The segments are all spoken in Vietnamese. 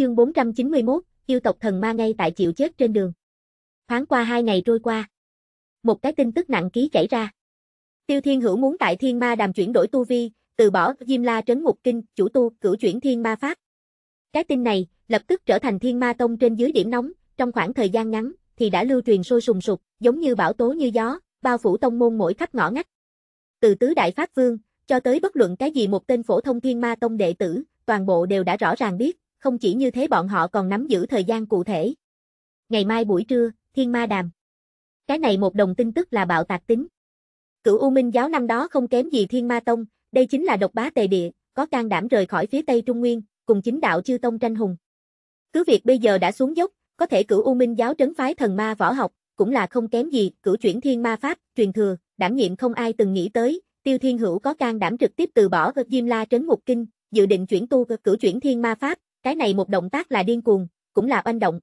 chương 491, yêu tộc thần ma ngay tại chịu chết trên đường. Thoáng qua hai ngày trôi qua. Một cái tin tức nặng ký chảy ra. Tiêu Thiên Hữu muốn tại Thiên Ma Đàm chuyển đổi tu vi, từ bỏ Diêm La trấn ngục kinh, chủ tu cửu chuyển Thiên Ma pháp. Cái tin này lập tức trở thành Thiên Ma tông trên dưới điểm nóng, trong khoảng thời gian ngắn thì đã lưu truyền sôi sùng sục, giống như bão tố như gió, bao phủ tông môn mỗi khắp ngõ ngách. Từ tứ đại pháp vương cho tới bất luận cái gì một tên phổ thông Thiên Ma tông đệ tử, toàn bộ đều đã rõ ràng biết, không chỉ như thế bọn họ còn nắm giữ thời gian cụ thể. Ngày mai buổi trưa, Thiên Ma Đàm. Cái này một đồng tin tức là bạo tạc tính. Cửu U Minh giáo năm đó không kém gì Thiên Ma Tông, đây chính là độc bá tề địa, có can đảm rời khỏi phía Tây Trung Nguyên, cùng chính đạo chư tông tranh hùng. Cứ việc bây giờ đã xuống dốc, có thể Cửu U Minh giáo trấn phái thần ma võ học, cũng là không kém gì cửu chuyển thiên ma pháp, truyền thừa, đảm nhiệm không ai từng nghĩ tới, Tiêu Thiên Hữu có can đảm trực tiếp từ bỏ Diêm La trấn ngục kinh, dự định chuyển tu cửu chuyển thiên ma pháp, cái này một động tác là điên cuồng, cũng là oanh động.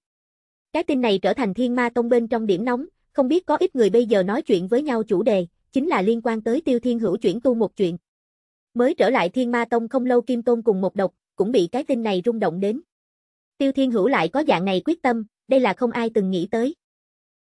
Cái tin này trở thành thiên ma tông bên trong điểm nóng, không biết có ít người bây giờ nói chuyện với nhau chủ đề, chính là liên quan tới tiêu thiên hữu chuyển tu một chuyện. Mới trở lại thiên ma tông không lâu kim tôn cùng một độc, cũng bị cái tin này rung động đến. Tiêu thiên hữu lại có dạng này quyết tâm, đây là không ai từng nghĩ tới.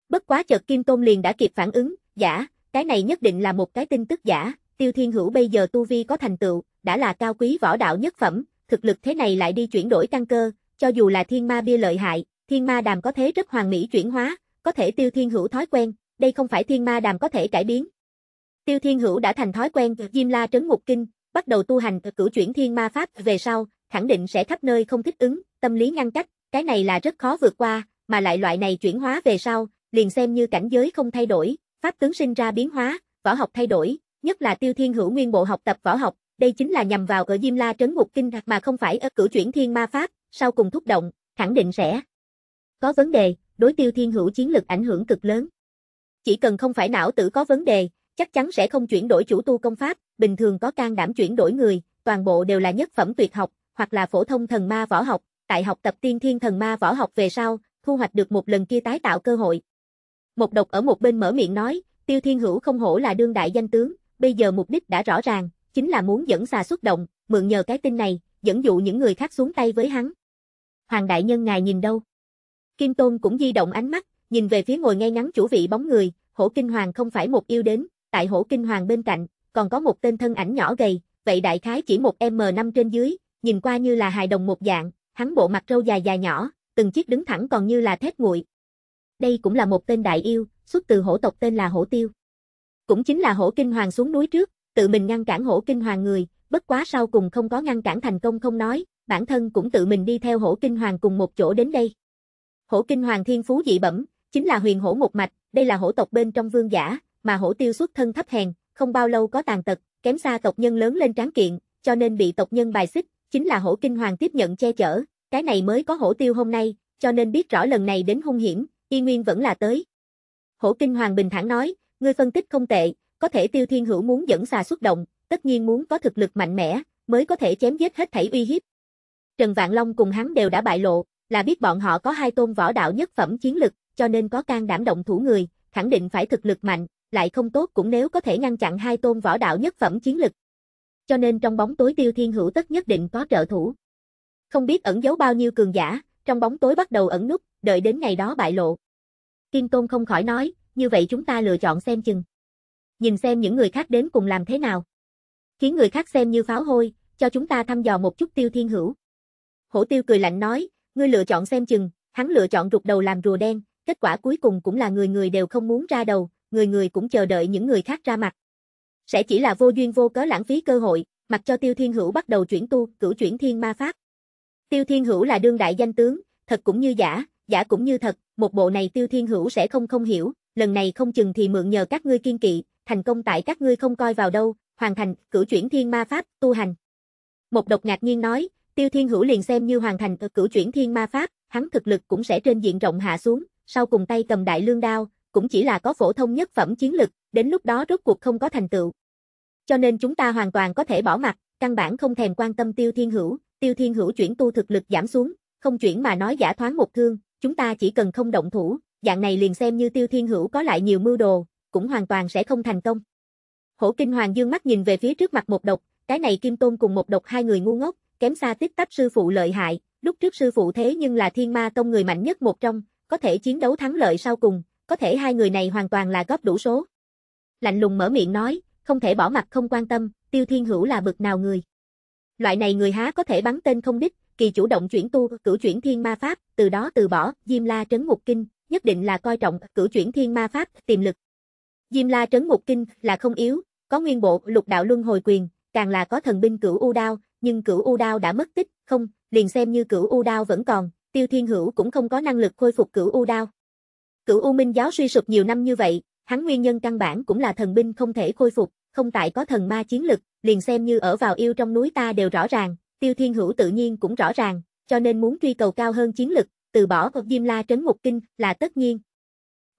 Bất quá chợt kim tôn liền đã kịp phản ứng, giả, cái này nhất định là một cái tin tức giả, tiêu thiên hữu bây giờ tu vi có thành tựu, đã là cao quý võ đạo nhất phẩm, thực lực thế này lại đi chuyển đổi căn cơ, cho dù là thiên ma bia lợi hại, thiên ma đàm có thế rất hoàn mỹ chuyển hóa, có thể tiêu thiên hữu thói quen, đây không phải thiên ma đàm có thể cải biến. Tiêu thiên hữu đã thành thói quen Diêm La trấn ngục kinh, bắt đầu tu hành cửu chuyển thiên ma pháp về sau, khẳng định sẽ khắp nơi không thích ứng, tâm lý ngăn cách, cái này là rất khó vượt qua, mà lại loại này chuyển hóa về sau, liền xem như cảnh giới không thay đổi, pháp tướng sinh ra biến hóa, võ học thay đổi, nhất là tiêu thiên hữu nguyên bộ học tập võ học, đây chính là nhằm vào ở Diêm La trấn ngục kinh mà không phải ở cửu chuyển thiên ma pháp, sau cùng thúc động, khẳng định sẽ có vấn đề, đối tiêu thiên hữu chiến lực ảnh hưởng cực lớn. Chỉ cần không phải não tử có vấn đề, chắc chắn sẽ không chuyển đổi chủ tu công pháp, bình thường có can đảm chuyển đổi người, toàn bộ đều là nhất phẩm tuyệt học, hoặc là phổ thông thần ma võ học, tại học tập tiên thiên thần ma võ học về sau, thu hoạch được một lần kia tái tạo cơ hội. Một độc ở một bên mở miệng nói, tiêu thiên hữu không hổ là đương đại danh tướng, bây giờ mục đích đã rõ ràng, chính là muốn dẫn xà xuất động, mượn nhờ cái tin này, dẫn dụ những người khác xuống tay với hắn. Hoàng đại nhân ngài nhìn đâu? Kim Tôn cũng di động ánh mắt, nhìn về phía ngồi ngay ngắn chủ vị bóng người, hổ kinh hoàng không phải một yêu đến, tại hổ kinh hoàng bên cạnh, còn có một tên thân ảnh nhỏ gầy, vậy đại khái chỉ một M5 trên dưới, nhìn qua như là hài đồng một dạng, hắn bộ mặt râu dài dài nhỏ, từng chiếc đứng thẳng còn như là thép nguội. Đây cũng là một tên đại yêu, xuất từ hổ tộc tên là hổ tiêu. Cũng chính là hổ kinh hoàng xuống núi trước, tự mình ngăn cản hổ kinh hoàng người, bất quá sau cùng không có ngăn cản thành công không nói, bản thân cũng tự mình đi theo hổ kinh hoàng cùng một chỗ đến đây. Hổ kinh hoàng thiên phú dị bẩm, chính là huyền hổ một mạch, đây là hổ tộc bên trong vương giả, mà hổ tiêu xuất thân thấp hèn, không bao lâu có tàn tật, kém xa tộc nhân lớn lên tráng kiện, cho nên bị tộc nhân bài xích, chính là hổ kinh hoàng tiếp nhận che chở, cái này mới có hổ tiêu hôm nay, cho nên biết rõ lần này đến hung hiểm, y nguyên vẫn là tới. Hổ kinh hoàng bình thản nói, ngươi phân tích không tệ, có thể Tiêu Thiên Hữu muốn dẫn xà xuất động, tất nhiên muốn có thực lực mạnh mẽ, mới có thể chém giết hết thảy uy hiếp. Trần Vạn Long cùng hắn đều đã bại lộ, là biết bọn họ có hai tôn võ đạo nhất phẩm chiến lực, cho nên có can đảm động thủ người, khẳng định phải thực lực mạnh, lại không tốt cũng nếu có thể ngăn chặn hai tôn võ đạo nhất phẩm chiến lực. Cho nên trong bóng tối Tiêu Thiên Hữu tất nhất định có trợ thủ. Không biết ẩn giấu bao nhiêu cường giả, trong bóng tối bắt đầu ẩn nút, đợi đến ngày đó bại lộ. Kim Tôn không khỏi nói, như vậy chúng ta lựa chọn xem chừng nhìn xem những người khác đến cùng làm thế nào. Khiến người khác xem như pháo hôi, cho chúng ta thăm dò một chút tiêu thiên hữu. Hổ tiêu cười lạnh nói, ngươi lựa chọn xem chừng, hắn lựa chọn rụt đầu làm rùa đen, kết quả cuối cùng cũng là người người đều không muốn ra đầu, người người cũng chờ đợi những người khác ra mặt. Sẽ chỉ là vô duyên vô cớ lãng phí cơ hội, mặc cho tiêu thiên hữu bắt đầu chuyển tu, cửu chuyển thiên ma pháp. Tiêu thiên hữu là đương đại danh tướng, thật cũng như giả, giả cũng như thật, một bộ này tiêu thiên hữu sẽ không không hiểu, lần này không chừng thì mượn nhờ các ngươi kiên kỵ, thành công tại các ngươi không coi vào đâu, hoàn thành, cử chuyển thiên ma pháp, tu hành. Một độc ngạc nhiên nói, tiêu thiên hữu liền xem như hoàn thành ờ, cử chuyển thiên ma pháp, hắn thực lực cũng sẽ trên diện rộng hạ xuống, sau cùng tay cầm đại lương đao, cũng chỉ là có phổ thông nhất phẩm chiến lực, đến lúc đó rốt cuộc không có thành tựu. Cho nên chúng ta hoàn toàn có thể bỏ mặt, căn bản không thèm quan tâm tiêu thiên hữu, tiêu thiên hữu chuyển tu thực lực giảm xuống, không chuyển mà nói giả thoáng một thương, chúng ta chỉ cần không động thủ, dạng này liền xem như tiêu thiên hữu có lại nhiều mưu đồ, cũng hoàn toàn sẽ không thành công. Hổ Kinh Hoàng dương mắt nhìn về phía trước mặt một độc, cái này Kim Tôn cùng một độc hai người ngu ngốc, kém xa tích tắp sư phụ lợi hại, lúc trước sư phụ thế nhưng là thiên ma tông người mạnh nhất một trong, có thể chiến đấu thắng lợi sau cùng, có thể hai người này hoàn toàn là góp đủ số. Lạnh lùng mở miệng nói, không thể bỏ mặt không quan tâm, tiêu thiên hữu là bực nào người. Loại này người há có thể bắn tên không đích, kỳ chủ động chuyển tu, cửu chuyển thiên ma pháp, từ đó từ bỏ, diêm la trấn ngục kinh, nhất định là coi trọng, cửu chuyển thiên ma pháp, tiềm lực. Diêm La trấn mục kinh là không yếu, có nguyên bộ lục đạo luân hồi quyền, càng là có thần binh cửu u đao, nhưng cửu u đao đã mất tích, không, liền xem như cửu u đao vẫn còn, Tiêu Thiên Hữu cũng không có năng lực khôi phục cửu u đao. Cửu u minh giáo suy sụp nhiều năm như vậy, hắn nguyên nhân căn bản cũng là thần binh không thể khôi phục, không tại có thần ma chiến lực, liền xem như ở vào yêu trong núi ta đều rõ ràng, Tiêu Thiên Hữu tự nhiên cũng rõ ràng, cho nên muốn truy cầu cao hơn chiến lực, từ bỏ Diêm La trấn mục kinh là tất nhiên,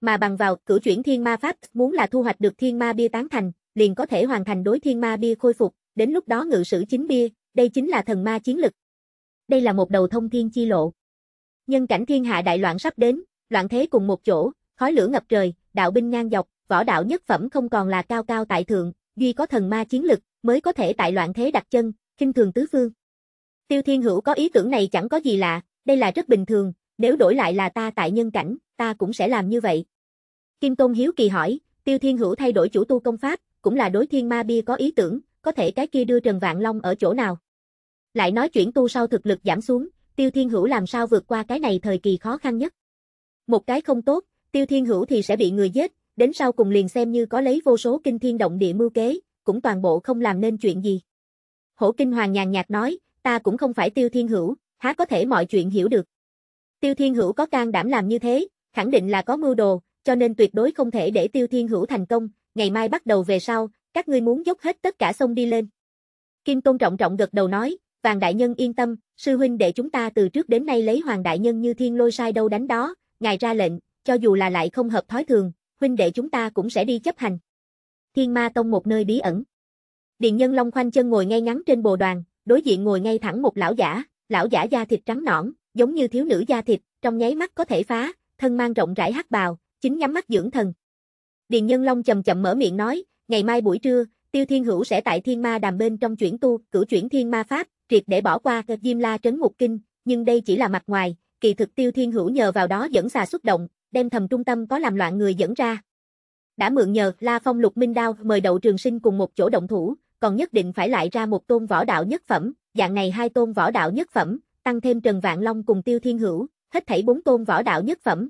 mà bằng vào cửu chuyển thiên ma pháp, muốn là thu hoạch được thiên ma bia tán thành, liền có thể hoàn thành đối thiên ma bia khôi phục, đến lúc đó ngự sử chính bia, đây chính là thần ma chiến lực. Đây là một đầu thông thiên chi lộ. Nhân cảnh thiên hạ đại loạn sắp đến, loạn thế cùng một chỗ, khói lửa ngập trời, đạo binh ngang dọc, võ đạo nhất phẩm không còn là cao cao tại thượng, duy có thần ma chiến lực mới có thể tại loạn thế đặt chân, khinh thường tứ phương. Tiêu Thiên Hữu có ý tưởng này chẳng có gì lạ, đây là rất bình thường, nếu đổi lại là ta tại nhân cảnh, ta cũng sẽ làm như vậy. Kim Tôn Hiếu Kỳ hỏi, Tiêu Thiên Hữu thay đổi chủ tu công pháp, cũng là đối thiên ma bia có ý tưởng, có thể cái kia đưa Trần Vạn Long ở chỗ nào. Lại nói chuyển tu sau thực lực giảm xuống, Tiêu Thiên Hữu làm sao vượt qua cái này thời kỳ khó khăn nhất. Một cái không tốt, Tiêu Thiên Hữu thì sẽ bị người giết, đến sau cùng liền xem như có lấy vô số kinh thiên động địa mưu kế, cũng toàn bộ không làm nên chuyện gì. Hổ Kinh Hoàng nhàn nhạt nói, ta cũng không phải Tiêu Thiên Hữu, há có thể mọi chuyện hiểu được. Tiêu Thiên Hữu có can đảm làm như thế, khẳng định là có mưu đồ, cho nên tuyệt đối không thể để Tiêu Thiên Hữu thành công, ngày mai bắt đầu về sau, các ngươi muốn dốc hết tất cả sông đi lên. Kim Tôn trọng trọng gật đầu nói, Vàng Đại Nhân yên tâm, sư huynh để chúng ta từ trước đến nay lấy Hoàng Đại Nhân như thiên lôi sai đâu đánh đó, ngài ra lệnh, cho dù là lại không hợp thói thường, huynh đệ chúng ta cũng sẽ đi chấp hành. Thiên Ma Tông một nơi bí ẩn. Điện nhân Long khoanh chân ngồi ngay ngắn trên bồ đoàn, đối diện ngồi ngay thẳng một lão giả, lão giả da thịt trắng nõn, giống như thiếu nữ da thịt, trong nháy mắt có thể phá, thân mang rộng rãi hắc bào, chính nhắm mắt dưỡng thần. Điền Nhân Long chậm chậm mở miệng nói, ngày mai buổi trưa, Tiêu Thiên Hữu sẽ tại Thiên Ma Đàm bên trong chuyển tu, cử chuyển Thiên Ma Pháp, triệt để bỏ qua cơ Diêm La trấn ngục kinh, nhưng đây chỉ là mặt ngoài, kỳ thực Tiêu Thiên Hữu nhờ vào đó dẫn xà xuất động, đem thầm trung tâm có làm loạn người dẫn ra. Đã mượn nhờ La Phong Lục Minh Đao mời đậu trường sinh cùng một chỗ động thủ, còn nhất định phải lại ra một tôn võ đạo nhất phẩm, dạng này hai tôn võ đạo nhất phẩm, tăng thêm Trần Vạn Long cùng Tiêu Thiên Hữu, hết thảy bốn tôn võ đạo nhất phẩm.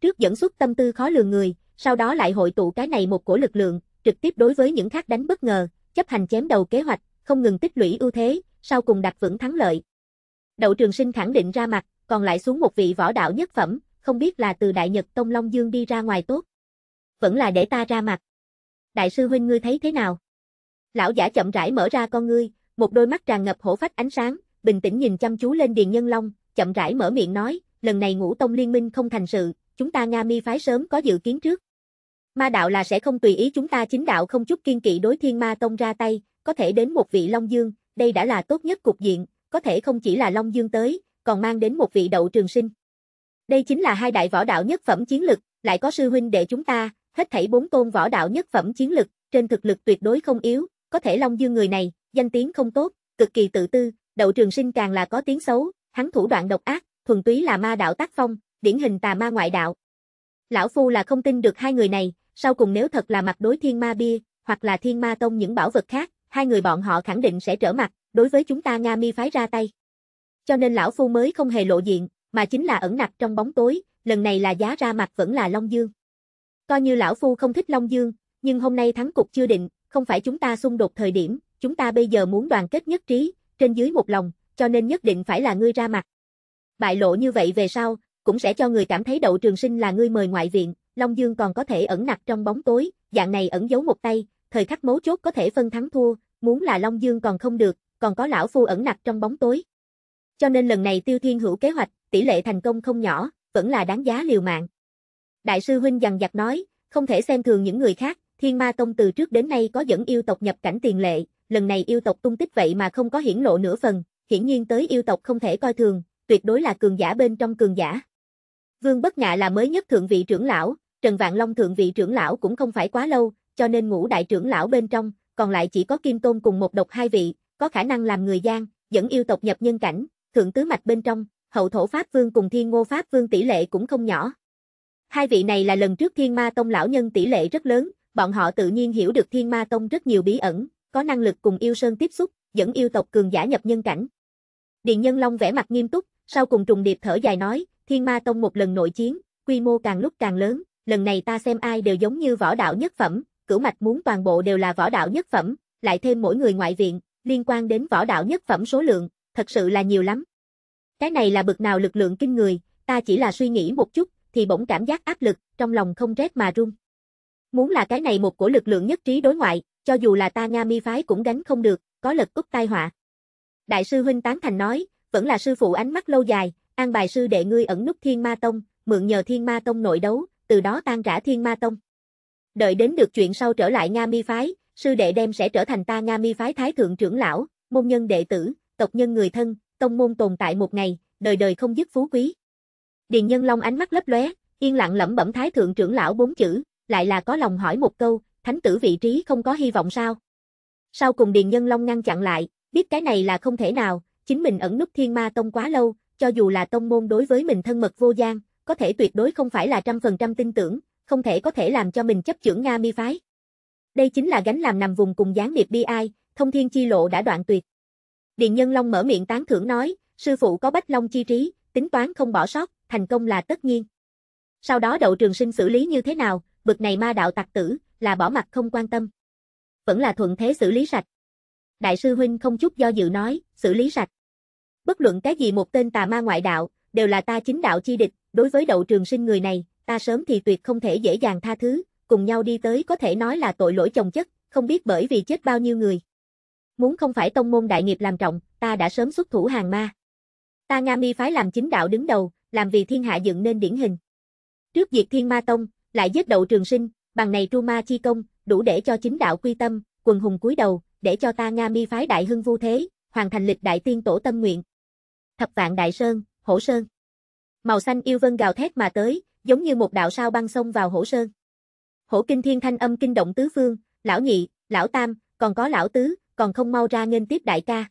Trước dẫn xuất tâm tư khó lường người, sau đó lại hội tụ cái này một cổ lực lượng, trực tiếp đối với những khác đánh bất ngờ, chấp hành chém đầu kế hoạch, không ngừng tích lũy ưu thế, sau cùng đặt vững thắng lợi. Đậu Trường Sinh khẳng định ra mặt, còn lại xuống một vị võ đạo nhất phẩm, không biết là từ Đại Nhật Tông Long Dương đi ra ngoài tốt. Vẫn là để ta ra mặt. Đại sư huynh ngươi thấy thế nào? Lão giả chậm rãi mở ra con ngươi, một đôi mắt tràn ngập hổ phách ánh sáng, bình tĩnh nhìn chăm chú lên Điền Nhân Long, chậm rãi mở miệng nói, lần này ngũ tông liên minh không thành sự, chúng ta Nga mi phái sớm có dự kiến trước. Ma đạo là sẽ không tùy ý chúng ta chính đạo không chút kiên kỵ đối thiên ma tông ra tay, có thể đến một vị Long Dương, đây đã là tốt nhất cục diện, có thể không chỉ là Long Dương tới, còn mang đến một vị đậu trường sinh. Đây chính là hai đại võ đạo nhất phẩm chiến lực, lại có sư huynh đệ chúng ta, hết thảy bốn tôn võ đạo nhất phẩm chiến lực, trên thực lực tuyệt đối không yếu, có thể Long Dương người này, danh tiếng không tốt, cực kỳ tự tư, Đậu Trường Sinh càng là có tiếng xấu, hắn thủ đoạn độc ác, thuần túy là ma đạo tác phong, điển hình tà ma ngoại đạo. Lão Phu là không tin được hai người này, sau cùng nếu thật là mặt đối thiên ma bia, hoặc là thiên ma tông những bảo vật khác, hai người bọn họ khẳng định sẽ trở mặt, đối với chúng ta Nga mi phái ra tay. Cho nên Lão Phu mới không hề lộ diện, mà chính là ẩn nặc trong bóng tối, lần này là giá ra mặt vẫn là Long Dương. Coi như Lão Phu không thích Long Dương, nhưng hôm nay thắng cục chưa định, không phải chúng ta xung đột thời điểm, chúng ta bây giờ muốn đoàn kết nhất trí, trên dưới một lòng, cho nên nhất định phải là ngươi ra mặt. Bại lộ như vậy về sau, cũng sẽ cho người cảm thấy đậu trường sinh là ngươi mời ngoại viện, Long Dương còn có thể ẩn nặc trong bóng tối, dạng này ẩn giấu một tay, thời khắc mấu chốt có thể phân thắng thua, muốn là Long Dương còn không được, còn có lão phu ẩn nặc trong bóng tối. Cho nên lần này Tiêu Thiên Hữu kế hoạch, tỷ lệ thành công không nhỏ, vẫn là đáng giá liều mạng. Đại sư huynh dằn giặc nói, không thể xem thường những người khác, Thiên Ma Tông từ trước đến nay có dẫn yêu tộc nhập cảnh tiền lệ, lần này yêu tộc tung tích vậy mà không có hiển lộ nửa phần, hiển nhiên tới yêu tộc không thể coi thường, tuyệt đối là cường giả bên trong cường giả. Vương Bất Ngạ là mới nhất thượng vị trưởng lão, Trần Vạn Long thượng vị trưởng lão cũng không phải quá lâu, cho nên ngũ đại trưởng lão bên trong, còn lại chỉ có Kim Tôn cùng một độc hai vị, có khả năng làm người gian, dẫn yêu tộc nhập nhân cảnh, thượng tứ mạch bên trong, hậu thổ Pháp Vương cùng Thiên Ngô Pháp Vương tỷ lệ cũng không nhỏ. Hai vị này là lần trước Thiên Ma Tông lão nhân tỷ lệ rất lớn, bọn họ tự nhiên hiểu được Thiên Ma Tông rất nhiều bí ẩn, có năng lực cùng yêu sơn tiếp xúc, dẫn yêu tộc cường giả nhập nhân cảnh. Điện Nhân Long vẻ mặt nghiêm túc, sau cùng trùng điệp thở dài nói, Thiên Ma Tông một lần nội chiến, quy mô càng lúc càng lớn, lần này ta xem ai đều giống như võ đạo nhất phẩm, cửu mạch muốn toàn bộ đều là võ đạo nhất phẩm, lại thêm mỗi người ngoại viện, liên quan đến võ đạo nhất phẩm số lượng, thật sự là nhiều lắm. Cái này là bực nào lực lượng kinh người, ta chỉ là suy nghĩ một chút, thì bỗng cảm giác áp lực, trong lòng không rét mà run. Muốn là cái này một cổ lực lượng nhất trí đối ngoại, cho dù là ta Nga mi phái cũng gánh không được, có lật cút tai họa. Đại sư huynh tán thành nói, vẫn là sư phụ ánh mắt lâu dài, an bài sư đệ ngươi ẩn nút Thiên Ma Tông, mượn nhờ Thiên Ma Tông nội đấu, từ đó tan rã Thiên Ma Tông. Đợi đến được chuyện sau trở lại Nga Mi phái, sư đệ đem sẽ trở thành ta Nga Mi phái thái thượng trưởng lão, môn nhân đệ tử, tộc nhân người thân, tông môn tồn tại một ngày, đời đời không dứt phú quý. Điền Nhân Long ánh mắt lấp lóe, yên lặng lẩm bẩm thái thượng trưởng lão bốn chữ, lại là có lòng hỏi một câu, thánh tử vị trí không có hy vọng sao? Sau cùng Điền Nhân Long ngăn chặn lại, biết cái này là không thể nào, chính mình ẩn nút thiên ma tông quá lâu, cho dù là tông môn đối với mình thân mật vô gian, có thể tuyệt đối không phải là trăm phần trăm tin tưởng, không thể có thể làm cho mình chấp trưởng Nga mi phái. Đây chính là gánh làm nằm vùng cùng gián điệp bi ai, thông thiên chi lộ đã đoạn tuyệt. Điền Nhân Long mở miệng tán thưởng nói, sư phụ có bách long chi trí, tính toán không bỏ sót, thành công là tất nhiên. Sau đó đậu trường sinh xử lý như thế nào, bực này ma đạo tặc tử, là bỏ mặt không quan tâm. Vẫn là thuận thế xử lý sạch. Đại sư huynh không chút do dự nói, xử lý sạch. Bất luận cái gì một tên tà ma ngoại đạo, đều là ta chính đạo chi địch, đối với đậu trường sinh người này, ta sớm thì tuyệt không thể dễ dàng tha thứ, cùng nhau đi tới có thể nói là tội lỗi chồng chất, không biết bởi vì chết bao nhiêu người. Muốn không phải tông môn đại nghiệp làm trọng, ta đã sớm xuất thủ hàng ma. Ta Nga Mi phái làm chính đạo đứng đầu, làm vì thiên hạ dựng nên điển hình. Trước diệt Thiên Ma Tông, lại giết đậu trường sinh, bằng này Truma chi công, đủ để cho chính đạo quy tâm, quần hùng cúi đầu, để cho ta Nga mi phái đại hưng vu thế, hoàn thành lịch đại tiên tổ tâm nguyện. Thập vạn đại sơn, hổ sơn. Màu xanh yêu vân gào thét mà tới, giống như một đạo sao băng xông vào hổ sơn. Hổ kinh thiên thanh âm kinh động tứ phương, lão nhị, lão tam, còn có lão tứ, còn không mau ra nghênh tiếp đại ca.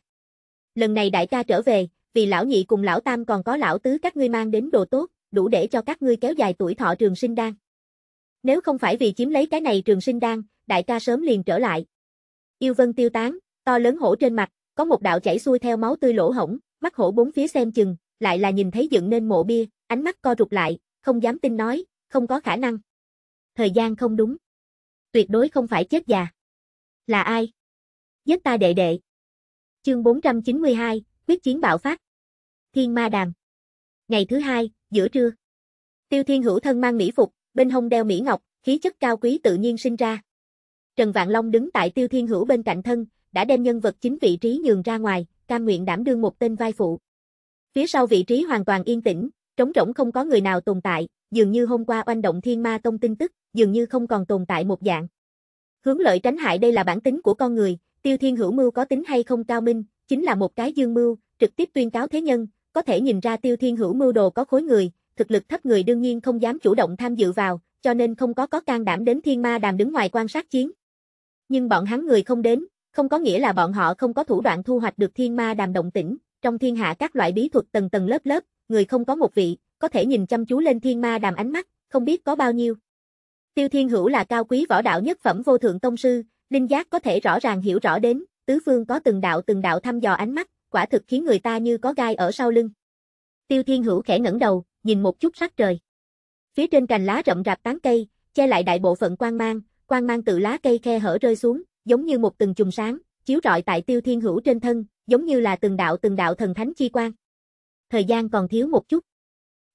Lần này đại ca trở về, vì lão nhị cùng lão tam còn có lão tứ các ngươi mang đến đồ tốt, đủ để cho các ngươi kéo dài tuổi thọ trường sinh đan. Nếu không phải vì chiếm lấy cái này trường sinh đan, đại ca sớm liền trở lại. Yêu vân tiêu tán, to lớn hổ trên mặt, có một đạo chảy xuôi theo máu tươi lỗ hổng, mắt hổ bốn phía xem chừng, lại là nhìn thấy dựng nên mộ bia, ánh mắt co rụt lại, không dám tin nói, không có khả năng. Thời gian không đúng. Tuyệt đối không phải chết già. Là ai? Giết ta đệ đệ. Chương 492, quyết chiến bạo phát. Thiên ma đàm. Ngày thứ hai, giữa trưa. Tiêu thiên hữu thân mang mỹ phục, bên hông đeo mỹ ngọc, khí chất cao quý tự nhiên sinh ra. Trần Vạn Long đứng tại Tiêu Thiên Hữu bên cạnh thân, đã đem nhân vật chính vị trí nhường ra ngoài, cam nguyện đảm đương một tên vai phụ. Phía sau vị trí hoàn toàn yên tĩnh, trống rỗng không có người nào tồn tại, dường như hôm qua oanh động thiên ma tông tin tức, dường như không còn tồn tại một dạng. Hướng lợi tránh hại đây là bản tính của con người, tiêu thiên hữu mưu có tính hay không cao minh, chính là một cái dương mưu, trực tiếp tuyên cáo thế nhân, có thể nhìn ra tiêu thiên hữu mưu đồ có khối người, thực lực thấp người đương nhiên không dám chủ động tham dự vào, cho nên không có có can đảm đến thiên ma đàm đứng ngoài quan sát chiến. Nhưng bọn hắn người không đến, không có nghĩa là bọn họ không có thủ đoạn thu hoạch được thiên ma đàm động tĩnh, trong thiên hạ các loại bí thuật tầng tầng lớp lớp, người không có một vị, có thể nhìn chăm chú lên thiên ma đàm ánh mắt, không biết có bao nhiêu. Tiêu Thiên Hữu là cao quý võ đạo nhất phẩm vô thượng tông sư, linh giác có thể rõ ràng hiểu rõ đến, tứ phương có từng đạo từng đạo thăm dò ánh mắt, quả thực khiến người ta như có gai ở sau lưng. Tiêu Thiên Hữu khẽ ngẩng đầu, nhìn một chút sắc trời. Phía trên cành lá rậm rạp tán cây, che lại đại bộ phận quang mang, quang mang từ lá cây khe hở rơi xuống, giống như một từng chùm sáng, chiếu rọi tại Tiêu Thiên Hữu trên thân, giống như là từng đạo từng đạo thần thánh chi quang. Thời gian còn thiếu một chút.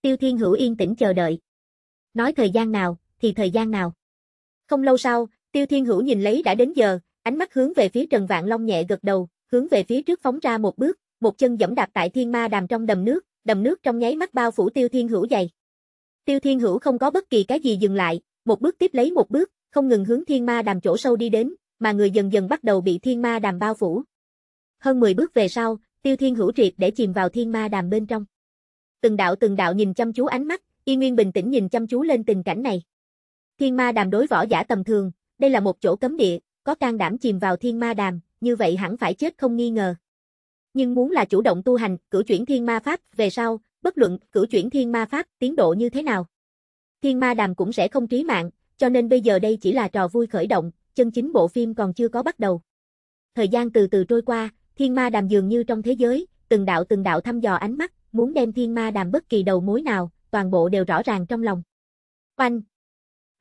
Tiêu Thiên Hữu yên tĩnh chờ đợi. Nói thời gian nào, thì thời gian nào. Không lâu sau, Tiêu Thiên Hữu nhìn lấy đã đến giờ, ánh mắt hướng về phía Trần Vạn Long nhẹ gật đầu, hướng về phía trước phóng ra một bước, một chân dẫm đạp tại thiên ma đàm trong đầm nước, đầm nước trong nháy mắt bao phủ Tiêu Thiên Hữu dày. Tiêu Thiên Hữu không có bất kỳ cái gì dừng lại, một bước tiếp lấy một bước, không ngừng hướng Thiên Ma đàm chỗ sâu đi đến, mà người dần dần bắt đầu bị Thiên Ma đàm bao phủ. Hơn 10 bước về sau, Tiêu Thiên Hữu triệt để chìm vào Thiên Ma đàm bên trong. Từng đạo từng đạo nhìn chăm chú ánh mắt, Y Nguyên bình tĩnh nhìn chăm chú lên tình cảnh này. Thiên Ma đàm đối võ giả tầm thường, đây là một chỗ cấm địa, có can đảm chìm vào Thiên Ma đàm, như vậy hẳn phải chết không nghi ngờ nhưng muốn là chủ động tu hành, cửu chuyển thiên ma pháp, về sau, bất luận cửu chuyển thiên ma pháp tiến độ như thế nào. Thiên ma đàm cũng sẽ không trí mạng, cho nên bây giờ đây chỉ là trò vui khởi động, chân chính bộ phim còn chưa có bắt đầu. Thời gian từ từ trôi qua, thiên ma đàm dường như trong thế giới, từng đạo từng đạo thăm dò ánh mắt, muốn đem thiên ma đàm bất kỳ đầu mối nào, toàn bộ đều rõ ràng trong lòng. Oanh!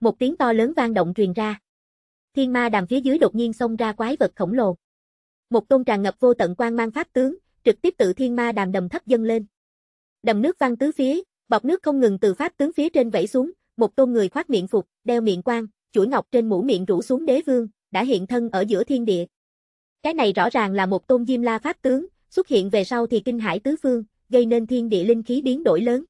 Một tiếng to lớn vang động truyền ra. Thiên ma đàm phía dưới đột nhiên xông ra quái vật khổng lồ. Một tôn tràn ngập vô tận quang mang pháp tướng, trực tiếp tự thiên ma đàm đầm thấp dâng lên. Đầm nước văng tứ phía, bọt nước không ngừng từ pháp tướng phía trên vẩy xuống, một tôn người khoác miệng phục, đeo miệng quan, chuỗi ngọc trên mũ miệng rủ xuống đế vương, đã hiện thân ở giữa thiên địa. Cái này rõ ràng là một tôn Diêm La pháp tướng, xuất hiện về sau thì kinh hải tứ phương, gây nên thiên địa linh khí biến đổi lớn.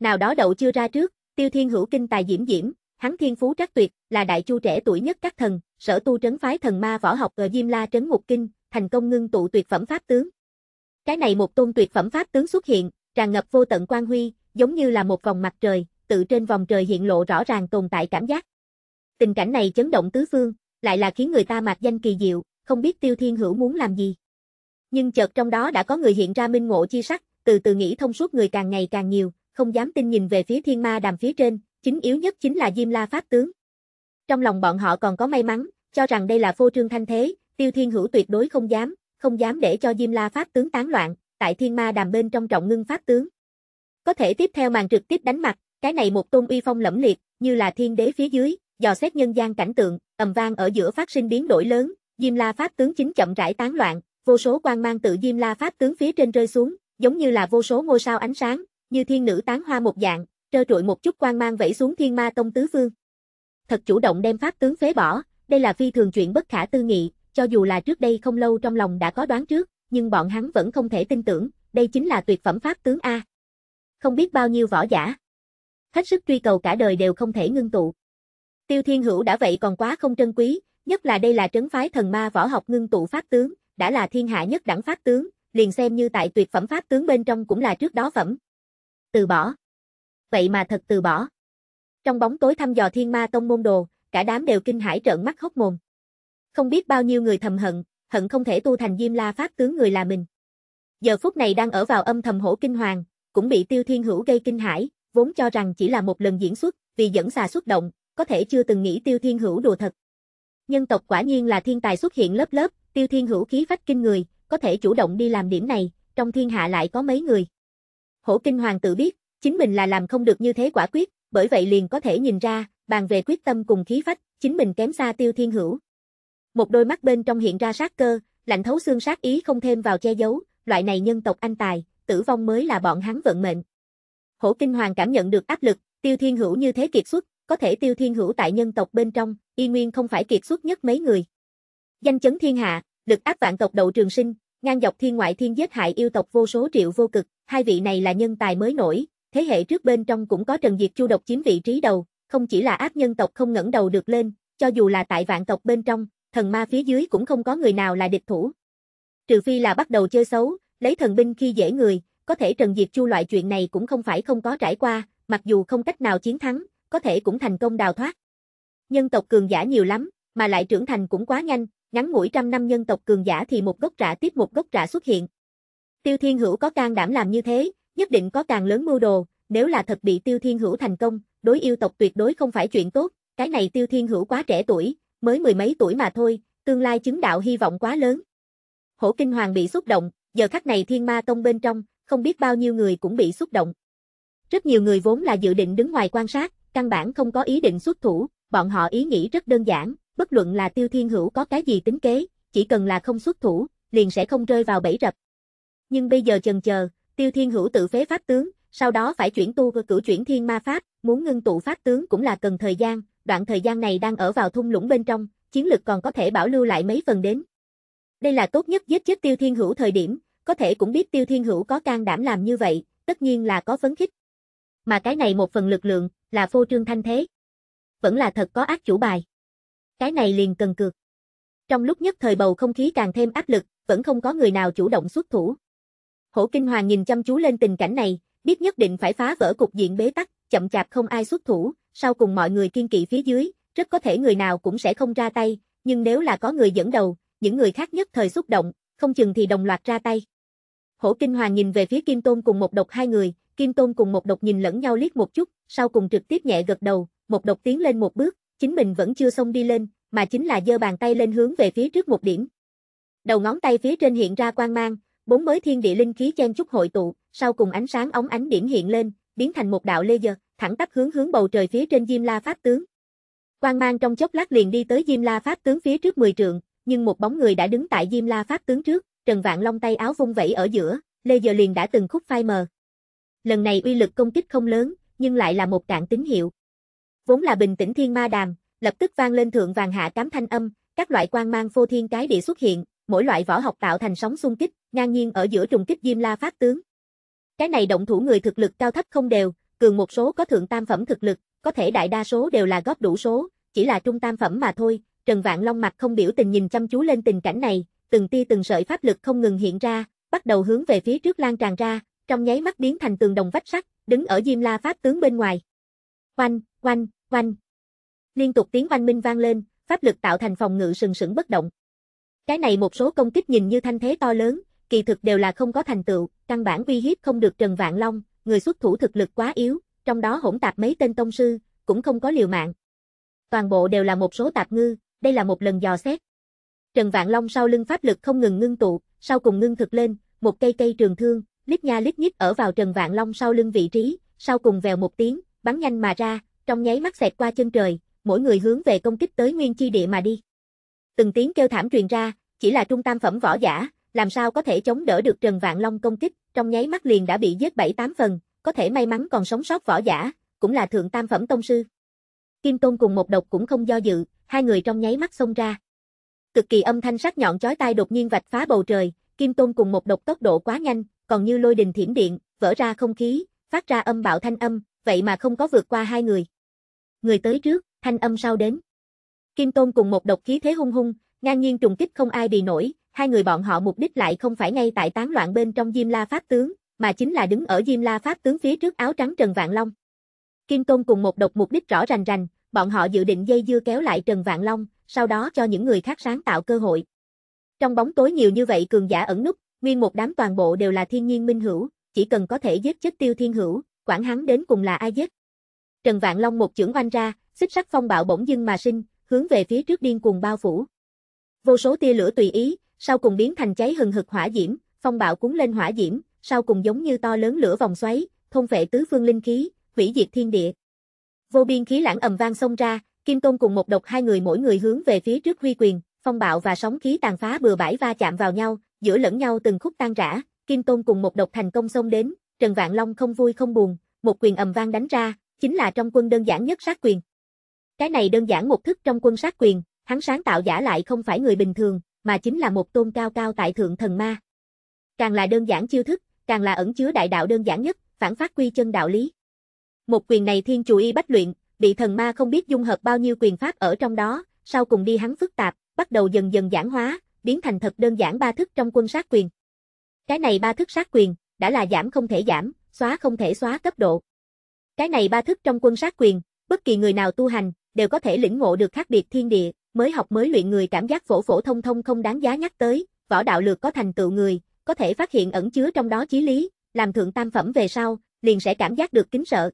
Nào đó đậu chưa ra trước, Tiêu Thiên Hữu kinh tài diễm diễm, hắn thiên phú trắc tuyệt, là đại chu trẻ tuổi nhất các thần, sở tu trấn phái thần ma võ học ở Diêm La trấn ngục kinh, thành công ngưng tụ tuyệt phẩm pháp tướng. Cái này một tôn tuyệt phẩm pháp tướng xuất hiện, tràn ngập vô tận quang huy, giống như là một vòng mặt trời, tự trên vòng trời hiện lộ rõ ràng tồn tại cảm giác. Tình cảnh này chấn động tứ phương, lại là khiến người ta mạc danh kỳ diệu, không biết Tiêu Thiên Hữu muốn làm gì. Nhưng chợt trong đó đã có người hiện ra minh ngộ chi sắc, từ từ nghĩ thông suốt người càng ngày càng nhiều, không dám tin nhìn về phía thiên ma đàm phía trên, chính yếu nhất chính là Diêm La Pháp Tướng. Trong lòng bọn họ còn có may mắn, cho rằng đây là phô trương thanh thế, Tiêu Thiên Hữu tuyệt đối không dám, không dám để cho Diêm La Pháp Tướng tán loạn, tại Thiên Ma đàm bên trong trọng ngưng Pháp Tướng. Có thể tiếp theo màn trực tiếp đánh mặt, cái này một tôn uy phong lẫm liệt, như là thiên đế phía dưới, dò xét nhân gian cảnh tượng, ầm vang ở giữa phát sinh biến đổi lớn, Diêm La Pháp Tướng chính chậm rãi tán loạn, vô số quang mang tự Diêm La Pháp Tướng phía trên rơi xuống, giống như là vô số ngôi sao ánh sáng, như thiên nữ tán hoa một dạng, trơ trụi một chút quan mang vẫy xuống thiên ma tông tứ phương. Thật chủ động đem pháp tướng phế bỏ, đây là phi thường chuyện bất khả tư nghị, cho dù là trước đây không lâu trong lòng đã có đoán trước, nhưng bọn hắn vẫn không thể tin tưởng, đây chính là tuyệt phẩm pháp tướng A. Không biết bao nhiêu võ giả. Hết sức truy cầu cả đời đều không thể ngưng tụ. Tiêu Thiên Hữu đã vậy còn quá không trân quý, nhất là đây là trấn phái thần ma võ học ngưng tụ pháp tướng, đã là thiên hạ nhất đẳng pháp tướng, liền xem như tại tuyệt phẩm pháp tướng bên trong cũng là trước đó phẩm. Từ bỏ vậy mà thật từ bỏ. Trong bóng tối thăm dò thiên ma tông môn đồ, cả đám đều kinh hãi trợn mắt hốc mồm. Không biết bao nhiêu người thầm hận, hận không thể tu thành Diêm La pháp tướng người là mình. Giờ phút này đang ở vào âm thầm hổ kinh hoàng, cũng bị Tiêu Thiên Hữu gây kinh hãi, vốn cho rằng chỉ là một lần diễn xuất, vì dẫn xà xuất động, có thể chưa từng nghĩ Tiêu Thiên Hữu đùa thật. Nhân tộc quả nhiên là thiên tài xuất hiện lớp lớp, Tiêu Thiên Hữu khí phách kinh người, có thể chủ động đi làm điểm này, trong thiên hạ lại có mấy người. Hổ Kinh Hoàng tự biết, chính mình là làm không được như thế quả quyết, bởi vậy liền có thể nhìn ra, bàn về quyết tâm cùng khí phách, chính mình kém xa Tiêu Thiên Hữu. Một đôi mắt bên trong hiện ra sát cơ, lạnh thấu xương sát ý không thêm vào che giấu, loại này nhân tộc anh tài, tử vong mới là bọn hắn vận mệnh. Hổ Kinh Hoàng cảm nhận được áp lực, Tiêu Thiên Hữu như thế kiệt xuất, có thể Tiêu Thiên Hữu tại nhân tộc bên trong, y nguyên không phải kiệt xuất nhất mấy người. Danh chấn thiên hạ, lực áp vạn tộc đậu trường sinh, ngang dọc thiên ngoại thiên giết hại yêu tộc vô số triệu vô cực, hai vị này là nhân tài mới nổi, Thế hệ trước bên trong cũng có Trần Diệt Chu độc chiếm vị trí đầu, không chỉ là ác nhân tộc không ngẩng đầu được lên, cho dù là tại vạn tộc bên trong, thần ma phía dưới cũng không có người nào là địch thủ. Trừ phi là bắt đầu chơi xấu, lấy thần binh khi dễ người, có thể Trần Diệt Chu loại chuyện này cũng không phải không có trải qua, mặc dù không cách nào chiến thắng, có thể cũng thành công đào thoát. Nhân tộc cường giả nhiều lắm, mà lại trưởng thành cũng quá nhanh, ngắn ngủi trăm năm nhân tộc cường giả thì một gốc rạ tiếp một gốc rạ xuất hiện. Tiêu Thiên Hữu có can đảm làm như thế, nhất định có càng lớn mưu đồ, nếu là thật bị Tiêu Thiên Hữu thành công, đối yêu tộc tuyệt đối không phải chuyện tốt, cái này Tiêu Thiên Hữu quá trẻ tuổi, mới mười mấy tuổi mà thôi, tương lai chứng đạo hy vọng quá lớn. Hổ Kinh Hoàng bị xúc động, giờ khắc này Thiên Ma Tông bên trong, không biết bao nhiêu người cũng bị xúc động. Rất nhiều người vốn là dự định đứng ngoài quan sát, căn bản không có ý định xuất thủ, bọn họ ý nghĩ rất đơn giản, bất luận là Tiêu Thiên Hữu có cái gì tính kế, chỉ cần là không xuất thủ, liền sẽ không rơi vào bẫy rập. Nhưng bây giờ chần chờ, Tiêu Thiên Hữu tự phế pháp tướng, sau đó phải chuyển tu cửu chuyển thiên ma pháp, muốn ngưng tụ pháp tướng cũng là cần thời gian, đoạn thời gian này đang ở vào thung lũng bên trong, chiến lực còn có thể bảo lưu lại mấy phần đến. Đây là tốt nhất giết chết Tiêu Thiên Hữu thời điểm, có thể cũng biết Tiêu Thiên Hữu có can đảm làm như vậy, tất nhiên là có phấn khích. Mà cái này một phần lực lượng, là phô trương thanh thế. Vẫn là thật có ác chủ bài. Cái này liền cần cược. Trong lúc nhất thời bầu không khí càng thêm áp lực, vẫn không có người nào chủ động xuất thủ. Hổ Kinh Hoàng nhìn chăm chú lên tình cảnh này, biết nhất định phải phá vỡ cục diện bế tắc, chậm chạp không ai xuất thủ, sau cùng mọi người kiên kỵ phía dưới, rất có thể người nào cũng sẽ không ra tay, nhưng nếu là có người dẫn đầu, những người khác nhất thời xúc động, không chừng thì đồng loạt ra tay. Hổ Kinh Hoàng nhìn về phía Kim Tôn cùng một độc hai người, Kim Tôn cùng một độc nhìn lẫn nhau liếc một chút, sau cùng trực tiếp nhẹ gật đầu, một độc tiến lên một bước, chính mình vẫn chưa xông đi lên, mà chính là giơ bàn tay lên hướng về phía trước một điểm. Đầu ngón tay phía trên hiện ra quang mang, bốn mới thiên địa linh khí chen chút hội tụ, sau cùng ánh sáng ống ánh điểm hiện lên, biến thành một đạo lê giờ, thẳng tắp hướng hướng bầu trời phía trên Diêm La Pháp tướng. Quang mang trong chốc lát liền đi tới Diêm La Pháp tướng phía trước 10 trượng, nhưng một bóng người đã đứng tại Diêm La Pháp tướng trước, Trần Vạn Long tay áo vung vẩy ở giữa, lê giờ liền đã từng khúc phai mờ. Lần này uy lực công kích không lớn, nhưng lại là một cạn tín hiệu. Vốn là bình tĩnh thiên ma đàm, lập tức vang lên thượng vàng hạ cám thanh âm, các loại quang mang phô thiên cái địa xuất hiện, mỗi loại võ học tạo thành sóng xung kích, ngang nhiên ở giữa trùng kích Diêm La Pháp tướng. Cái này động thủ người thực lực cao thấp không đều, cường một số có thượng tam phẩm thực lực, có thể đại đa số đều là góp đủ số, chỉ là trung tam phẩm mà thôi. Trần Vạn Long mặt không biểu tình nhìn chăm chú lên tình cảnh này, từng tia từng sợi pháp lực không ngừng hiện ra, bắt đầu hướng về phía trước lan tràn ra, trong nháy mắt biến thành tường đồng vách sắt, đứng ở Diêm La pháp tướng bên ngoài. Oanh, oanh, oanh. Liên tục tiếng oanh minh vang lên, pháp lực tạo thành phòng ngự sừng sững bất động. Cái này một số công kích nhìn như thanh thế to lớn, kỳ thực đều là không có thành tựu, căn bản uy hiếp không được Trần Vạn Long, người xuất thủ thực lực quá yếu, trong đó hỗn tạp mấy tên tông sư, cũng không có liều mạng. Toàn bộ đều là một số tạp ngư, đây là một lần dò xét. Trần Vạn Long sau lưng pháp lực không ngừng ngưng tụ, sau cùng ngưng thực lên, một cây cây trường thương, lít nha lít nhít ở vào Trần Vạn Long sau lưng vị trí, sau cùng vèo một tiếng, bắn nhanh mà ra, trong nháy mắt xẹt qua chân trời, mỗi người hướng về công kích tới nguyên chi địa mà đi từng tiếng kêu thảm truyền ra, chỉ là trung tam phẩm võ giả, làm sao có thể chống đỡ được Trần Vạn Long công kích, trong nháy mắt liền đã bị giết bảy tám phần, có thể may mắn còn sống sót võ giả, cũng là thượng tam phẩm tông sư. Kim Tôn cùng một độc cũng không do dự, hai người trong nháy mắt xông ra. Cực kỳ âm thanh sắc nhọn chói tai đột nhiên vạch phá bầu trời, Kim Tôn cùng một độc tốc độ quá nhanh, còn như lôi đình thiểm điện, vỡ ra không khí, phát ra âm bạo thanh âm, vậy mà không có vượt qua hai người. Người tới trước, thanh âm sau đến, Kim Tôn cùng một độc khí thế hung hung, ngang nhiên trùng kích không ai bị nổi, hai người bọn họ mục đích lại không phải ngay tại tán loạn bên trong Diêm La Pháp tướng, mà chính là đứng ở Diêm La Pháp tướng phía trước áo trắng Trần Vạn Long. Kim Tôn cùng một độc mục đích rõ rành rành, bọn họ dự định dây dưa kéo lại Trần Vạn Long, sau đó cho những người khác sáng tạo cơ hội. Trong bóng tối nhiều như vậy cường giả ẩn núp, nguyên một đám toàn bộ đều là thiên nhiên minh hữu, chỉ cần có thể giết chết Tiêu Thiên Hữu, quản hắn đến cùng là ai giết. Trần Vạn Long một chưởng oanh ra, xích sắc phong bạo bỗng dưng mà sinh, hướng về phía trước điên cuồng bao phủ. Vô số tia lửa tùy ý, sau cùng biến thành cháy hừng hực hỏa diễm, phong bạo cuốn lên hỏa diễm, sau cùng giống như to lớn lửa vòng xoáy, thôn phệ tứ phương linh khí, hủy diệt thiên địa. Vô biên khí lãng ầm vang xông ra, Kim Tôn cùng một độc hai người mỗi người hướng về phía trước huy quyền, phong bạo và sóng khí tàn phá bừa bãi va chạm vào nhau, giữa lẫn nhau từng khúc tan rã, Kim Tôn cùng một độc thành công xông đến, Trần Vạn Long không vui không buồn, một quyền ầm vang đánh ra, chính là trong quân đơn giản nhất sát quyền. Cái này đơn giản một thức trong quân sát quyền, hắn sáng tạo giả lại không phải người bình thường, mà chính là một tôn cao cao tại thượng thần ma. Càng là đơn giản chiêu thức, càng là ẩn chứa đại đạo đơn giản nhất, phản phát quy chân đạo lý. Một quyền này thiên chủ y bách luyện, bị thần ma không biết dung hợp bao nhiêu quyền pháp ở trong đó, sau cùng đi hắn phức tạp, bắt đầu dần dần giản hóa, biến thành thật đơn giản ba thức trong quân sát quyền. Cái này ba thức sát quyền, đã là giảm không thể giảm, xóa không thể xóa cấp độ. Cái này ba thức trong quân sát quyền, bất kỳ người nào tu hành, đều có thể lĩnh ngộ được khác biệt thiên địa, mới học mới luyện người cảm giác phổ phổ thông thông không đáng giá nhắc tới, võ đạo lược có thành tựu người, có thể phát hiện ẩn chứa trong đó chí lý, làm thượng tam phẩm về sau, liền sẽ cảm giác được kính sợ.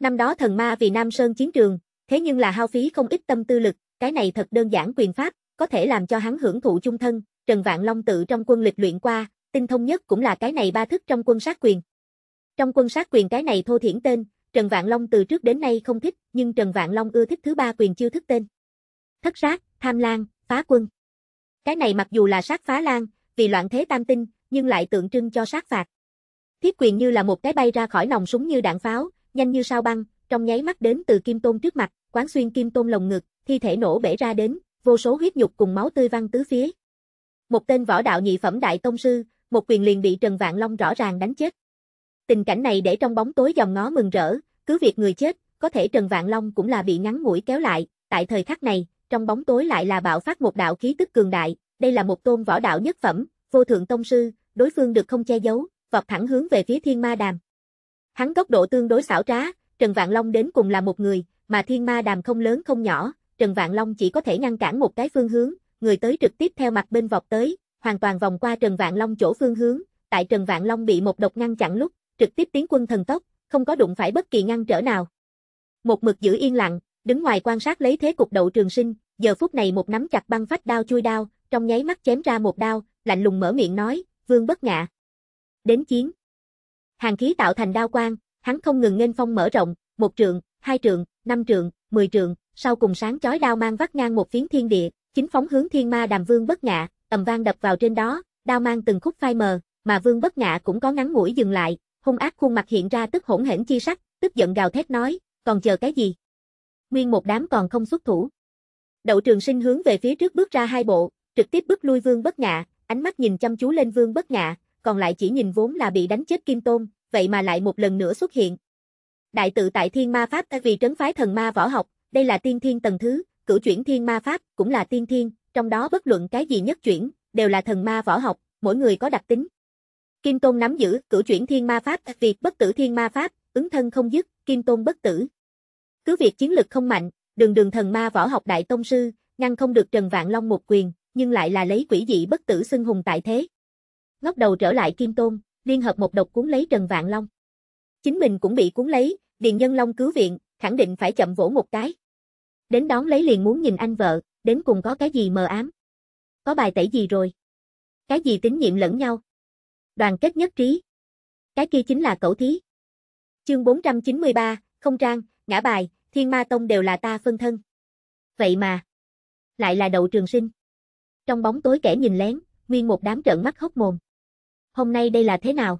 Năm đó thần ma vì Nam Sơn chiến trường, thế nhưng là hao phí không ít tâm tư lực, cái này thật đơn giản quyền pháp, có thể làm cho hắn hưởng thụ chung thân, Trần Vạn Long tự trong quân lịch luyện qua, tinh thông nhất cũng là cái này ba thức trong quân sát quyền. Trong quân sát quyền cái này thô thiển tên, Trần Vạn Long từ trước đến nay không thích, nhưng Trần Vạn Long ưa thích thứ ba quyền chiêu thức tên. Thất sát, tham lang, phá quân. Cái này mặc dù là sát phá lang, vì loạn thế tam tinh, nhưng lại tượng trưng cho sát phạt. Thiết quyền như là một cái bay ra khỏi nòng súng như đạn pháo, nhanh như sao băng, trong nháy mắt đến từ kim tôn trước mặt, quán xuyên kim tôn lồng ngực, thi thể nổ bể ra đến, vô số huyết nhục cùng máu tươi văng tứ phía. Một tên võ đạo nhị phẩm đại tông sư, một quyền liền bị Trần Vạn Long rõ ràng đánh chết. Tình cảnh này để trong bóng tối dòng ngó mừng rỡ, cứ việc người chết, có thể Trần Vạn Long cũng là bị ngắn mũi kéo lại, tại thời khắc này, trong bóng tối lại là bạo phát một đạo khí tức cường đại, đây là một tôn võ đạo nhất phẩm, vô thượng tông sư, đối phương được không che giấu, vọt thẳng hướng về phía Thiên Ma Đàm. Hắn tốc độ tương đối xảo trá, Trần Vạn Long đến cùng là một người, mà Thiên Ma Đàm không lớn không nhỏ, Trần Vạn Long chỉ có thể ngăn cản một cái phương hướng, người tới trực tiếp theo mặt bên vọt tới, hoàn toàn vòng qua Trần Vạn Long chỗ phương hướng, tại Trần Vạn Long bị một độc ngăn chặn lúc, trực tiếp tiến quân thần tốc, không có đụng phải bất kỳ ngăn trở nào. Một mực giữ yên lặng, đứng ngoài quan sát lấy thế cục đậu trường sinh, giờ phút này một nắm chặt băng phách đao chui đao, trong nháy mắt chém ra một đao, lạnh lùng mở miệng nói, vương bất ngạ. Đến chiến. Hàng khí tạo thành đao quang, hắn không ngừng nên phong mở rộng, một trường, hai trường, năm trường, mười trường, sau cùng sáng chói đao mang vắt ngang một phiến thiên địa, chính phóng hướng thiên ma đàm vương bất ngạ, ầm vang đập vào trên đó, đao mang từng khúc phai mờ, mà vương bất ngạ cũng có ngắn ngủi dừng lại, hung ác khuôn mặt hiện ra tức hỗn hển chi sắc, tức giận gào thét nói, còn chờ cái gì? Nguyên một đám còn không xuất thủ. Đậu trường sinh hướng về phía trước bước ra hai bộ, trực tiếp bước lui vương bất ngạ, ánh mắt nhìn chăm chú lên vương bất ngạ, còn lại chỉ nhìn vốn là bị đánh chết kim tôn, vậy mà lại một lần nữa xuất hiện. Đại tự tại thiên ma pháp vì trấn phái thần ma võ học, đây là tiên thiên tầng thứ, cửu chuyển thiên ma pháp cũng là tiên thiên, trong đó bất luận cái gì nhất chuyển, đều là thần ma võ học, mỗi người có đặc tính, Kim Tôn nắm giữ cửu chuyển thiên ma pháp, việc bất tử thiên ma pháp, ứng thân không dứt, Kim Tôn bất tử. Cứ việc chiến lực không mạnh, đường đường thần ma võ học đại tông sư, ngăn không được Trần Vạn Long một quyền, nhưng lại là lấy quỷ dị bất tử xưng hùng tại thế. Ngóc đầu trở lại Kim Tôn, liên hợp một độc cuốn lấy Trần Vạn Long. Chính mình cũng bị cuốn lấy, Điền Nhân Long cứu viện, khẳng định phải chậm vỗ một cái. Đến đón lấy liền muốn nhìn anh vợ, đến cùng có cái gì mờ ám. Có bài tẩy gì rồi? Cái gì tín nhiệm lẫn nhau? đoàn kết nhất trí. Cái kia chính là cẩu thí. Chương 493, không trang, ngã bài, thiên ma tông đều là ta phân thân. Vậy mà, lại là đậu trường sinh. Trong bóng tối kẻ nhìn lén, nguyên một đám trợn mắt hốc mồm. Hôm nay đây là thế nào?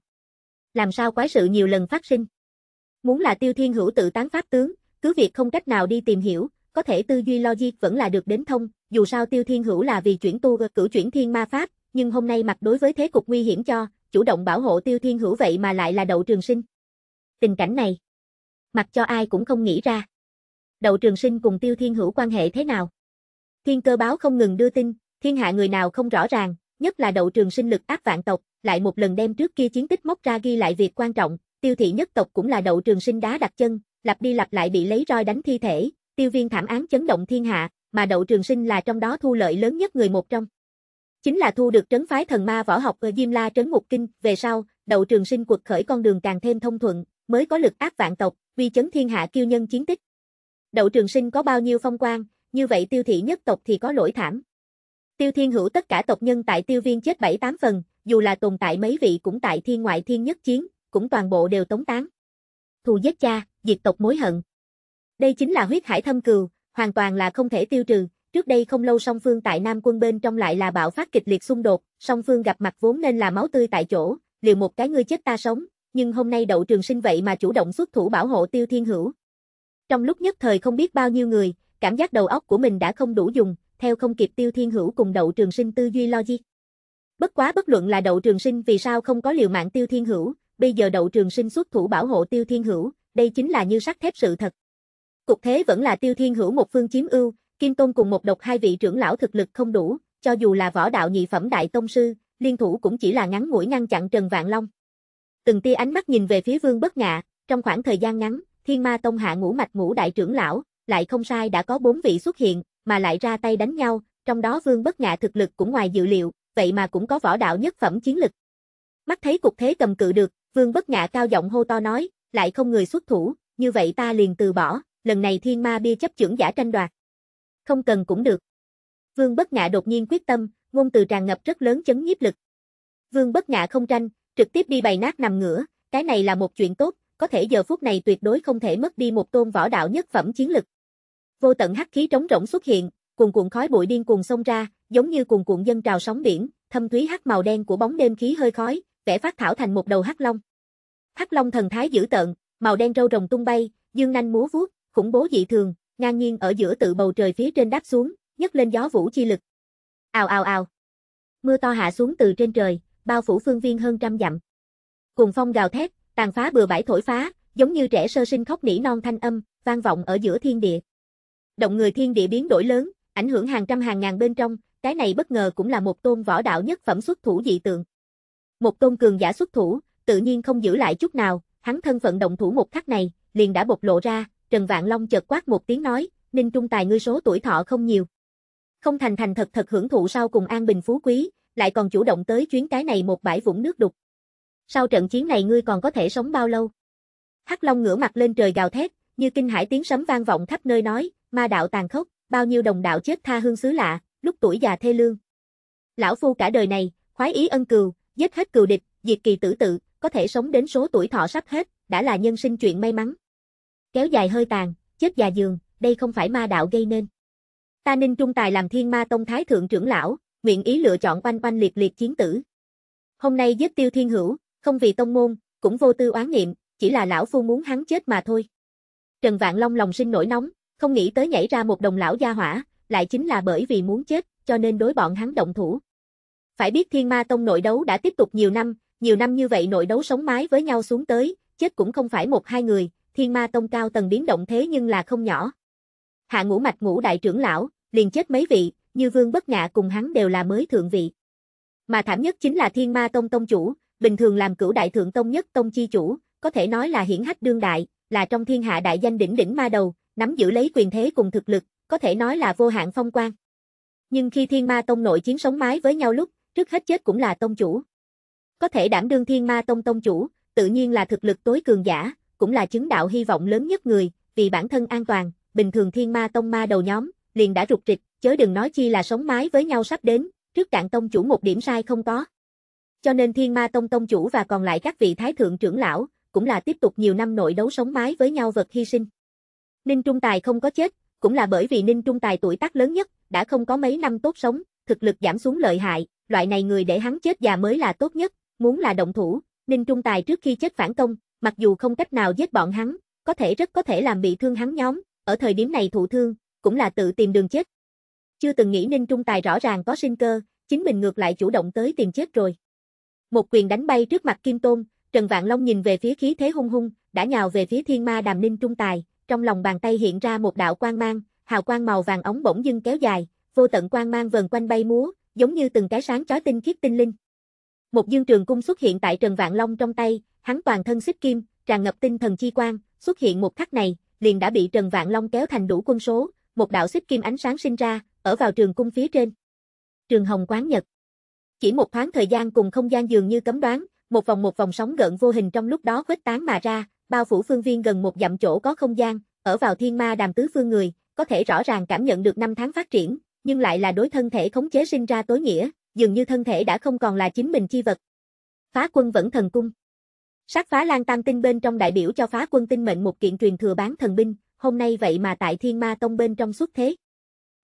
Làm sao quái sự nhiều lần phát sinh? Muốn là tiêu thiên hữu tự tán pháp tướng, cứ việc không cách nào đi tìm hiểu, có thể tư duy logic vẫn là được đến thông, dù sao tiêu thiên hữu là vì chuyển tu cử chuyển thiên ma pháp, nhưng hôm nay mặt đối với thế cục nguy hiểm cho, chủ động bảo hộ tiêu thiên hữu vậy mà lại là đậu trường sinh. Tình cảnh này, mặc cho ai cũng không nghĩ ra. Đậu trường sinh cùng tiêu thiên hữu quan hệ thế nào? Thiên cơ báo không ngừng đưa tin, thiên hạ người nào không rõ ràng, nhất là đậu trường sinh lực áp vạn tộc, lại một lần đem trước kia chiến tích móc ra ghi lại việc quan trọng, tiêu thị nhất tộc cũng là đậu trường sinh đá đặt chân, lặp đi lặp lại bị lấy roi đánh thi thể, tiêu viên thảm án chấn động thiên hạ, mà đậu trường sinh là trong đó thu lợi lớn nhất người một trong chính là thu được trấn phái thần ma võ học ở Diêm La trấn ngục kinh, về sau, đậu trường sinh quật khởi con đường càng thêm thông thuận, mới có lực áp vạn tộc, uy chấn thiên hạ kiêu nhân chiến tích. Đậu trường sinh có bao nhiêu phong quang, như vậy tiêu thị nhất tộc thì có lỗi thảm. Tiêu thiên hữu tất cả tộc nhân tại tiêu viên chết 7-8 phần, dù là tồn tại mấy vị cũng tại thiên ngoại thiên nhất chiến, cũng toàn bộ đều tống tán. Thù giết cha, diệt tộc mối hận. Đây chính là huyết hải thâm cừu, hoàn toàn là không thể tiêu trừ, Trước đây không lâu song phương tại Nam quân bên trong lại là bạo phát kịch liệt xung đột, song phương gặp mặt vốn nên là máu tươi tại chỗ, liều một cái ngươi chết ta sống, nhưng hôm nay đậu trường sinh vậy mà chủ động xuất thủ bảo hộ tiêu thiên hữu. Trong lúc nhất thời không biết bao nhiêu người, cảm giác đầu óc của mình đã không đủ dùng, theo không kịp tiêu thiên hữu cùng đậu trường sinh tư duy logic. Bất quá bất luận là đậu trường sinh vì sao không có liều mạng tiêu thiên hữu, bây giờ đậu trường sinh xuất thủ bảo hộ tiêu thiên hữu, đây chính là như sắt thép sự thật. Cục thế vẫn là tiêu thiên hữu một phương chiếm ưu, Kim Tôn cùng một độc hai vị trưởng lão thực lực không đủ, cho dù là võ đạo nhị phẩm đại tông sư, liên thủ cũng chỉ là ngắn ngủi ngăn chặn Trần Vạn Long. Từng tia ánh mắt nhìn về phía Vương Bất Ngạ, trong khoảng thời gian ngắn, Thiên Ma Tông hạ ngũ mạch ngũ đại trưởng lão, lại không sai đã có bốn vị xuất hiện, mà lại ra tay đánh nhau, trong đó Vương Bất Ngạ thực lực cũng ngoài dự liệu, vậy mà cũng có võ đạo nhất phẩm chiến lực. Mắt thấy cục thế cầm cự được, Vương Bất Ngạ cao giọng hô to nói, lại không người xuất thủ, như vậy ta liền từ bỏ, lần này Thiên Ma bia chấp trưởng giả tranh đoạt không cần cũng được. Vương Bất Ngạ đột nhiên quyết tâm, ngôn từ tràn ngập rất lớn chấn nhiếp lực. Vương Bất Ngạ không tranh, trực tiếp đi bày nát nằm ngửa, cái này là một chuyện tốt, có thể giờ phút này tuyệt đối không thể mất đi một tôn võ đạo nhất phẩm chiến lực. Vô tận hắc khí trống rỗng xuất hiện, cuồn cuộn khói bụi điên cuồng xông ra, giống như cuồn cuộn dân trào sóng biển, thâm thúy hắc màu đen của bóng đêm khí hơi khói, vẽ phát thảo thành một đầu hắc long. Hắc long thần thái dữ tợn, màu đen râu rồng tung bay, dương nanh múa vuốt, khủng bố dị thường, ngang nhiên ở giữa tự bầu trời phía trên đáp xuống, nhấc lên gió vũ chi lực. Ào ào ào. Mưa to hạ xuống từ trên trời, bao phủ phương viên hơn trăm dặm. Cùng phong gào thét, tàn phá bừa bãi thổi phá, giống như trẻ sơ sinh khóc nỉ non thanh âm, vang vọng ở giữa thiên địa. Động người thiên địa biến đổi lớn, ảnh hưởng hàng trăm hàng ngàn bên trong, cái này bất ngờ cũng là một tôn võ đạo nhất phẩm xuất thủ dị tượng. Một tôn cường giả xuất thủ, tự nhiên không giữ lại chút nào, hắn thân phận động thủ một khắc này, liền đã bộc lộ ra, Trần Vạn Long chợt quát một tiếng nói, Ninh Trung Tài ngươi số tuổi thọ không nhiều. Không thành thành thật thật hưởng thụ sau cùng an bình phú quý, lại còn chủ động tới chuyến cái này một bãi vũng nước đục. Sau trận chiến này ngươi còn có thể sống bao lâu? Hắc Long ngửa mặt lên trời gào thét, như kinh hải tiếng sấm vang vọng khắp nơi nói, ma đạo tàn khốc, bao nhiêu đồng đạo chết tha hương xứ lạ, lúc tuổi già thê lương. Lão phu cả đời này, khoái ý ân cừu, giết hết cừu địch, diệt kỳ tử tự, có thể sống đến số tuổi thọ sắp hết, đã là nhân sinh chuyện may mắn kéo dài hơi tàn, chết già giường, đây không phải ma đạo gây nên. Ta Ninh Trung Tài làm Thiên Ma Tông Thái Thượng trưởng lão, nguyện ý lựa chọn quanh quanh liệt liệt chiến tử. Hôm nay giết tiêu thiên hữu, không vì tông môn, cũng vô tư oán niệm, chỉ là lão phu muốn hắn chết mà thôi. Trần Vạn Long lòng sinh nổi nóng, không nghĩ tới nhảy ra một đồng lão gia hỏa, lại chính là bởi vì muốn chết, cho nên đối bọn hắn động thủ. Phải biết Thiên Ma Tông nội đấu đã tiếp tục nhiều năm, nhiều năm như vậy nội đấu sống mái với nhau xuống tới, chết cũng không phải một hai người, thiên ma tông cao tầng biến động thế nhưng là không nhỏ. Hạ ngũ mạch ngũ đại trưởng lão, liền chết mấy vị, như vương bất ngạ cùng hắn đều là mới thượng vị. Mà thảm nhất chính là thiên ma tông tông chủ, bình thường làm cửu đại thượng tông nhất tông chi chủ, có thể nói là hiển hách đương đại, là trong thiên hạ đại danh đỉnh đỉnh ma đầu, nắm giữ lấy quyền thế cùng thực lực, có thể nói là vô hạn phong quang. Nhưng khi thiên ma tông nội chiến sống mái với nhau lúc, trước hết chết cũng là tông chủ. Có thể đảm đương thiên ma tông tông chủ, tự nhiên là thực lực tối cường giả, cũng là chứng đạo hy vọng lớn nhất người, vì bản thân an toàn, bình thường thiên ma tông ma đầu nhóm, liền đã rụt rịch, chớ đừng nói chi là sống mái với nhau sắp đến, trước cạn tông chủ một điểm sai không có. Cho nên thiên ma tông tông chủ và còn lại các vị thái thượng trưởng lão, cũng là tiếp tục nhiều năm nội đấu sống mái với nhau vật hy sinh. Ninh Trung Tài không có chết, cũng là bởi vì Ninh Trung Tài tuổi tác lớn nhất, đã không có mấy năm tốt sống, thực lực giảm xuống lợi hại, loại này người để hắn chết già mới là tốt nhất, muốn là động thủ, Ninh Trung Tài trước khi chết phản công, mặc dù không cách nào giết bọn hắn, có thể rất có thể làm bị thương hắn nhóm, ở thời điểm này thụ thương, cũng là tự tìm đường chết. Chưa từng nghĩ Ninh Trung Tài rõ ràng có sinh cơ, chính mình ngược lại chủ động tới tìm chết rồi. Một quyền đánh bay trước mặt Kim Tôn, Trần Vạn Long nhìn về phía khí thế hung hung, đã nhào về phía Thiên Ma Đàm Ninh Trung Tài, trong lòng bàn tay hiện ra một đạo quang mang, hào quang màu vàng ống bỗng dưng kéo dài, vô tận quang mang vần quanh bay múa, giống như từng cái sáng chói tinh khiết tinh linh. Một dương trường cung xuất hiện tại Trần Vạn Long trong tay, hắn toàn thân xích kim, tràn ngập tinh thần chi quang, xuất hiện một khắc này, liền đã bị Trần Vạn Long kéo thành đủ quân số, một đạo xích kim ánh sáng sinh ra, ở vào trường cung phía trên. Trường Hồng Quán Nhật Chỉ một thoáng thời gian cùng không gian dường như cấm đoán, một vòng một vòng sóng gợn vô hình trong lúc đó khuếch tán mà ra, bao phủ phương viên gần một dặm chỗ có không gian, ở vào thiên ma đàm tứ phương người, có thể rõ ràng cảm nhận được năm tháng phát triển, nhưng lại là đối thân thể khống chế sinh ra tối nghĩa, dường như thân thể đã không còn là chính mình chi vật. Phá quân vẫn thần cung. Sát phá lan tăng tinh bên trong đại biểu cho phá quân tinh mệnh một kiện truyền thừa bán thần binh, hôm nay vậy mà tại thiên ma tông bên trong xuất thế.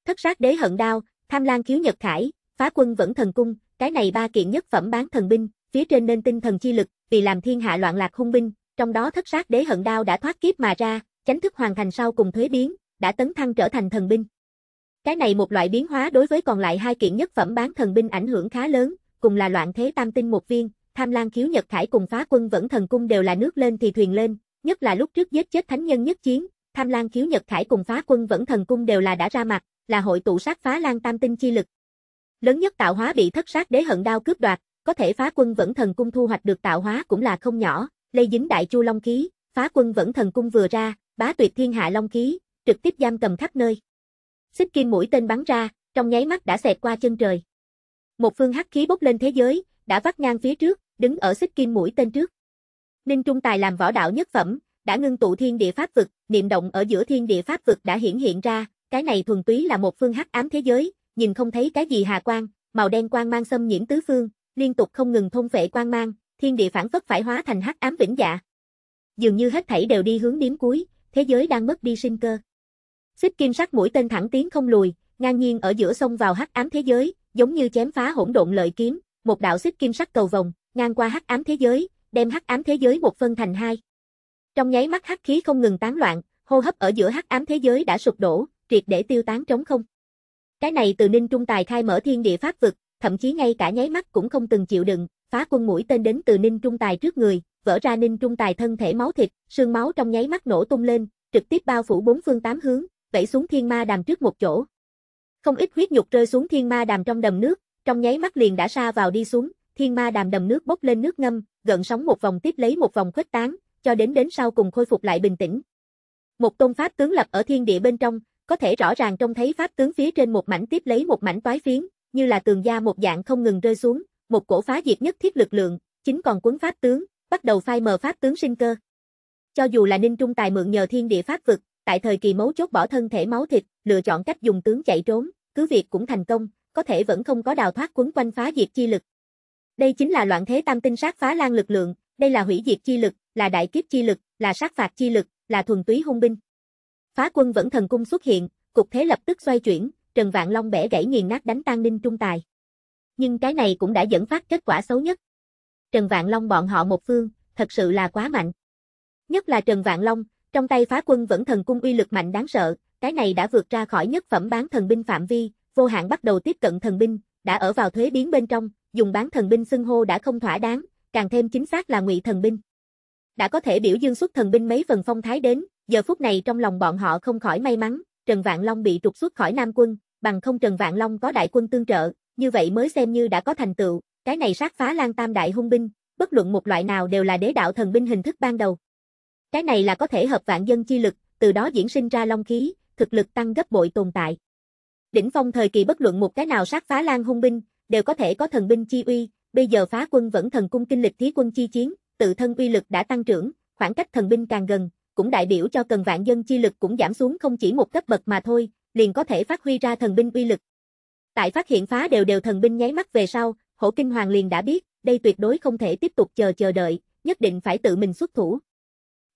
Thất sát đế hận đao, tham lang khiếu nhật khải, phá quân vẫn thần cung, cái này ba kiện nhất phẩm bán thần binh, phía trên nên tinh thần chi lực, vì làm thiên hạ loạn lạc hung binh, trong đó thất sát đế hận đao đã thoát kiếp mà ra, chánh thức hoàn thành sau cùng thuế biến, đã tấn thăng trở thành thần binh. Cái này một loại biến hóa đối với còn lại hai kiện nhất phẩm bán thần binh ảnh hưởng khá lớn, cùng là loạn thế tam tinh một viên, Tham Lan Khiếu Nhật Khải cùng phá quân vẫn thần cung đều là nước lên thì thuyền lên, nhất là lúc trước giết chết thánh nhân nhất chiến, Tham Lan Khiếu Nhật Khải cùng phá quân vẫn thần cung đều là đã ra mặt, là hội tụ sát phá Lan Tam Tinh chi lực. Lớn nhất tạo hóa bị thất sát đế hận đao cướp đoạt, có thể phá quân vẫn thần cung thu hoạch được tạo hóa cũng là không nhỏ, lây dính đại chu long khí, phá quân vẫn thần cung vừa ra, bá tuyệt thiên hạ long khí, trực tiếp giam cầm khắp nơi. Xích kim mũi tên bắn ra, trong nháy mắt đã xẹt qua chân trời. Một phương hắc khí bốc lên thế giới, đã vắt ngang phía trước, đứng ở xích kim mũi tên trước. Ninh Trung Tài làm võ đạo nhất phẩm, đã ngưng tụ thiên địa pháp vực, niệm động ở giữa thiên địa pháp vực đã hiển hiện ra, cái này thuần túy là một phương hắc ám thế giới, nhìn không thấy cái gì hà quang, màu đen quang mang xâm nhiễm tứ phương, liên tục không ngừng thông phệ quang mang, thiên địa phản phất phải hóa thành hắc ám vĩnh dạ. Dường như hết thảy đều đi hướng điểm cuối, thế giới đang mất đi sinh cơ. Xích kim sắc mũi tên thẳng tiến không lùi, ngang nhiên ở giữa sông vào hắc ám thế giới, giống như chém phá hỗn độn lợi kiếm, một đạo xích kim sắc cầu vòng, ngang qua hắc ám thế giới, đem hắc ám thế giới một phân thành hai. Trong nháy mắt hắc khí không ngừng tán loạn, hô hấp ở giữa hắc ám thế giới đã sụp đổ, triệt để tiêu tán trống không. Cái này từ Ninh Trung Tài khai mở thiên địa pháp vực, thậm chí ngay cả nháy mắt cũng không từng chịu đựng, phá quân mũi tên đến từ Ninh Trung Tài trước người, vỡ ra Ninh Trung Tài thân thể máu thịt, xương máu trong nháy mắt nổ tung lên, trực tiếp bao phủ bốn phương tám hướng, vẩy xuống thiên ma đàm trước một chỗ. Không ít huyết nhục rơi xuống thiên ma đàm trong đầm nước, trong nháy mắt liền đã xa vào đi xuống, thiên ma đàm đầm nước bốc lên nước ngâm, gần sóng một vòng tiếp lấy một vòng khuếch tán, cho đến đến sau cùng khôi phục lại bình tĩnh. Một tôn pháp tướng lập ở thiên địa bên trong, có thể rõ ràng trông thấy pháp tướng phía trên một mảnh tiếp lấy một mảnh toái phiến, như là tường da một dạng không ngừng rơi xuống, một cổ phá diệt nhất thiết lực lượng, chính còn cuốn pháp tướng, bắt đầu phai mờ pháp tướng sinh cơ. Cho dù là Ninh Trung Tài mượn nhờ thiên địa pháp vực, tại thời kỳ mấu chốt bỏ thân thể máu thịt, lựa chọn cách dùng tướng chạy trốn, cứ việc cũng thành công, có thể vẫn không có đào thoát quấn quanh phá diệt chi lực. Đây chính là loạn thế tam tinh sát phá lan lực lượng, đây là hủy diệt chi lực, là đại kiếp chi lực, là sát phạt chi lực, là thuần túy hung binh. Phá quân vẫn thần cung xuất hiện, cục thế lập tức xoay chuyển, Trần Vạn Long bẻ gãy nghiền nát đánh tan ninh trung tài. Nhưng cái này cũng đã dẫn phát kết quả xấu nhất. Trần Vạn Long bọn họ một phương, thật sự là quá mạnh. Nhất là Trần Vạn Long, trong tay phá quân vẫn thần cung uy lực mạnh đáng sợ, cái này đã vượt ra khỏi nhất phẩm bán thần binh phạm vi, vô hạn bắt đầu tiếp cận thần binh, đã ở vào thuế biến bên trong, dùng bán thần binh xưng hô đã không thỏa đáng, càng thêm chính xác là ngụy thần binh. Đã có thể biểu dương xuất thần binh mấy phần phong thái đến, giờ phút này trong lòng bọn họ không khỏi may mắn, Trần Vạn Long bị trục xuất khỏi Nam quân, bằng không Trần Vạn Long có đại quân tương trợ, như vậy mới xem như đã có thành tựu, cái này sát phá Lan Tam đại hung binh, bất luận một loại nào đều là đế đạo thần binh hình thức ban đầu. Cái này là có thể hợp vạn dân chi lực, từ đó diễn sinh ra long khí, thực lực tăng gấp bội tồn tại. Đỉnh phong thời kỳ bất luận một cái nào sát phá lan hung binh, đều có thể có thần binh chi uy, bây giờ phá quân vẫn thần cung kinh lịch thí quân chi chiến, tự thân uy lực đã tăng trưởng, khoảng cách thần binh càng gần, cũng đại biểu cho cần vạn dân chi lực cũng giảm xuống không chỉ một cấp bậc mà thôi, liền có thể phát huy ra thần binh uy lực. Tại phát hiện phá đều đều thần binh nháy mắt về sau, Hổ Kinh Hoàng liền đã biết, đây tuyệt đối không thể tiếp tục chờ chờ đợi, nhất định phải tự mình xuất thủ.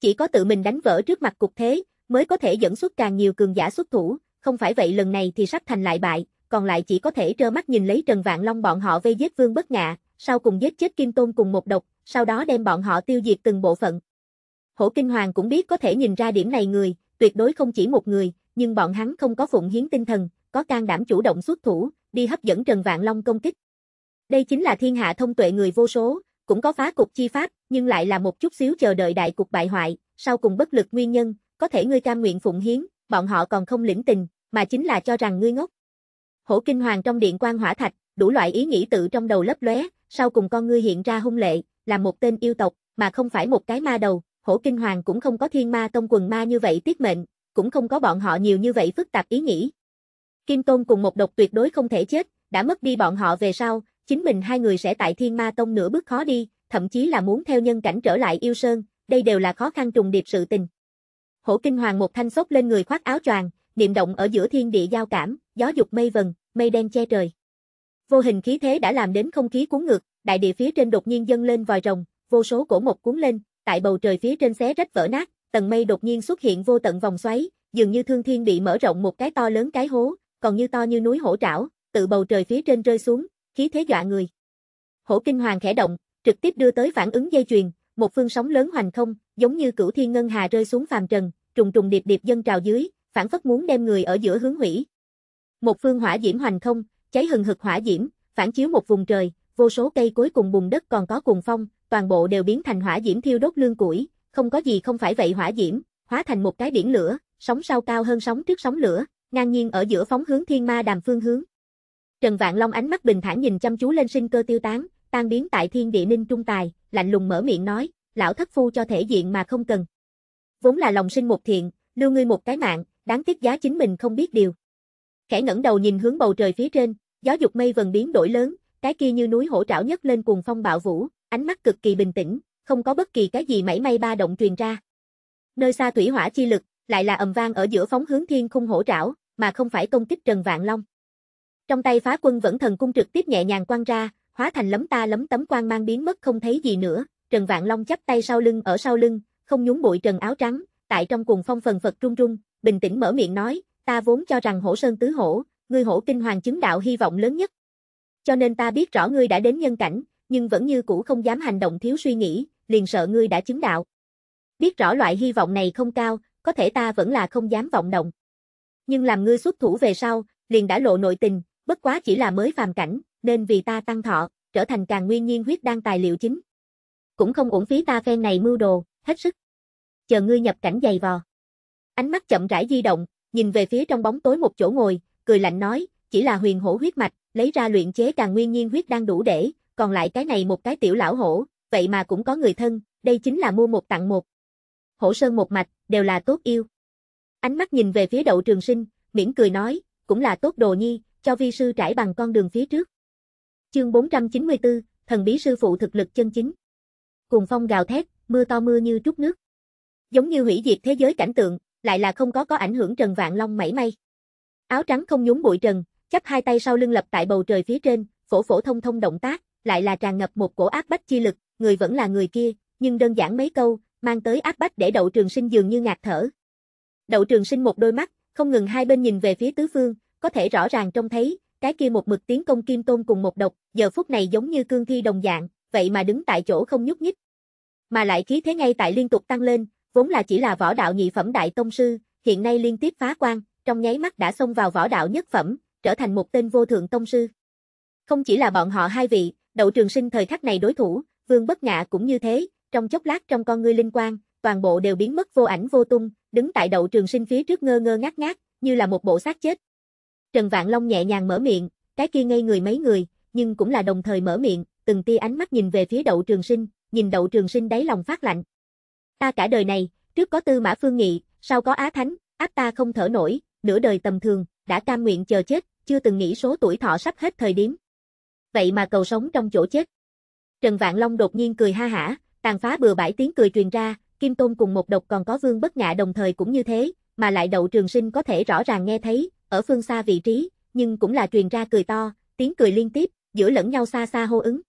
Chỉ có tự mình đánh vỡ trước mặt cục thế, mới có thể dẫn xuất càng nhiều cường giả xuất thủ, không phải vậy lần này thì sắp thành lại bại, còn lại chỉ có thể trơ mắt nhìn lấy Trần Vạn Long bọn họ vây giết Vương Bất Ngạ, sau cùng giết chết Kim Tôn cùng một độc, sau đó đem bọn họ tiêu diệt từng bộ phận. Hổ Kinh Hoàng cũng biết có thể nhìn ra điểm này người, tuyệt đối không chỉ một người, nhưng bọn hắn không có phụng hiến tinh thần, có can đảm chủ động xuất thủ, đi hấp dẫn Trần Vạn Long công kích. Đây chính là thiên hạ thông tuệ người vô số, cũng có phá cục chi pháp, nhưng lại là một chút xíu chờ đợi đại cục bại hoại, sau cùng bất lực nguyên nhân, có thể ngươi cam nguyện phụng hiến, bọn họ còn không lĩnh tình, mà chính là cho rằng ngươi ngốc. Hổ kinh hoàng trong điện quan hỏa thạch, đủ loại ý nghĩ tự trong đầu lấp lóe, sau cùng con ngươi hiện ra hung lệ, là một tên yêu tộc, mà không phải một cái ma đầu, hổ kinh hoàng cũng không có thiên ma tông quần ma như vậy tiết mệnh, cũng không có bọn họ nhiều như vậy phức tạp ý nghĩ. Kim Tôn cùng một độc tuyệt đối không thể chết, đã mất đi bọn họ về sau, chính mình hai người sẽ tại thiên ma tông nửa bước khó đi, thậm chí là muốn theo nhân cảnh trở lại yêu sơn, đây đều là khó khăn trùng điệp sự tình. Hổ kinh hoàng một thanh sốt lên người khoác áo choàng, niệm động ở giữa thiên địa giao cảm, gió dục mây vần, mây đen che trời. Vô hình khí thế đã làm đến không khí cuốn ngược, đại địa phía trên đột nhiên dâng lên vòi rồng, vô số cổ mộc cuốn lên, tại bầu trời phía trên xé rách vỡ nát, tầng mây đột nhiên xuất hiện vô tận vòng xoáy, dường như thương thiên bị mở rộng một cái to lớn cái hố, còn như to như núi hổ trảo, tự bầu trời phía trên rơi xuống, khí thế dọa người. Hổ kinh hoàng khẽ động, trực tiếp đưa tới phản ứng dây chuyền, một phương sóng lớn hoành không, giống như cửu thiên ngân hà rơi xuống phàm trần, trùng trùng điệp điệp dân trào dưới, phản phất muốn đem người ở giữa hướng hủy. Một phương hỏa diễm hoành không, cháy hừng hực hỏa diễm, phản chiếu một vùng trời, vô số cây cuối cùng bùn đất còn có cuồng phong, toàn bộ đều biến thành hỏa diễm thiêu đốt lương củi, không có gì không phải vậy hỏa diễm, hóa thành một cái biển lửa, sóng sau cao hơn sóng trước sóng lửa, ngang nhiên ở giữa phóng hướng thiên ma đàm phương hướng. Trần Vạn Long ánh mắt bình thản nhìn chăm chú lên sinh cơ tiêu tán, tan biến tại thiên địa ninh trung tài, lạnh lùng mở miệng nói, lão thất phu cho thể diện mà không cần. Vốn là lòng sinh một thiện, lưu ngươi một cái mạng, đáng tiếc giá chính mình không biết điều. Khẽ ngẩng đầu nhìn hướng bầu trời phía trên, gió dục mây vần biến đổi lớn, cái kia như núi hổ trảo nhất lên cuồng phong bạo vũ, ánh mắt cực kỳ bình tĩnh, không có bất kỳ cái gì mảy may ba động truyền ra. Nơi xa thủy hỏa chi lực, lại là ầm vang ở giữa phóng hướng thiên khung hổ trảo, mà không phải công kích Trần Vạn Long. Trong tay phá quân vẫn thần cung trực tiếp nhẹ nhàng quăng ra, hóa thành lấm ta lấm tấm quang mang biến mất không thấy gì nữa, Trần Vạn Long chắp tay sau lưng ở sau lưng, không nhúng bụi trần áo trắng, tại trong cuồng phong phần phật trung trung, bình tĩnh mở miệng nói, ta vốn cho rằng hổ sơn tứ hổ, ngươi hổ kinh hoàng chứng đạo hy vọng lớn nhất. Cho nên ta biết rõ ngươi đã đến nhân cảnh, nhưng vẫn như cũ không dám hành động thiếu suy nghĩ, liền sợ ngươi đã chứng đạo. Biết rõ loại hy vọng này không cao, có thể ta vẫn là không dám vọng động. Nhưng làm ngươi xuất thủ về sau, liền đã lộ nội tình, bất quá chỉ là mới phàm cảnh, nên vì ta tăng thọ, trở thành càng nguyên nhiên huyết đan tài liệu chính. Cũng không uổng phí ta phen này mưu đồ, hết sức. Chờ ngươi nhập cảnh dày vò. Ánh mắt chậm rãi di động, nhìn về phía trong bóng tối một chỗ ngồi, cười lạnh nói, chỉ là huyền hổ huyết mạch, lấy ra luyện chế càng nguyên nhiên huyết đang đủ để, còn lại cái này một cái tiểu lão hổ, vậy mà cũng có người thân, đây chính là mua một tặng một. Hổ sơn một mạch, đều là tốt yêu. Ánh mắt nhìn về phía đậu trường sinh, miễn cười nói, cũng là tốt đồ nhi, cho vi sư trải bằng con đường phía trước. Chương 494, thần bí sư phụ thực lực chân chính. Cùng phong gào thét, mưa to mưa như trút nước. Giống như hủy diệt thế giới cảnh tượng, lại là không có có ảnh hưởng Trần Vạn Long mảy may. Áo trắng không nhúng bụi trần, chắp hai tay sau lưng lập tại bầu trời phía trên, phổ phổ thông thông động tác, lại là tràn ngập một cổ ác bách chi lực, người vẫn là người kia, nhưng đơn giản mấy câu, mang tới ác bách để đậu trường sinh dường như ngạt thở. Đậu trường sinh một đôi mắt, không ngừng hai bên nhìn về phía tứ phương, có thể rõ ràng trông thấy, cái kia một mực tiến công kim tôn cùng một độc, giờ phút này giống như cương thi đồng dạng, vậy mà đứng tại chỗ không nhúc nhích. Mà lại khí thế ngay tại liên tục tăng lên, vốn là chỉ là võ đạo nhị phẩm đại tông sư, hiện nay liên tiếp phá quan, trong nháy mắt đã xông vào võ đạo nhất phẩm, trở thành một tên vô thượng tông sư. Không chỉ là bọn họ hai vị, đậu trường sinh thời khắc này đối thủ, vương bất ngạ cũng như thế, trong chốc lát trong con ngươi linh quang, toàn bộ đều biến mất vô ảnh vô tung, đứng tại đậu trường sinh phía trước ngơ ngơ ngác ngác, như là một bộ xác chết. Trần Vạn Long nhẹ nhàng mở miệng, cái kia ngây người mấy người, nhưng cũng là đồng thời mở miệng, từng tia ánh mắt nhìn về phía đậu trường sinh, nhìn đậu trường sinh đáy lòng phát lạnh, Ta cả đời này, trước có tư mã phương nghị, sau có á thánh, áp ta không thở nổi, nửa đời tầm thường, đã cam nguyện chờ chết, chưa từng nghĩ số tuổi thọ sắp hết thời điểm. Vậy mà cầu sống trong chỗ chết. Trần Vạn Long đột nhiên cười ha hả, tàn phá bừa bãi tiếng cười truyền ra, Kim Tôn cùng một độc còn có Vương Bất Ngạ đồng thời cũng như thế, mà lại đậu trường sinh có thể rõ ràng nghe thấy, ở phương xa vị trí, nhưng cũng là truyền ra cười to, tiếng cười liên tiếp, giữa lẫn nhau xa xa hô ứng.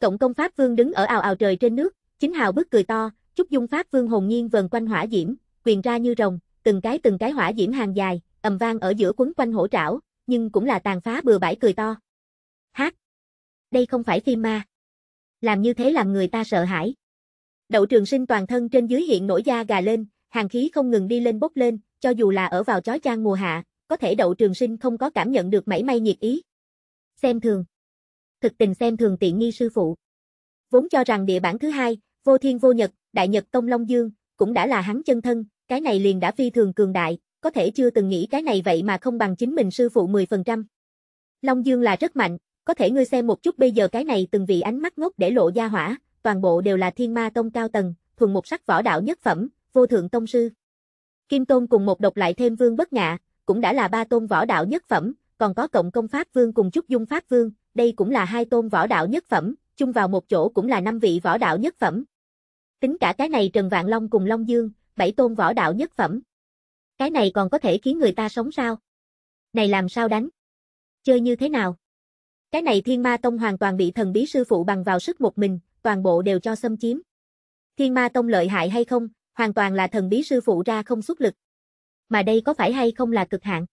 Cộng công Pháp Vương đứng ở ào ào trời trên nước, chính hào bức cười to, Chúc dung pháp vương hồn nhiên vần quanh hỏa diễm, quyền ra như rồng, từng cái từng cái hỏa diễm hàng dài, ầm vang ở giữa quấn quanh hổ trảo, nhưng cũng là tàn phá bừa bãi cười to. Hát! Đây không phải phim ma. Làm như thế làm người ta sợ hãi. Đậu trường sinh toàn thân trên dưới hiện nổi da gà lên, hàng khí không ngừng đi lên bốc lên, cho dù là ở vào chói chang mùa hạ, có thể đậu trường sinh không có cảm nhận được mảy may nhiệt ý. Xem thường. Thực tình xem thường tiện nghi sư phụ. Vốn cho rằng địa bản thứ hai, vô thiên vô nhật, đại nhật công long dương, cũng đã là hắn chân thân, cái này liền đã phi thường cường đại, có thể chưa từng nghĩ cái này vậy mà không bằng chính mình sư phụ 10%. Long dương là rất mạnh, có thể ngươi xem một chút bây giờ cái này từng vị ánh mắt ngốc để lộ ra hỏa, toàn bộ đều là thiên ma tông cao tầng, thuần một sắc võ đạo nhất phẩm, vô thượng tông sư. Kim Tôn cùng một độc lại thêm Vương Bất Ngạ, cũng đã là ba tôn võ đạo nhất phẩm, còn có cộng công Pháp Vương cùng Trúc Dung Pháp Vương, đây cũng là hai tôn võ đạo nhất phẩm, chung vào một chỗ cũng là năm vị võ đạo nhất phẩm, Tính cả cái này Trần Vạn Long cùng Long Dương, bảy tôn võ đạo nhất phẩm. Cái này còn có thể khiến người ta sống sao? Này làm sao đánh? Chơi như thế nào? Cái này Thiên Ma Tông hoàn toàn bị thần bí sư phụ bằng vào sức một mình, toàn bộ đều cho xâm chiếm. Thiên Ma Tông lợi hại hay không, hoàn toàn là thần bí sư phụ ra không xuất lực. Mà đây có phải hay không là cực hạn?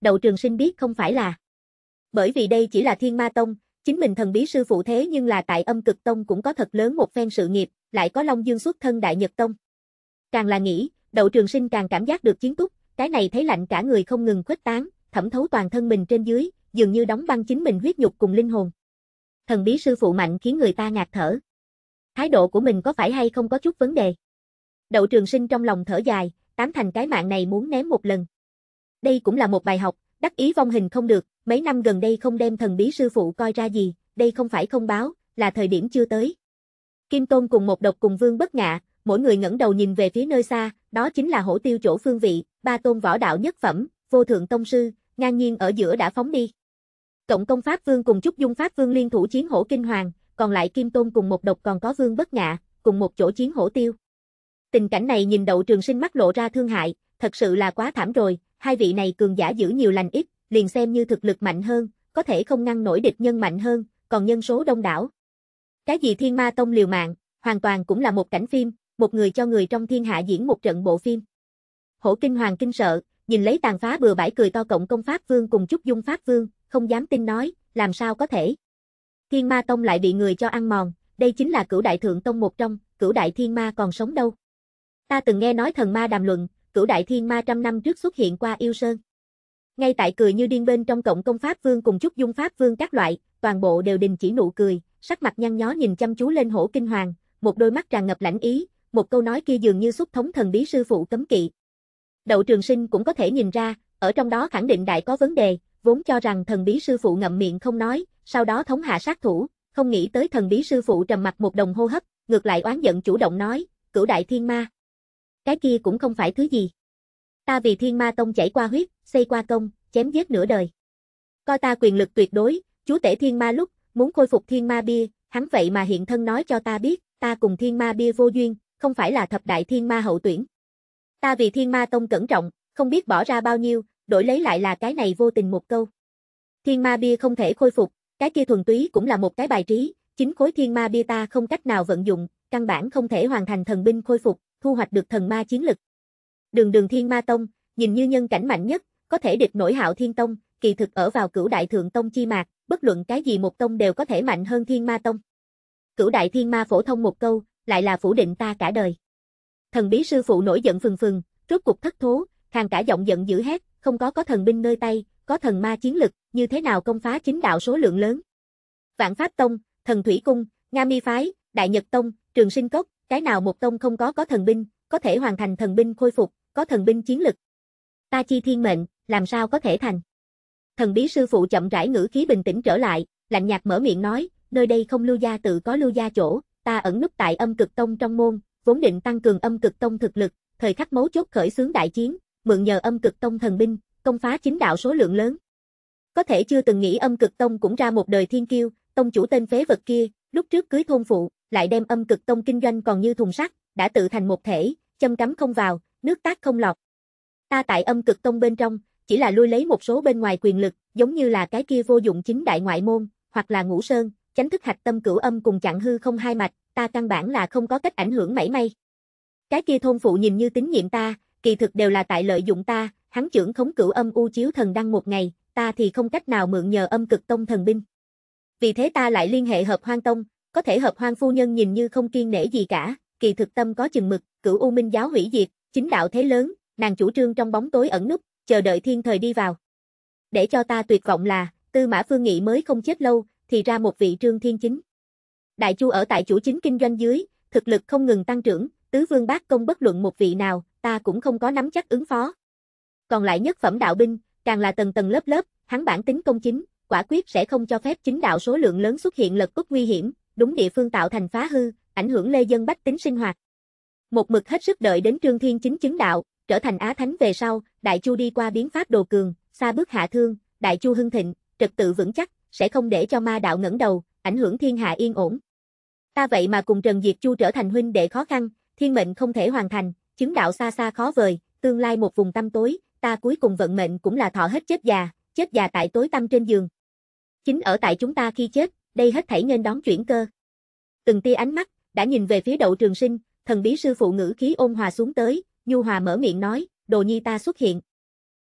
Đậu Trường Sinh biết không phải là. Bởi vì đây chỉ là Thiên Ma Tông, chính mình thần bí sư phụ thế nhưng là tại âm cực tông cũng có thật lớn một phen sự nghiệp, lại có Long Dương xuất thân Đại Nhật Tông. Càng là nghĩ, đậu trường sinh càng cảm giác được chiến túc, cái này thấy lạnh cả người không ngừng khuếch tán, thẩm thấu toàn thân mình trên dưới, dường như đóng băng chính mình huyết nhục cùng linh hồn. Thần bí sư phụ mạnh khiến người ta ngạt thở. Thái độ của mình có phải hay không có chút vấn đề? Đậu trường sinh trong lòng thở dài, tám thành cái mạng này muốn ném một lần. Đây cũng là một bài học, đắc ý vong hình không được, mấy năm gần đây không đem thần bí sư phụ coi ra gì, đây không phải không báo, là thời điểm chưa tới, Kim Tôn cùng một độc cùng Vương Bất Ngạ, mỗi người ngẩng đầu nhìn về phía nơi xa, đó chính là hổ tiêu chỗ phương vị, ba tôn võ đạo nhất phẩm, vô thượng tông sư, ngang nhiên ở giữa đã phóng đi. Cộng công Pháp Vương cùng Chúc Dung Pháp Vương liên thủ chiến hổ kinh hoàng, còn lại Kim Tôn cùng một độc còn có Vương Bất Ngạ, cùng một chỗ chiến hổ tiêu. Tình cảnh này nhìn đậu trường sinh mắt lộ ra thương hại, thật sự là quá thảm rồi, hai vị này cường giả giữ nhiều lành ít, liền xem như thực lực mạnh hơn, có thể không ngăn nổi địch nhân mạnh hơn, còn nhân số đông đảo, cái gì Thiên Ma Tông liều mạng, hoàn toàn cũng là một cảnh phim, một người cho người trong thiên hạ diễn một trận bộ phim. Hổ Kinh Hoàng kinh sợ, nhìn lấy tàn phá bừa bãi cười to cộng công Pháp Vương cùng Trúc Dung Pháp Vương, không dám tin nói, làm sao có thể. Thiên Ma Tông lại bị người cho ăn mòn, đây chính là cửu đại thượng tông một trong, cửu đại thiên ma còn sống đâu. Ta từng nghe nói thần ma đàm luận, cửu đại thiên ma trăm năm trước xuất hiện qua yêu sơn. Ngay tại cười như điên bên trong cộng công Pháp Vương cùng Trúc Dung Pháp Vương các loại, toàn bộ đều đình chỉ nụ cười, sắc mặt nhăn nhó nhìn chăm chú lên hổ kinh hoàng, một đôi mắt tràn ngập lãnh ý, một câu nói kia dường như xuất thống thần bí sư phụ cấm kỵ. Đậu Trường Sinh cũng có thể nhìn ra, ở trong đó khẳng định đại có vấn đề, vốn cho rằng thần bí sư phụ ngậm miệng không nói, sau đó thống hạ sát thủ, không nghĩ tới thần bí sư phụ trầm mặt một đồng hô hấp, ngược lại oán giận chủ động nói, cửu đại thiên ma. Cái kia cũng không phải thứ gì. Ta vì thiên ma tông chảy qua huyết, xây qua công, chém giết nửa đời. Coi ta quyền lực tuyệt đối, chú tể thiên ma lúc, muốn khôi phục thiên ma bia, hắn vậy mà hiện thân nói cho ta biết, ta cùng thiên ma bia vô duyên, không phải là thập đại thiên ma hậu tuyển. Ta vì thiên ma tông cẩn trọng, không biết bỏ ra bao nhiêu, đổi lấy lại là cái này vô tình một câu. Thiên ma bia không thể khôi phục, cái kia thuần túy cũng là một cái bài trí, chính khối thiên ma bia ta không cách nào vận dụng, căn bản không thể hoàn thành thần binh khôi phục, thu hoạch được thần ma chiến lực. Đường đường thiên ma tông, nhìn như nhân cảnh mạnh nhất, có thể địch nổi hạo thiên tông, kỳ thực ở vào cửu đại thượng tông chi mạc, bất luận cái gì một tông đều có thể mạnh hơn thiên ma tông. Cửu đại thiên ma phổ thông một câu, lại là phủ định ta cả đời. Thần bí sư phụ nổi giận phừng phừng, rốt cục thất thố, hàng cả giọng giận dữ hét, không có có thần binh nơi tay, có thần ma chiến lực, như thế nào công phá chính đạo số lượng lớn. Vạn Pháp Tông, Thần Thủy Cung, Nga Mi Phái, Đại Nhật Tông, Trường Sinh Cốc, cái nào một tông không có có thần binh, có thể hoàn thành thần binh khôi phục, có thần binh chiến lực. Ta chi thiên mệnh, làm sao có thể thành. Thần bí sư phụ chậm rãi ngữ khí bình tĩnh trở lại, lạnh nhạt mở miệng nói, nơi đây không lưu gia tự có lưu gia chỗ, ta ẩn núp tại âm cực tông trong môn, vốn định tăng cường âm cực tông thực lực, thời khắc mấu chốt khởi xướng đại chiến, mượn nhờ âm cực tông thần binh, công phá chính đạo số lượng lớn. Có thể chưa từng nghĩ âm cực tông cũng ra một đời thiên kiêu, tông chủ tên phế vật kia, lúc trước cưới thôn phụ, lại đem âm cực tông kinh doanh còn như thùng sắt, đã tự thành một thể, châm cắm không vào, nước tác không lọt. Ta tại âm cực tông bên trong, chỉ là lui lấy một số bên ngoài quyền lực, giống như là cái kia vô dụng chính đại ngoại môn, hoặc là ngũ sơn, chánh thức hạch tâm cửu âm cùng chặn hư không hai mạch, ta căn bản là không có cách ảnh hưởng mảy may. Cái kia thôn phụ nhìn như tín nhiệm ta, kỳ thực đều là tại lợi dụng ta, hắn trưởng khống cửu âm u chiếu thần đăng một ngày, ta thì không cách nào mượn nhờ âm cực tông thần binh. Vì thế ta lại liên hệ hợp hoang tông, có thể hợp hoang phu nhân nhìn như không kiên nể gì cả, kỳ thực tâm có chừng mực, cửu u minh giáo hủy diệt, chính đạo thế lớn, nàng chủ trương trong bóng tối ẩn núp, chờ đợi thiên thời đi vào. Để cho ta tuyệt vọng là, Tư Mã Phương Nghị mới không chết lâu, thì ra một vị trương thiên chính. Đại Chu ở tại chủ chính kinh doanh dưới, thực lực không ngừng tăng trưởng, tứ vương bác công bất luận một vị nào, ta cũng không có nắm chắc ứng phó. Còn lại nhất phẩm đạo binh, càng là tầng tầng lớp lớp, hắn bản tính công chính, quả quyết sẽ không cho phép chính đạo số lượng lớn xuất hiện lật úp nguy hiểm, đúng địa phương tạo thành phá hư, ảnh hưởng lê dân bách tính sinh hoạt. Một mực hết sức đợi đến Trương Thiên chính chứng đạo, trở thành Á Thánh về sau, Đại Chu đi qua biến pháp đồ cường, xa bước hạ thương, Đại Chu hưng thịnh, trật tự vững chắc, sẽ không để cho ma đạo ngẩng đầu, ảnh hưởng thiên hạ yên ổn. Ta vậy mà cùng Trần Diệt Chu trở thành huynh đệ khó khăn, thiên mệnh không thể hoàn thành, chứng đạo xa xa khó vời, tương lai một vùng tăm tối, ta cuối cùng vận mệnh cũng là thọ hết chết già, chết già tại tối tâm trên giường. Chính ở tại chúng ta khi chết, đây hết thảy nên đón chuyển cơ. Từng tia ánh mắt đã nhìn về phía Đậu Trường Sinh, thần bí sư phụ ngữ khí ôn hòa xuống tới, Nhu Hòa mở miệng nói, đồ nhi ta xuất hiện.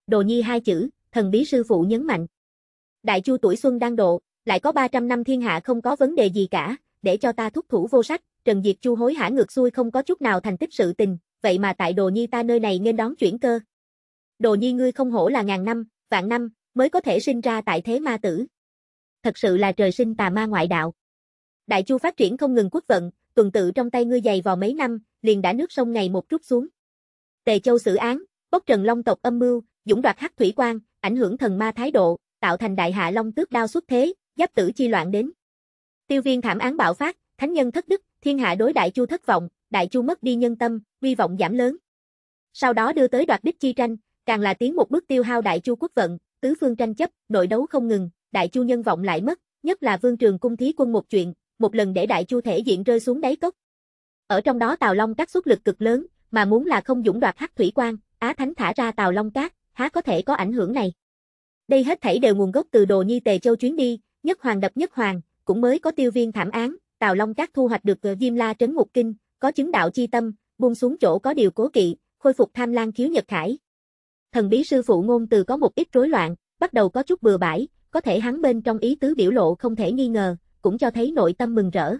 Đồ nhi hai chữ, thần bí sư phụ nhấn mạnh. Đại chu tuổi xuân đang độ, lại có 300 năm thiên hạ không có vấn đề gì cả, để cho ta thúc thủ vô sách, Trần Diệt Chu hối hả ngược xuôi không có chút nào thành tích sự tình, vậy mà tại đồ nhi ta nơi này nên đón chuyển cơ. Đồ nhi ngươi không hổ là ngàn năm, vạn năm, mới có thể sinh ra tại thế ma tử. Thật sự là trời sinh tà ma ngoại đạo. Đại chu phát triển không ngừng quốc vận, tuần tự trong tay ngươi dày vào mấy năm, liền đã nước sông ngày một chút xuống. Tề Châu xử án, bốc trần long tộc âm mưu, dũng đoạt hắc thủy quan, ảnh hưởng thần ma thái độ, tạo thành đại hạ long tước đao xuất thế, giáp tử chi loạn đến. Tiêu viên thảm án bạo phát, thánh nhân thất đức, thiên hạ đối đại chu thất vọng, đại chu mất đi nhân tâm, vi vọng giảm lớn. Sau đó đưa tới đoạt đích chi tranh, càng là tiến một bước tiêu hao đại chu quốc vận, tứ phương tranh chấp, nội đấu không ngừng, đại chu nhân vọng lại mất, nhất là vương trường cung thí quân một chuyện, một lần để đại chu thể diện rơi xuống đáy cốc. Ở trong đó Tào Long các xuất lực cực lớn, mà muốn là không dũng đoạt hắc thủy quan, Á Thánh thả ra tàu Long Cát, há có thể có ảnh hưởng này. Đây hết thảy đều nguồn gốc từ đồ nhi tề châu chuyến đi, nhất hoàng đập nhất hoàng, cũng mới có tiêu viên thảm án, tàu Long Cát thu hoạch được viêm ờ, La trấn ngục kinh, có chứng đạo chi tâm, buông xuống chỗ có điều cố kỵ, khôi phục tham lang khiếu nhật khải. Thần bí sư phụ ngôn từ có một ít rối loạn, bắt đầu có chút bừa bãi, có thể hắn bên trong ý tứ biểu lộ không thể nghi ngờ, cũng cho thấy nội tâm mừng rỡ.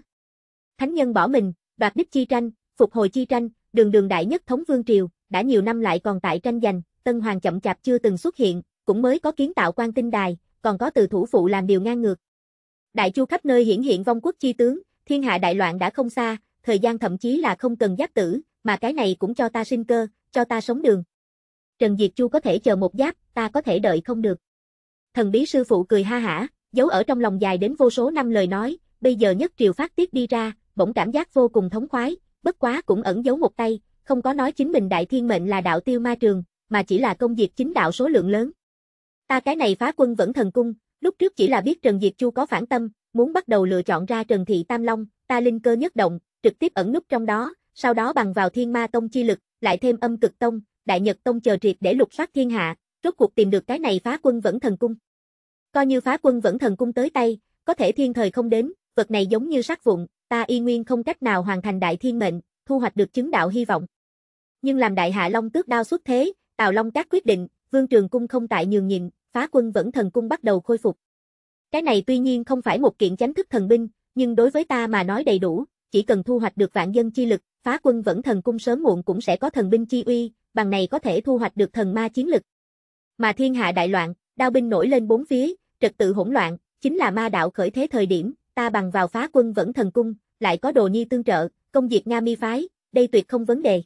Thánh nhân bỏ mình, đoạt đích chi tranh, phục hồi chi tranh, đường đường đại nhất thống vương triều, đã nhiều năm lại còn tại tranh giành, tân hoàng chậm chạp chưa từng xuất hiện, cũng mới có kiến tạo quan tinh đài, còn có từ thủ phụ làm điều ngang ngược. Đại chu khắp nơi hiển hiện vong quốc chi tướng, thiên hạ đại loạn đã không xa, thời gian thậm chí là không cần giáp tử, mà cái này cũng cho ta sinh cơ, cho ta sống đường. Trần Diệt Chu có thể chờ một giáp, ta có thể đợi không được. Thần bí sư phụ cười ha hả, giấu ở trong lòng dài đến vô số năm lời nói, bây giờ nhất triều phát tiết đi ra, bỗng cảm giác vô cùng thống khoái, bất quá cũng ẩn giấu một tay, không có nói chính mình đại thiên mệnh là đạo tiêu ma trường, mà chỉ là công diệt chính đạo số lượng lớn. Ta cái này phá quân vẫn thần cung, lúc trước chỉ là biết Trần Diệt Chu có phản tâm, muốn bắt đầu lựa chọn ra Trần Thị Tam Long, ta linh cơ nhất động, trực tiếp ẩn núp trong đó, sau đó bằng vào thiên ma tông chi lực, lại thêm âm cực tông, đại nhật tông chờ triệt để lục soát thiên hạ, rốt cuộc tìm được cái này phá quân vẫn thần cung. Coi như phá quân vẫn thần cung tới tay, có thể thiên thời không đến, vật này giống như sát vụn, ta y nguyên không cách nào hoàn thành đại thiên mệnh, thu hoạch được chứng đạo hy vọng. Nhưng làm đại hạ long tước đao xuất thế, Tào Long các quyết định, Vương Trường Cung không tại nhường nhịn, phá quân vẫn thần cung bắt đầu khôi phục. Cái này tuy nhiên không phải một kiện chánh thức thần binh, nhưng đối với ta mà nói đầy đủ, chỉ cần thu hoạch được vạn dân chi lực, phá quân vẫn thần cung sớm muộn cũng sẽ có thần binh chi uy, bằng này có thể thu hoạch được thần ma chiến lực. Mà thiên hạ đại loạn, đao binh nổi lên bốn phía, trật tự hỗn loạn, chính là ma đạo khởi thế thời điểm, ta bằng vào phá quân vẫn thần cung, lại có đồ nhi tương trợ, công diệt Nga mi phái, đây tuyệt không vấn đề.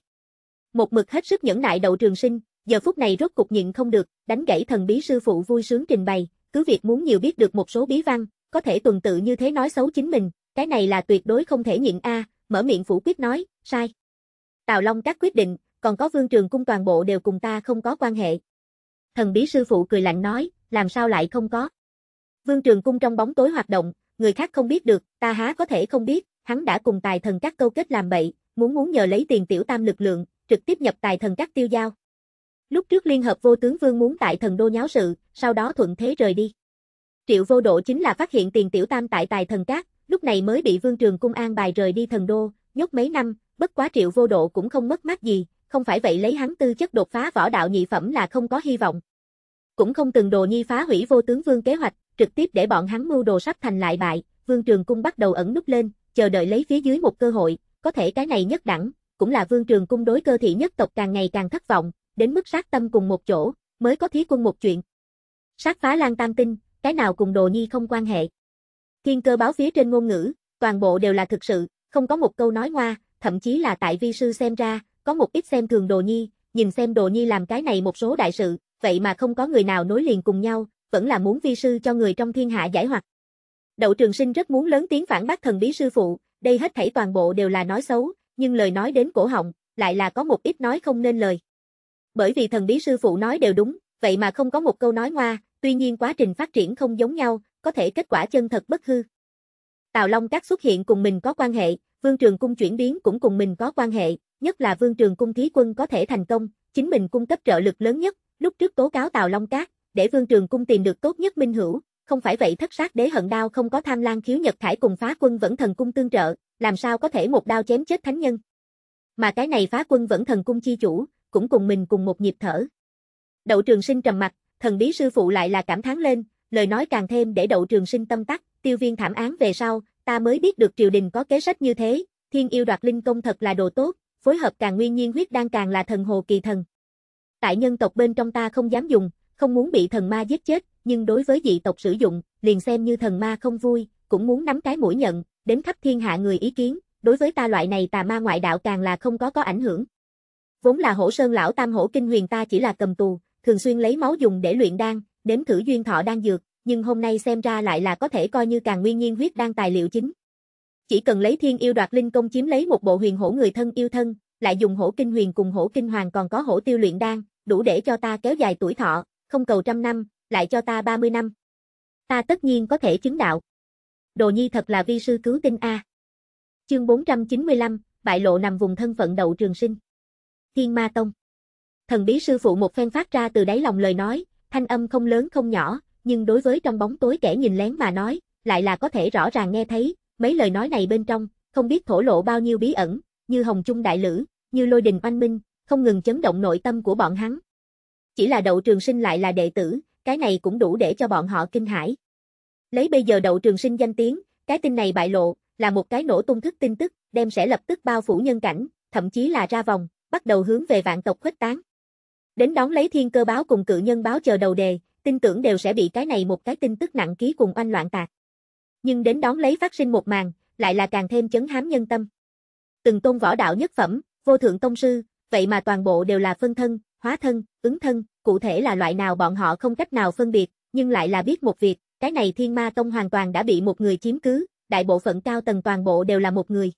Một mực hết sức nhẫn nại đậu trường sinh, giờ phút này rốt cục nhịn không được, đánh gãy thần bí sư phụ vui sướng trình bày, cứ việc muốn nhiều biết được một số bí văn, có thể tuần tự như thế nói xấu chính mình, cái này là tuyệt đối không thể nhịn a, mở miệng phủ quyết nói, sai. Tào Long các quyết định, còn có vương trường cung toàn bộ đều cùng ta không có quan hệ. Thần bí sư phụ cười lạnh nói, làm sao lại không có. Vương trường cung trong bóng tối hoạt động, người khác không biết được, ta há có thể không biết, hắn đã cùng tài thần các câu kết làm bậy, muốn muốn nhờ lấy tiền tiểu tam lực lượng, trực tiếp nhập tài thần các tiêu giao. Lúc trước liên hợp vô tướng vương muốn tại thần đô nháo sự, sau đó thuận thế rời đi. Triệu vô độ chính là phát hiện tiền tiểu tam tại tài thần các, lúc này mới bị vương trường cung an bài rời đi thần đô, nhốt mấy năm, bất quá triệu vô độ cũng không mất mát gì, không phải vậy lấy hắn tư chất đột phá võ đạo nhị phẩm là không có hy vọng. Cũng không từng đồ nhi phá hủy vô tướng vương kế hoạch, trực tiếp để bọn hắn mưu đồ sắp thành lại bại, Vương Trường Cung bắt đầu ẩn nút lên, chờ đợi lấy phía dưới một cơ hội, có thể cái này nhất đẳng, cũng là Vương Trường Cung đối cơ thị nhất tộc càng ngày càng thất vọng, đến mức sát tâm cùng một chỗ, mới có thí quân một chuyện. Sát phá Lan Tam Tinh, cái nào cùng Đồ Nhi không quan hệ. Thiên cơ báo phía trên ngôn ngữ, toàn bộ đều là thực sự, không có một câu nói ngoa, thậm chí là tại vi sư xem ra, có một ít xem thường Đồ Nhi, nhìn xem Đồ Nhi làm cái này một số đại sự, vậy mà không có người nào nối liền cùng nhau, vẫn là muốn vi sư cho người trong thiên hạ giải hoặc. Đậu Trường Sinh rất muốn lớn tiếng phản bác thần bí sư phụ, đây hết thảy toàn bộ đều là nói xấu, nhưng lời nói đến cổ họng, lại là có một ít nói không nên lời. Bởi vì thần bí sư phụ nói đều đúng, vậy mà không có một câu nói ngoa, tuy nhiên quá trình phát triển không giống nhau, có thể kết quả chân thật bất hư. Tào Long các xuất hiện cùng mình có quan hệ, Vương Trường Cung chuyển biến cũng cùng mình có quan hệ, nhất là Vương Trường Cung thí quân có thể thành công, chính mình cung cấp trợ lực lớn nhất, lúc trước tố cáo Tào Long Cát, để Vương Trường Cung tìm được tốt nhất minh hữu, không phải vậy thất sát đế hận đao không có tham lang khiếu nhật khải cùng phá quân vẫn thần cung tương trợ, làm sao có thể một đao chém chết thánh nhân. Mà cái này phá quân vẫn thần cung chi chủ, cũng cùng mình cùng một nhịp thở. Đậu trường sinh trầm mặt, thần bí sư phụ lại là cảm thán lên, lời nói càng thêm để đậu trường sinh tâm tắc, tiêu viên thảm án về sau, ta mới biết được triều đình có kế sách như thế, thiên yêu đoạt linh công thật là đồ tốt, phối hợp càng nguyên nhiên huyết đang càng là thần hồ kỳ thần. Tại nhân tộc bên trong ta không dám dùng, không muốn bị thần ma giết chết, nhưng đối với dị tộc sử dụng, liền xem như thần ma không vui, cũng muốn nắm cái mũi nhận, đến khắp thiên hạ người ý kiến, đối với ta loại này tà ma ngoại đạo càng là không có có ảnh hưởng. Vốn là hổ sơn lão tam hổ kinh huyền ta chỉ là cầm tù, thường xuyên lấy máu dùng để luyện đan, nếm thử duyên thọ đan dược, nhưng hôm nay xem ra lại là có thể coi như càng nguyên nhiên huyết đan tài liệu chính. Chỉ cần lấy thiên yêu đoạt linh công chiếm lấy một bộ huyền hổ người thân yêu thân, lại dùng hổ kinh huyền cùng hổ kinh hoàng còn có hổ tiêu luyện đan, đủ để cho ta kéo dài tuổi thọ, không cầu trăm năm, lại cho ta ba mươi năm. Ta tất nhiên có thể chứng đạo. Đồ nhi thật là vi sư cứu tinh A. Chương 495, bại lộ nằm vùng thân phận đậu trường sinh. Thiên Ma Tông. Thần bí sư phụ một phen phát ra từ đáy lòng lời nói, thanh âm không lớn không nhỏ, nhưng đối với trong bóng tối kẻ nhìn lén mà nói, lại là có thể rõ ràng nghe thấy, mấy lời nói này bên trong, không biết thổ lộ bao nhiêu bí ẩn, như hồng trung đại lữ, như lôi đình oanh minh, không ngừng chấn động nội tâm của bọn hắn, chỉ là đậu trường sinh lại là đệ tử, cái này cũng đủ để cho bọn họ kinh hãi. Lấy bây giờ đậu trường sinh danh tiếng, cái tin này bại lộ, là một cái nổ tung thức tin tức, đem sẽ lập tức bao phủ nhân cảnh, thậm chí là ra vòng, bắt đầu hướng về vạn tộc khuếch tán. Đến đón lấy thiên cơ báo cùng cự nhân báo chờ đầu đề, tin tưởng đều sẽ bị cái này một cái tin tức nặng ký cùng oanh loạn tạc. Nhưng đến đón lấy phát sinh một màn, lại là càng thêm chấn hám nhân tâm. Từng tôn võ đạo nhất phẩm, vô thượng tông sư, vậy mà toàn bộ đều là phân thân, hóa thân, ứng thân, cụ thể là loại nào bọn họ không cách nào phân biệt, nhưng lại là biết một việc, cái này thiên ma tông hoàn toàn đã bị một người chiếm cứ, đại bộ phận cao tầng toàn bộ đều là một người.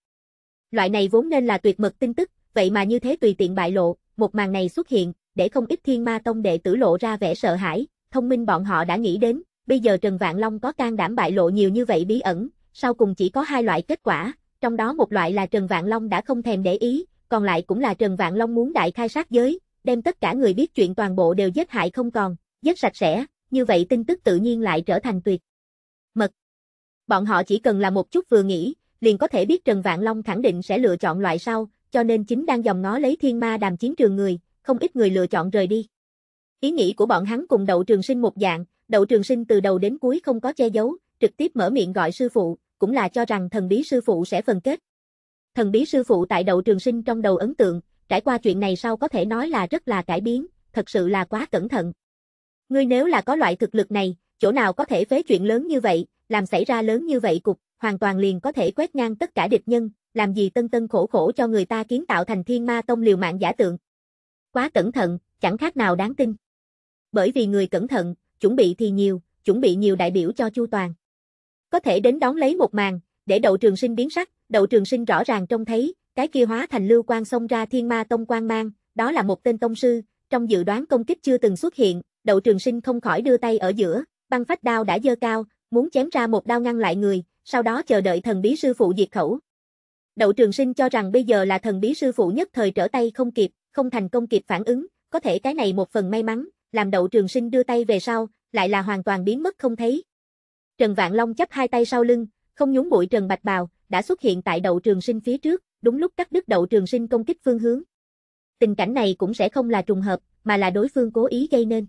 Loại này vốn nên là tuyệt mật tin tức, vậy mà như thế tùy tiện bại lộ, một màn này xuất hiện, để không ít thiên ma tông đệ tử lộ ra vẻ sợ hãi, thông minh bọn họ đã nghĩ đến, bây giờ Trần Vạn Long có can đảm bại lộ nhiều như vậy bí ẩn, sau cùng chỉ có hai loại kết quả, trong đó một loại là Trần Vạn Long đã không thèm để ý, còn lại cũng là Trần Vạn Long muốn đại khai sát giới, đem tất cả người biết chuyện toàn bộ đều giết hại không còn, giết sạch sẽ, như vậy tin tức tự nhiên lại trở thành tuyệt. Mật Bọn họ chỉ cần là một chút vừa nghĩ, liền có thể biết Trần Vạn Long khẳng định sẽ lựa chọn loại sau, cho nên chính đang dòng ngó lấy thiên ma đàm chiến trường người, không ít người lựa chọn rời đi. Ý nghĩ của bọn hắn cùng đậu trường sinh một dạng, đậu trường sinh từ đầu đến cuối không có che giấu, trực tiếp mở miệng gọi sư phụ, cũng là cho rằng thần bí sư phụ sẽ phân kết. Thần bí sư phụ tại đậu trường sinh trong đầu ấn tượng, trải qua chuyện này sau có thể nói là rất là cải biến, thật sự là quá cẩn thận. Ngươi nếu là có loại thực lực này, chỗ nào có thể phế chuyện lớn như vậy, làm xảy ra lớn như vậy cục, hoàn toàn liền có thể quét ngang tất cả địch nhân, làm gì tân tân khổ khổ cho người ta kiến tạo thành thiên ma tông liều mạng giả tượng. Quá cẩn thận, chẳng khác nào đáng tin. Bởi vì người cẩn thận, chuẩn bị thì nhiều, chuẩn bị nhiều đại biểu cho Chu Toàn. Có thể đến đón lấy một màn, để đậu trường sinh biến sắc, đậu trường sinh rõ ràng trông thấy, cái kia hóa thành lưu quang xông ra thiên ma tông quang mang, đó là một tên tông sư, trong dự đoán công kích chưa từng xuất hiện, đậu trường sinh không khỏi đưa tay ở giữa, băng phách đao đã dơ cao, muốn chém ra một đao ngăn lại người, sau đó chờ đợi thần bí sư phụ diệt khẩu. Đậu trường sinh cho rằng bây giờ là thần bí sư phụ nhất thời trở tay không kịp, không thành công kịp phản ứng, có thể cái này một phần may mắn, làm đậu trường sinh đưa tay về sau, lại là hoàn toàn biến mất không thấy. Trần Vạn Long chấp hai tay sau lưng, không nhún bụi Trần Bạch Bào, đã xuất hiện tại đậu trường sinh phía trước, đúng lúc cắt đứt đậu trường sinh công kích phương hướng. Tình cảnh này cũng sẽ không là trùng hợp, mà là đối phương cố ý gây nên.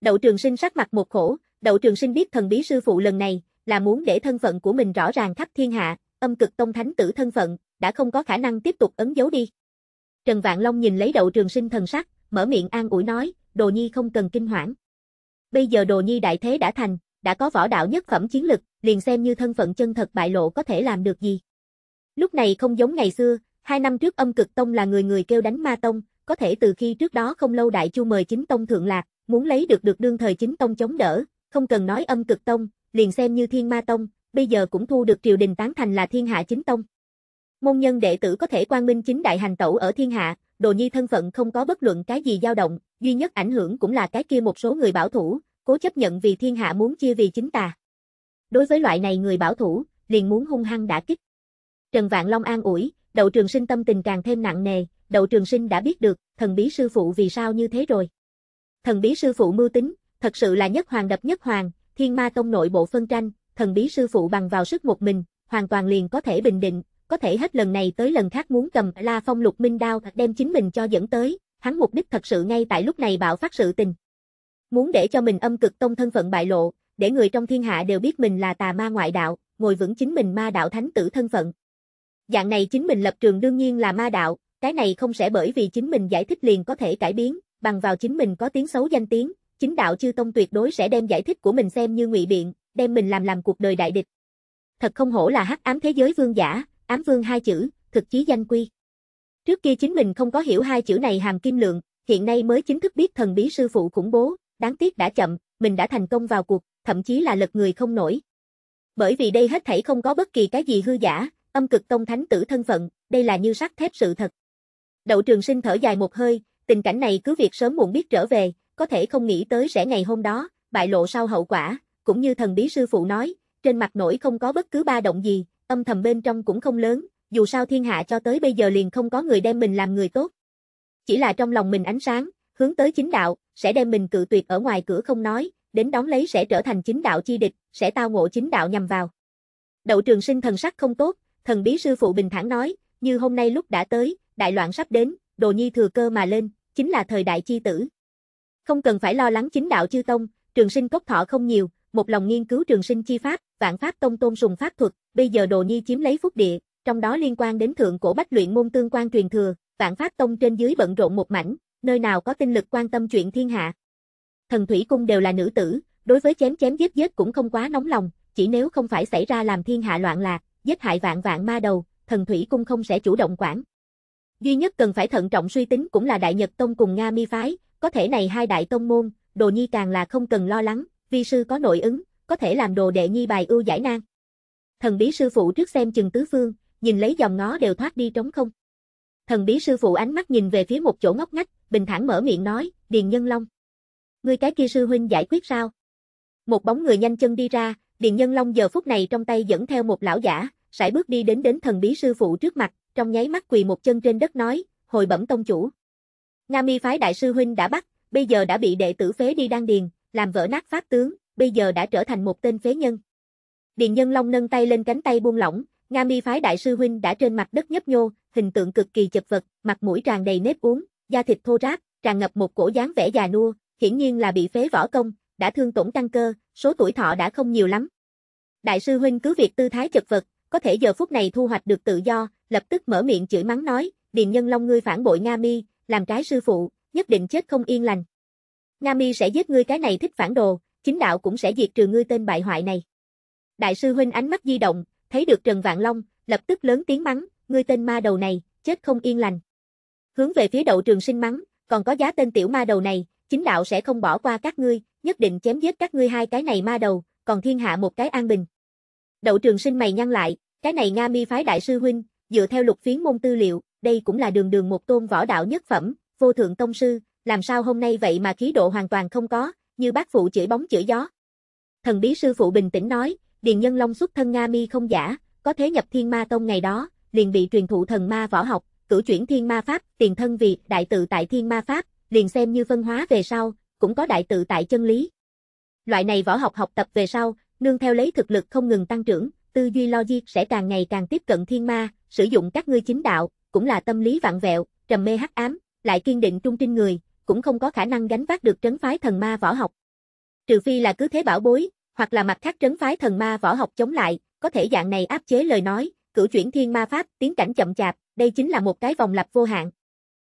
Đậu trường sinh sắc mặt một khổ, đậu trường sinh biết thần bí sư phụ lần này, là muốn để thân phận của mình rõ ràng khắp thiên hạ, âm cực tông thánh tử thân phận, đã không có khả năng tiếp tục ấn dấu đi. Trần Vạn Long nhìn lấy đậu trường sinh thần sắc, mở miệng an ủi nói, đồ nhi không cần kinh hoảng. Bây giờ đồ nhi đại thế đã thành, đã có võ đạo nhất phẩm chiến lực, liền xem như thân phận chân thật bại lộ có thể làm được gì. Lúc này không giống ngày xưa, hai năm trước âm cực tông là người người kêu đánh ma tông, có thể từ khi trước đó không lâu đại chu mời chính tông thượng lạc, muốn lấy được được đương thời chính tông chống đỡ, không cần nói âm cực tông, liền xem như thiên ma tông, bây giờ cũng thu được triều đình tán thành là thiên hạ chính tông. Môn nhân đệ tử có thể quan minh chính đại hành tẩu ở thiên hạ, đồ nhi thân phận không có bất luận cái gì dao động, duy nhất ảnh hưởng cũng là cái kia một số người bảo thủ, cố chấp nhận vì thiên hạ muốn chia vì chính tà. Đối với loại này người bảo thủ, liền muốn hung hăng đã kích. Trần Vạn Long an ủi, đậu trường sinh tâm tình càng thêm nặng nề, đậu trường sinh đã biết được, thần bí sư phụ vì sao như thế rồi. Thần bí sư phụ mưu tính, thật sự là nhất hoàng đập nhất hoàng, thiên ma tông nội bộ phân tranh, thần bí sư phụ bằng vào sức một mình, hoàn toàn liền có thể bình định, có thể hết lần này tới lần khác muốn cầm la phong lục minh đao đem chính mình cho dẫn tới, hắn mục đích thật sự ngay tại lúc này bạo phát sự tình. Muốn để cho mình âm cực tông thân phận bại lộ, để người trong thiên hạ đều biết mình là tà ma ngoại đạo, ngồi vững chính mình ma đạo thánh tử thân phận. Dạng này chính mình lập trường đương nhiên là ma đạo, cái này không sẽ bởi vì chính mình giải thích liền có thể cải biến, bằng vào chính mình có tiếng xấu danh tiếng, chính đạo chư tông tuyệt đối sẽ đem giải thích của mình xem như ngụy biện, đem mình làm làm cuộc đời đại địch. Thật không hổ là hắc ám thế giới vương giả, ám vương hai chữ, thực chí danh quy. Trước kia chính mình không có hiểu hai chữ này hàm kim lượng, hiện nay mới chính thức biết thần bí sư phụ khủng bố, đáng tiếc đã chậm, mình đã thành công vào cuộc, thậm chí là lật người không nổi. Bởi vì đây hết thảy không có bất kỳ cái gì hư giả, âm cực tông thánh tử thân phận, đây là như sắt thép sự thật. Đậu trường sinh thở dài một hơi, tình cảnh này cứ việc sớm muộn biết trở về, có thể không nghĩ tới sẽ ngày hôm đó, bại lộ sau hậu quả, cũng như thần bí sư phụ nói, trên mặt nổi không có bất cứ ba động gì, âm thầm bên trong cũng không lớn, dù sao thiên hạ cho tới bây giờ liền không có người đem mình làm người tốt. Chỉ là trong lòng mình ánh sáng, hướng tới chính đạo, sẽ đem mình cự tuyệt ở ngoài cửa không nói, đến đón lấy sẽ trở thành chính đạo chi địch, sẽ tao ngộ chính đạo nhằm vào. Đậu trường sinh thần sắc không tốt, Thần bí sư phụ bình thản nói, như hôm nay lúc đã tới, đại loạn sắp đến, đồ nhi thừa cơ mà lên, chính là thời đại chi tử. Không cần phải lo lắng chính đạo chư tông, trường sinh cốc thọ không nhiều, một lòng nghiên cứu trường sinh chi pháp, vạn pháp tông tôn sùng pháp thuật, bây giờ đồ nhi chiếm lấy phúc địa, trong đó liên quan đến thượng cổ bách luyện môn tương quan truyền thừa, vạn pháp tông trên dưới bận rộn một mảnh, nơi nào có tinh lực quan tâm chuyện thiên hạ. Thần thủy cung đều là nữ tử, đối với chém chém giết giết cũng không quá nóng lòng, chỉ nếu không phải xảy ra làm thiên hạ loạn lạc, giết hại vạn vạn ma đầu, thần thủy cung không sẽ chủ động quản. Duy nhất cần phải thận trọng suy tính cũng là Đại Nhật Tông cùng Nga Mi Phái, có thể này hai đại tông môn, đồ nhi càng là không cần lo lắng, vi sư có nội ứng, có thể làm đồ đệ nhi bài ưu giải nan. Thần bí sư phụ trước xem chừng tứ phương, nhìn lấy dòng ngó đều thoát đi trống không. Thần bí sư phụ ánh mắt nhìn về phía một chỗ ngóc ngách, bình thản mở miệng nói, Điền Nhân Long. Ngươi cái kia sư huynh giải quyết sao? Một bóng người nhanh chân đi ra, Điền Nhân Long giờ phút này trong tay dẫn theo một lão giả, sải bước đi đến đến thần bí sư phụ trước mặt, trong nháy mắt quỳ một chân trên đất nói, hồi bẩm tông chủ. Nga mi phái đại sư huynh đã bắt, bây giờ đã bị đệ tử phế đi đan điền, làm vỡ nát pháp tướng, bây giờ đã trở thành một tên phế nhân. Điền Nhân Long nâng tay lên cánh tay buông lỏng, Nga mi phái đại sư huynh đã trên mặt đất nhấp nhô, hình tượng cực kỳ chật vật, mặt mũi tràn đầy nếp uống, da thịt thô ráp, tràn ngập một cổ dáng vẻ già nua, hiển nhiên là bị phế võ công, đã thương tổn căn cơ, số tuổi thọ đã không nhiều lắm. Đại sư huynh cứ việc tư thái chật vật, có thể giờ phút này thu hoạch được tự do, lập tức mở miệng chửi mắng nói, Điền Nhân Long ngươi phản bội Nga Mi, làm trái sư phụ, nhất định chết không yên lành. Nga Mi sẽ giết ngươi cái này thích phản đồ, chính đạo cũng sẽ diệt trừ ngươi tên bại hoại này. Đại sư huynh ánh mắt di động, thấy được Trần Vạn Long, lập tức lớn tiếng mắng, ngươi tên ma đầu này, chết không yên lành. Hướng về phía đậu trường sinh mắng, còn có giá tên tiểu ma đầu này, chính đạo sẽ không bỏ qua các ngươi, nhất định chém giết các ngươi hai cái này ma đầu, còn thiên hạ một cái an bình. Đậu trường sinh mày nhăn lại, cái này Nga mi phái đại sư huynh, dựa theo lục phiến môn tư liệu, đây cũng là đường đường một tôn võ đạo nhất phẩm, vô thượng tông sư, làm sao hôm nay vậy mà khí độ hoàn toàn không có, như bác phụ chửi bóng chửi gió. Thần bí sư phụ bình tĩnh nói, Điền Nhân Long xuất thân Nga mi không giả, có thế nhập thiên ma tông ngày đó, liền bị truyền thụ thần ma võ học, cử chuyển thiên ma pháp, tiền thân vì đại tự tại thiên ma pháp, liền xem như phân hóa về sau, cũng có đại tự tại chân lý. Loại này võ học học tập về sau, nương theo lấy thực lực không ngừng tăng trưởng, tư duy logic sẽ càng ngày càng tiếp cận thiên ma, sử dụng các ngươi chính đạo, cũng là tâm lý vạn vẹo, trầm mê hắc ám, lại kiên định trung trinh người, cũng không có khả năng gánh vác được trấn phái thần ma võ học. Trừ phi là cứ thế bảo bối, hoặc là mặt khác trấn phái thần ma võ học chống lại, có thể dạng này áp chế lời nói, cử chuyển thiên ma pháp, tiến cảnh chậm chạp, đây chính là một cái vòng lặp vô hạn.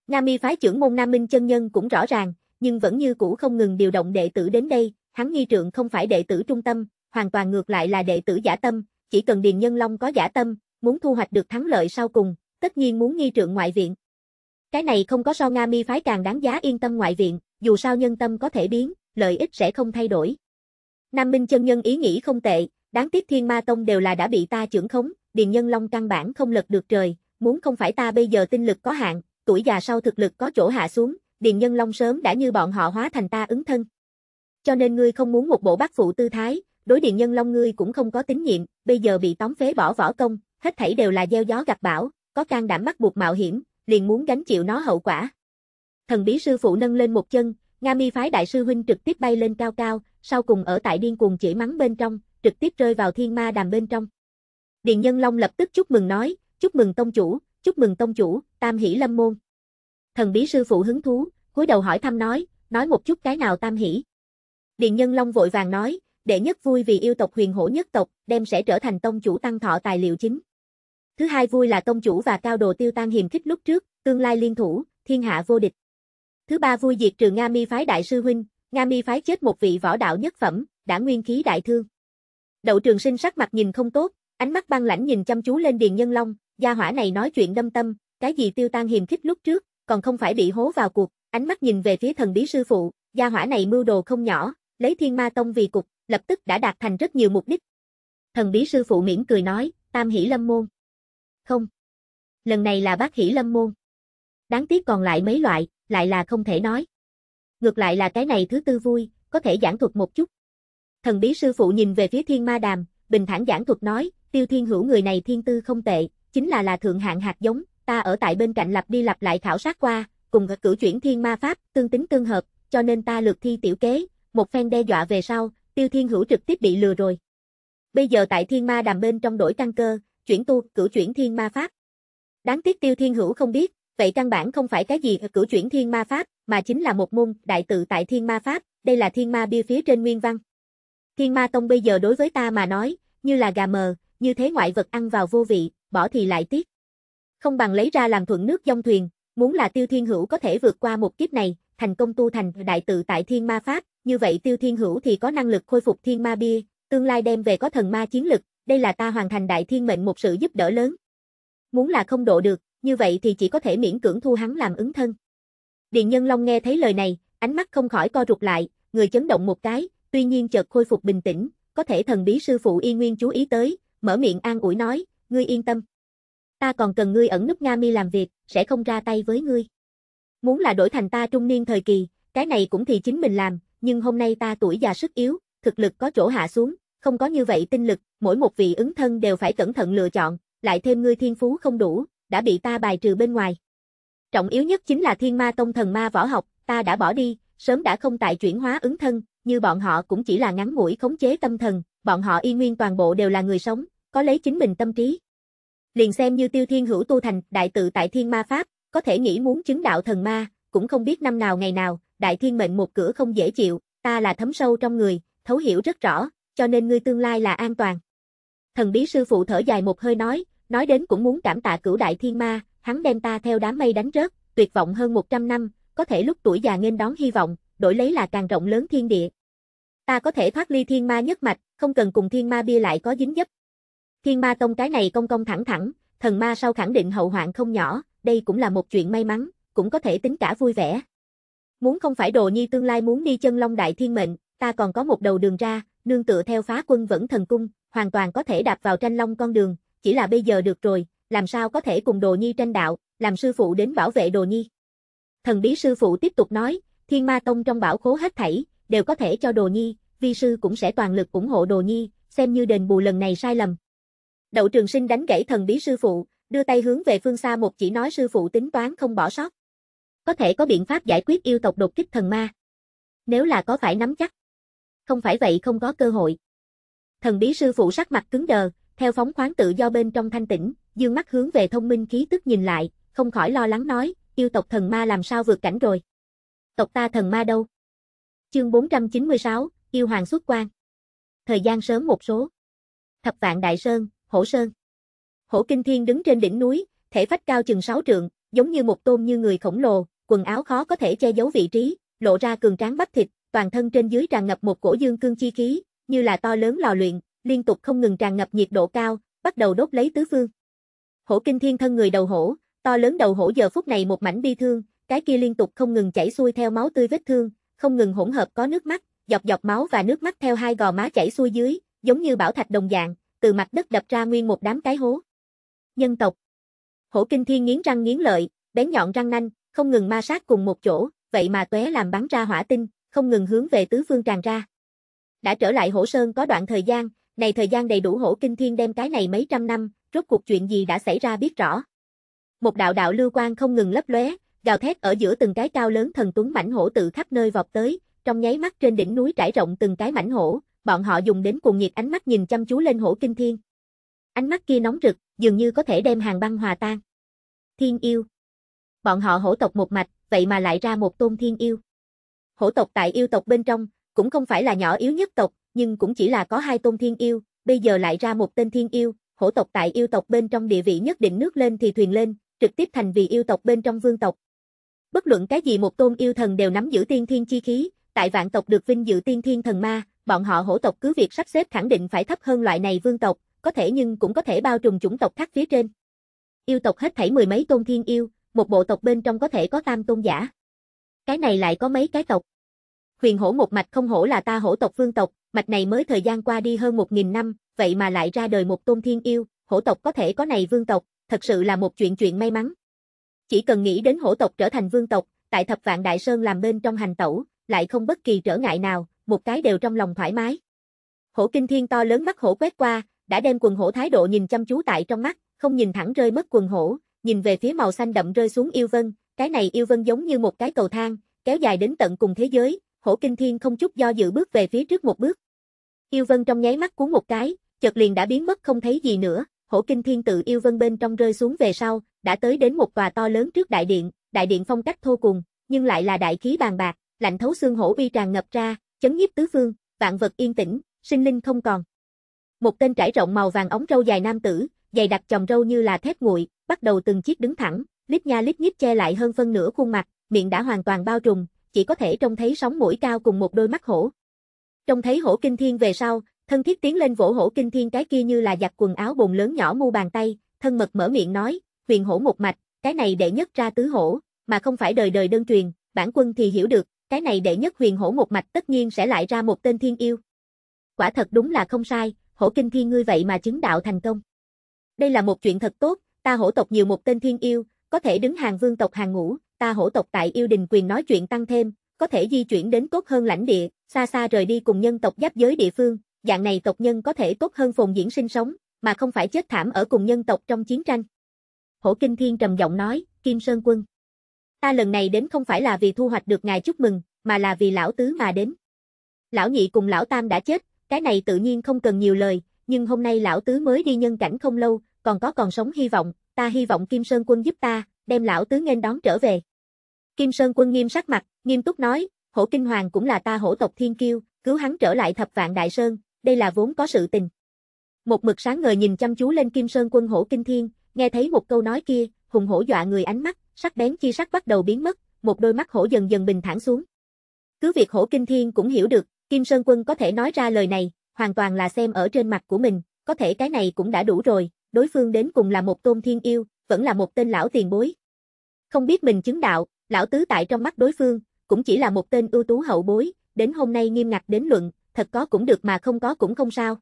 Nam Mi phái trưởng môn Nam Minh chân nhân cũng rõ ràng, nhưng vẫn như cũ không ngừng điều động đệ tử đến đây, hắn nghi trượng không phải đệ tử trung tâm, hoàn toàn ngược lại là đệ tử giả tâm, chỉ cần Điền Nhân Long có giả tâm, muốn thu hoạch được thắng lợi sau cùng, tất nhiên muốn nghi trượng ngoại viện. Cái này không có so Nga Mi phái càng đáng giá yên tâm ngoại viện, dù sao nhân tâm có thể biến, lợi ích sẽ không thay đổi. Nam Minh chân nhân ý nghĩ không tệ, đáng tiếc Thiên Ma Tông đều là đã bị ta chưởng khống, Điền Nhân Long căn bản không lật được trời, muốn không phải ta bây giờ tinh lực có hạn, tuổi già sau thực lực có chỗ hạ xuống, Điền Nhân Long sớm đã như bọn họ hóa thành ta ứng thân. Cho nên ngươi không muốn một bộ bác phụ tư thái, đối Điền Nhân Long ngươi cũng không có tín nhiệm, bây giờ bị tóm phế bỏ võ công, hết thảy đều là gieo gió gặp bão, có can đảm bắt buộc mạo hiểm, liền muốn gánh chịu nó hậu quả. Thần bí sư phụ nâng lên một chân, Nga Mi phái đại sư huynh trực tiếp bay lên cao cao, sau cùng ở tại điên cuồng chỉ mắng bên trong, trực tiếp rơi vào thiên ma đàm bên trong. Điền Nhân Long lập tức chúc mừng nói, chúc mừng tông chủ, chúc mừng tông chủ, tam hỷ lâm môn thần bí sư phụ hứng thú, cúi đầu hỏi thăm nói, nói một chút cái nào tam hỷ. Điền Nhân Long vội vàng nói, đệ nhất vui vì yêu tộc huyền hổ nhất tộc, đem sẽ trở thành tông chủ tăng thọ tài liệu chính. Thứ hai vui là tông chủ và cao đồ tiêu tan hiềm khích lúc trước, tương lai liên thủ, thiên hạ vô địch. Thứ ba vui diệt trừ Nga Mi phái đại sư huynh, Nga Mi phái chết một vị võ đạo nhất phẩm, đã nguyên khí đại thương. Đậu Trường Sinh sắc mặt nhìn không tốt, ánh mắt băng lãnh nhìn chăm chú lên Điền Nhân Long, gia hỏa này nói chuyện đâm tâm, cái gì tiêu tan hiềm khích lúc trước, còn không phải bị hố vào cuộc, ánh mắt nhìn về phía thần bí sư phụ, gia hỏa này mưu đồ không nhỏ, lấy thiên ma tông vì cục, lập tức đã đạt thành rất nhiều mục đích. Thần bí sư phụ mỉm cười nói, tam hỷ lâm môn. Không. Lần này là bác hỷ lâm môn. Đáng tiếc còn lại mấy loại, lại là không thể nói. Ngược lại là cái này thứ tư vui, có thể giảng thuật một chút. Thần bí sư phụ nhìn về phía thiên ma đàm, bình thản giảng thuật nói, tiêu thiên hữu người này thiên tư không tệ, chính là là thượng hạng hạt giống, ta ở tại bên cạnh lặp đi lặp lại khảo sát qua, cùng cử chuyển thiên ma pháp, tương tính tương hợp, cho nên ta lược thi tiểu kế, một phen đe dọa về sau, tiêu thiên hữu trực tiếp bị lừa rồi. Bây giờ tại thiên ma đàm bên trong đổi căn cơ, chuyển tu, cử chuyển thiên ma pháp. Đáng tiếc tiêu thiên hữu không biết, vậy căn bản không phải cái gì cử chuyển thiên ma pháp, mà chính là một môn đại tự tại thiên ma pháp, đây là thiên ma bia phía trên nguyên văn. Thiên ma tông bây giờ đối với ta mà nói, như là gà mờ, như thế ngoại vật ăn vào vô vị, bỏ thì lại tiếc không bằng lấy ra làm thuận nước dông thuyền, muốn là Tiêu Thiên Hữu có thể vượt qua một kiếp này, thành công tu thành đại tự tại thiên ma pháp, như vậy Tiêu Thiên Hữu thì có năng lực khôi phục thiên ma bia, tương lai đem về có thần ma chiến lực, đây là ta hoàn thành đại thiên mệnh một sự giúp đỡ lớn. Muốn là không độ được, như vậy thì chỉ có thể miễn cưỡng thu hắn làm ứng thân. Điện Nhân Long nghe thấy lời này, ánh mắt không khỏi co rụt lại, người chấn động một cái, tuy nhiên chợt khôi phục bình tĩnh, có thể thần bí sư phụ y nguyên chú ý tới, mở miệng an ủi nói, ngươi yên tâm ta còn cần ngươi ẩn núp Nga Mi làm việc, sẽ không ra tay với ngươi. Muốn là đổi thành ta trung niên thời kỳ, cái này cũng thì chính mình làm, nhưng hôm nay ta tuổi già sức yếu, thực lực có chỗ hạ xuống, không có như vậy tinh lực, mỗi một vị ứng thân đều phải cẩn thận lựa chọn, lại thêm ngươi thiên phú không đủ, đã bị ta bài trừ bên ngoài. Trọng yếu nhất chính là thiên ma tông thần ma võ học, ta đã bỏ đi, sớm đã không tại chuyển hóa ứng thân, như bọn họ cũng chỉ là ngắn ngủi khống chế tâm thần, bọn họ y nguyên toàn bộ đều là người sống, có lấy chính mình tâm trí, liền xem như tiêu thiên hữu tu thành đại tự tại thiên ma pháp, có thể nghĩ muốn chứng đạo thần ma, cũng không biết năm nào ngày nào, đại thiên mệnh một cửa không dễ chịu, ta là thấm sâu trong người, thấu hiểu rất rõ, cho nên ngươi tương lai là an toàn. Thần bí sư phụ thở dài một hơi nói, nói đến cũng muốn cảm tạ cửu đại thiên ma, hắn đem ta theo đám mây đánh rớt, tuyệt vọng hơn 100 năm, có thể lúc tuổi già nên đón hy vọng, đổi lấy là càng rộng lớn thiên địa. Ta có thể thoát ly thiên ma nhất mạch, không cần cùng thiên ma bia lại có dính dấp, Thiên ma tông cái này công công thẳng thẳng, thần ma sau khẳng định hậu hoạn không nhỏ, đây cũng là một chuyện may mắn, cũng có thể tính cả vui vẻ. Muốn không phải đồ nhi tương lai muốn đi chân long đại thiên mệnh, ta còn có một đầu đường ra, nương tựa theo phá quân vẫn thần cung, hoàn toàn có thể đạp vào tranh long con đường, chỉ là bây giờ được rồi, làm sao có thể cùng đồ nhi tranh đạo, làm sư phụ đến bảo vệ đồ nhi. Thần bí sư phụ tiếp tục nói, thiên ma tông trong bảo khố hết thảy, đều có thể cho đồ nhi, vi sư cũng sẽ toàn lực ủng hộ đồ nhi, xem như đền bù lần này sai lầm, Đậu trường sinh đánh gãy thần bí sư phụ, đưa tay hướng về phương xa một chỉ nói sư phụ tính toán không bỏ sót. Có thể có biện pháp giải quyết yêu tộc đột kích thần ma. Nếu là có phải nắm chắc. Không phải vậy không có cơ hội. Thần bí sư phụ sắc mặt cứng đờ, theo phóng khoáng tự do bên trong thanh tĩnh, dương mắt hướng về thông minh khí tức nhìn lại, không khỏi lo lắng nói, yêu tộc thần ma làm sao vượt cảnh rồi. Tộc ta thần ma đâu? Chương 496, yêu hoàng xuất quan. Thời gian sớm một số. Thập vạn đại sơn, hổ sơn. Hổ kinh thiên đứng trên đỉnh núi, thể phách cao chừng 6 trượng, giống như một tôm như người khổng lồ, quần áo khó có thể che giấu vị trí, lộ ra cường tráng bắp thịt, toàn thân trên dưới tràn ngập một cổ dương cương chi khí, như là to lớn lò luyện, liên tục không ngừng tràn ngập nhiệt độ cao, bắt đầu đốt lấy tứ phương. Hổ kinh thiên thân người đầu hổ, to lớn đầu hổ giờ phút này một mảnh bi thương, cái kia liên tục không ngừng chảy xuôi theo máu tươi vết thương, không ngừng hỗn hợp có nước mắt, dọc dọc máu và nước mắt theo hai gò má chảy xuôi dưới, giống như bảo thạch đồng dạng, từ mặt đất đập ra nguyên một đám cái hố. Nhân tộc. Hổ Kinh Thiên nghiến răng nghiến lợi, bén nhọn răng nanh, không ngừng ma sát cùng một chỗ, vậy mà tuế làm bắn ra hỏa tinh, không ngừng hướng về tứ phương tràn ra. Đã trở lại Hổ Sơn có đoạn thời gian, này thời gian đầy đủ Hổ Kinh Thiên đem cái này mấy trăm năm, rốt cuộc chuyện gì đã xảy ra biết rõ. Một đạo đạo lưu quang không ngừng lấp lóe, gào thét ở giữa từng cái cao lớn thần tuấn mảnh hổ tự khắp nơi vọt tới, trong nháy mắt trên đỉnh núi trải rộng từng cái mảnh hổ, bọn họ dùng đến cuồng nhiệt ánh mắt nhìn chăm chú lên hổ kinh thiên. Ánh mắt kia nóng rực, dường như có thể đem hàng băng hòa tan. Thiên yêu. Bọn họ hổ tộc một mạch, vậy mà lại ra một tôn thiên yêu. Hổ tộc tại yêu tộc bên trong, cũng không phải là nhỏ yếu nhất tộc, nhưng cũng chỉ là có hai tôn thiên yêu, bây giờ lại ra một tên thiên yêu, hổ tộc tại yêu tộc bên trong địa vị nhất định nước lên thì thuyền lên, trực tiếp thành vì yêu tộc bên trong vương tộc. Bất luận cái gì một tôn yêu thần đều nắm giữ tiên thiên chi khí, tại vạn tộc được vinh dự tiên thiên thần ma, bọn họ hổ tộc cứ việc sắp xếp khẳng định phải thấp hơn loại này vương tộc, có thể nhưng cũng có thể bao trùm chủng tộc khác phía trên. Yêu tộc hết thảy mười mấy tôn thiên yêu, một bộ tộc bên trong có thể có tam tôn giả. Cái này lại có mấy cái tộc. Huyền hổ một mạch không hổ là ta hổ tộc vương tộc, mạch này mới thời gian qua đi hơn một nghìn năm, vậy mà lại ra đời một tôn thiên yêu, hổ tộc có thể có này vương tộc, thật sự là một chuyện chuyện may mắn. Chỉ cần nghĩ đến hổ tộc trở thành vương tộc, tại thập vạn đại sơn làm bên trong hành tẩu, lại không bất kỳ trở ngại nào, một cái đều trong lòng thoải mái. Hổ kinh thiên to lớn mắt hổ quét qua, đã đem quần hổ thái độ nhìn chăm chú tại trong mắt, không nhìn thẳng rơi mất quần hổ, nhìn về phía màu xanh đậm rơi xuống yêu vân, cái này yêu vân giống như một cái cầu thang, kéo dài đến tận cùng thế giới, hổ kinh thiên không chút do dự bước về phía trước một bước. Yêu vân trong nháy mắt cuốn một cái, chợt liền đã biến mất không thấy gì nữa, hổ kinh thiên tự yêu vân bên trong rơi xuống về sau, đã tới đến một tòa to lớn trước đại điện, đại điện phong cách thô cùng, nhưng lại là đại khí bàn bạc, lạnh thấu xương hổ uy tràn ngập ra, chấn nhiếp tứ phương, vạn vật yên tĩnh, sinh linh không còn. Một tên trải rộng màu vàng ống râu dài nam tử, dày đặc chồng râu như là thép nguội, bắt đầu từng chiếc đứng thẳng, lít nha lít nhíp che lại hơn phân nửa khuôn mặt, miệng đã hoàn toàn bao trùm, chỉ có thể trông thấy sóng mũi cao cùng một đôi mắt hổ. Trông thấy hổ kinh thiên về sau, thân thiết tiến lên vỗ hổ kinh thiên cái kia như là giặt quần áo bồn lớn nhỏ mu bàn tay, thân mật mở miệng nói, huyền hổ một mạch, cái này đệ nhất ra tứ hổ, mà không phải đời đời đơn truyền, bản quân thì hiểu được, cái này đệ nhất huyền hổ một mạch tất nhiên sẽ lại ra một tên thiên yêu. Quả thật đúng là không sai, hổ kinh thiên ngươi vậy mà chứng đạo thành công. Đây là một chuyện thật tốt, ta hổ tộc nhiều một tên thiên yêu, có thể đứng hàng vương tộc hàng ngũ, ta hổ tộc tại yêu đình quyền nói chuyện tăng thêm, có thể di chuyển đến tốt hơn lãnh địa, xa xa rời đi cùng nhân tộc giáp giới địa phương, dạng này tộc nhân có thể tốt hơn phồn diễn sinh sống, mà không phải chết thảm ở cùng nhân tộc trong chiến tranh. Hổ Kinh Thiên trầm giọng nói, Kim Sơn Quân ta lần này đến không phải là vì thu hoạch được ngài chúc mừng, mà là vì lão tứ mà đến. Lão nhị cùng lão tam đã chết, cái này tự nhiên không cần nhiều lời, nhưng hôm nay lão tứ mới đi nhân cảnh không lâu, còn có còn sống hy vọng, ta hy vọng Kim Sơn quân giúp ta, đem lão tứ nghênh đón trở về. Kim Sơn quân nghiêm sắc mặt, nghiêm túc nói, hổ kinh hoàng cũng là ta hổ tộc thiên kiêu, cứu hắn trở lại thập vạn đại sơn, đây là vốn có sự tình. Một mực sáng ngời nhìn chăm chú lên Kim Sơn quân hổ kinh thiên, nghe thấy một câu nói kia, hùng hổ dọa người ánh mắt, sắc bén chi sắc bắt đầu biến mất, một đôi mắt hổ dần dần bình thản xuống. Cứ việc hổ kinh thiên cũng hiểu được, Kim Sơn Quân có thể nói ra lời này, hoàn toàn là xem ở trên mặt của mình, có thể cái này cũng đã đủ rồi, đối phương đến cùng là một tôn thiên yêu, vẫn là một tên lão tiền bối. Không biết mình chứng đạo, lão tứ tại trong mắt đối phương, cũng chỉ là một tên ưu tú hậu bối, đến hôm nay nghiêm ngặt đến luận, thật có cũng được mà không có cũng không sao.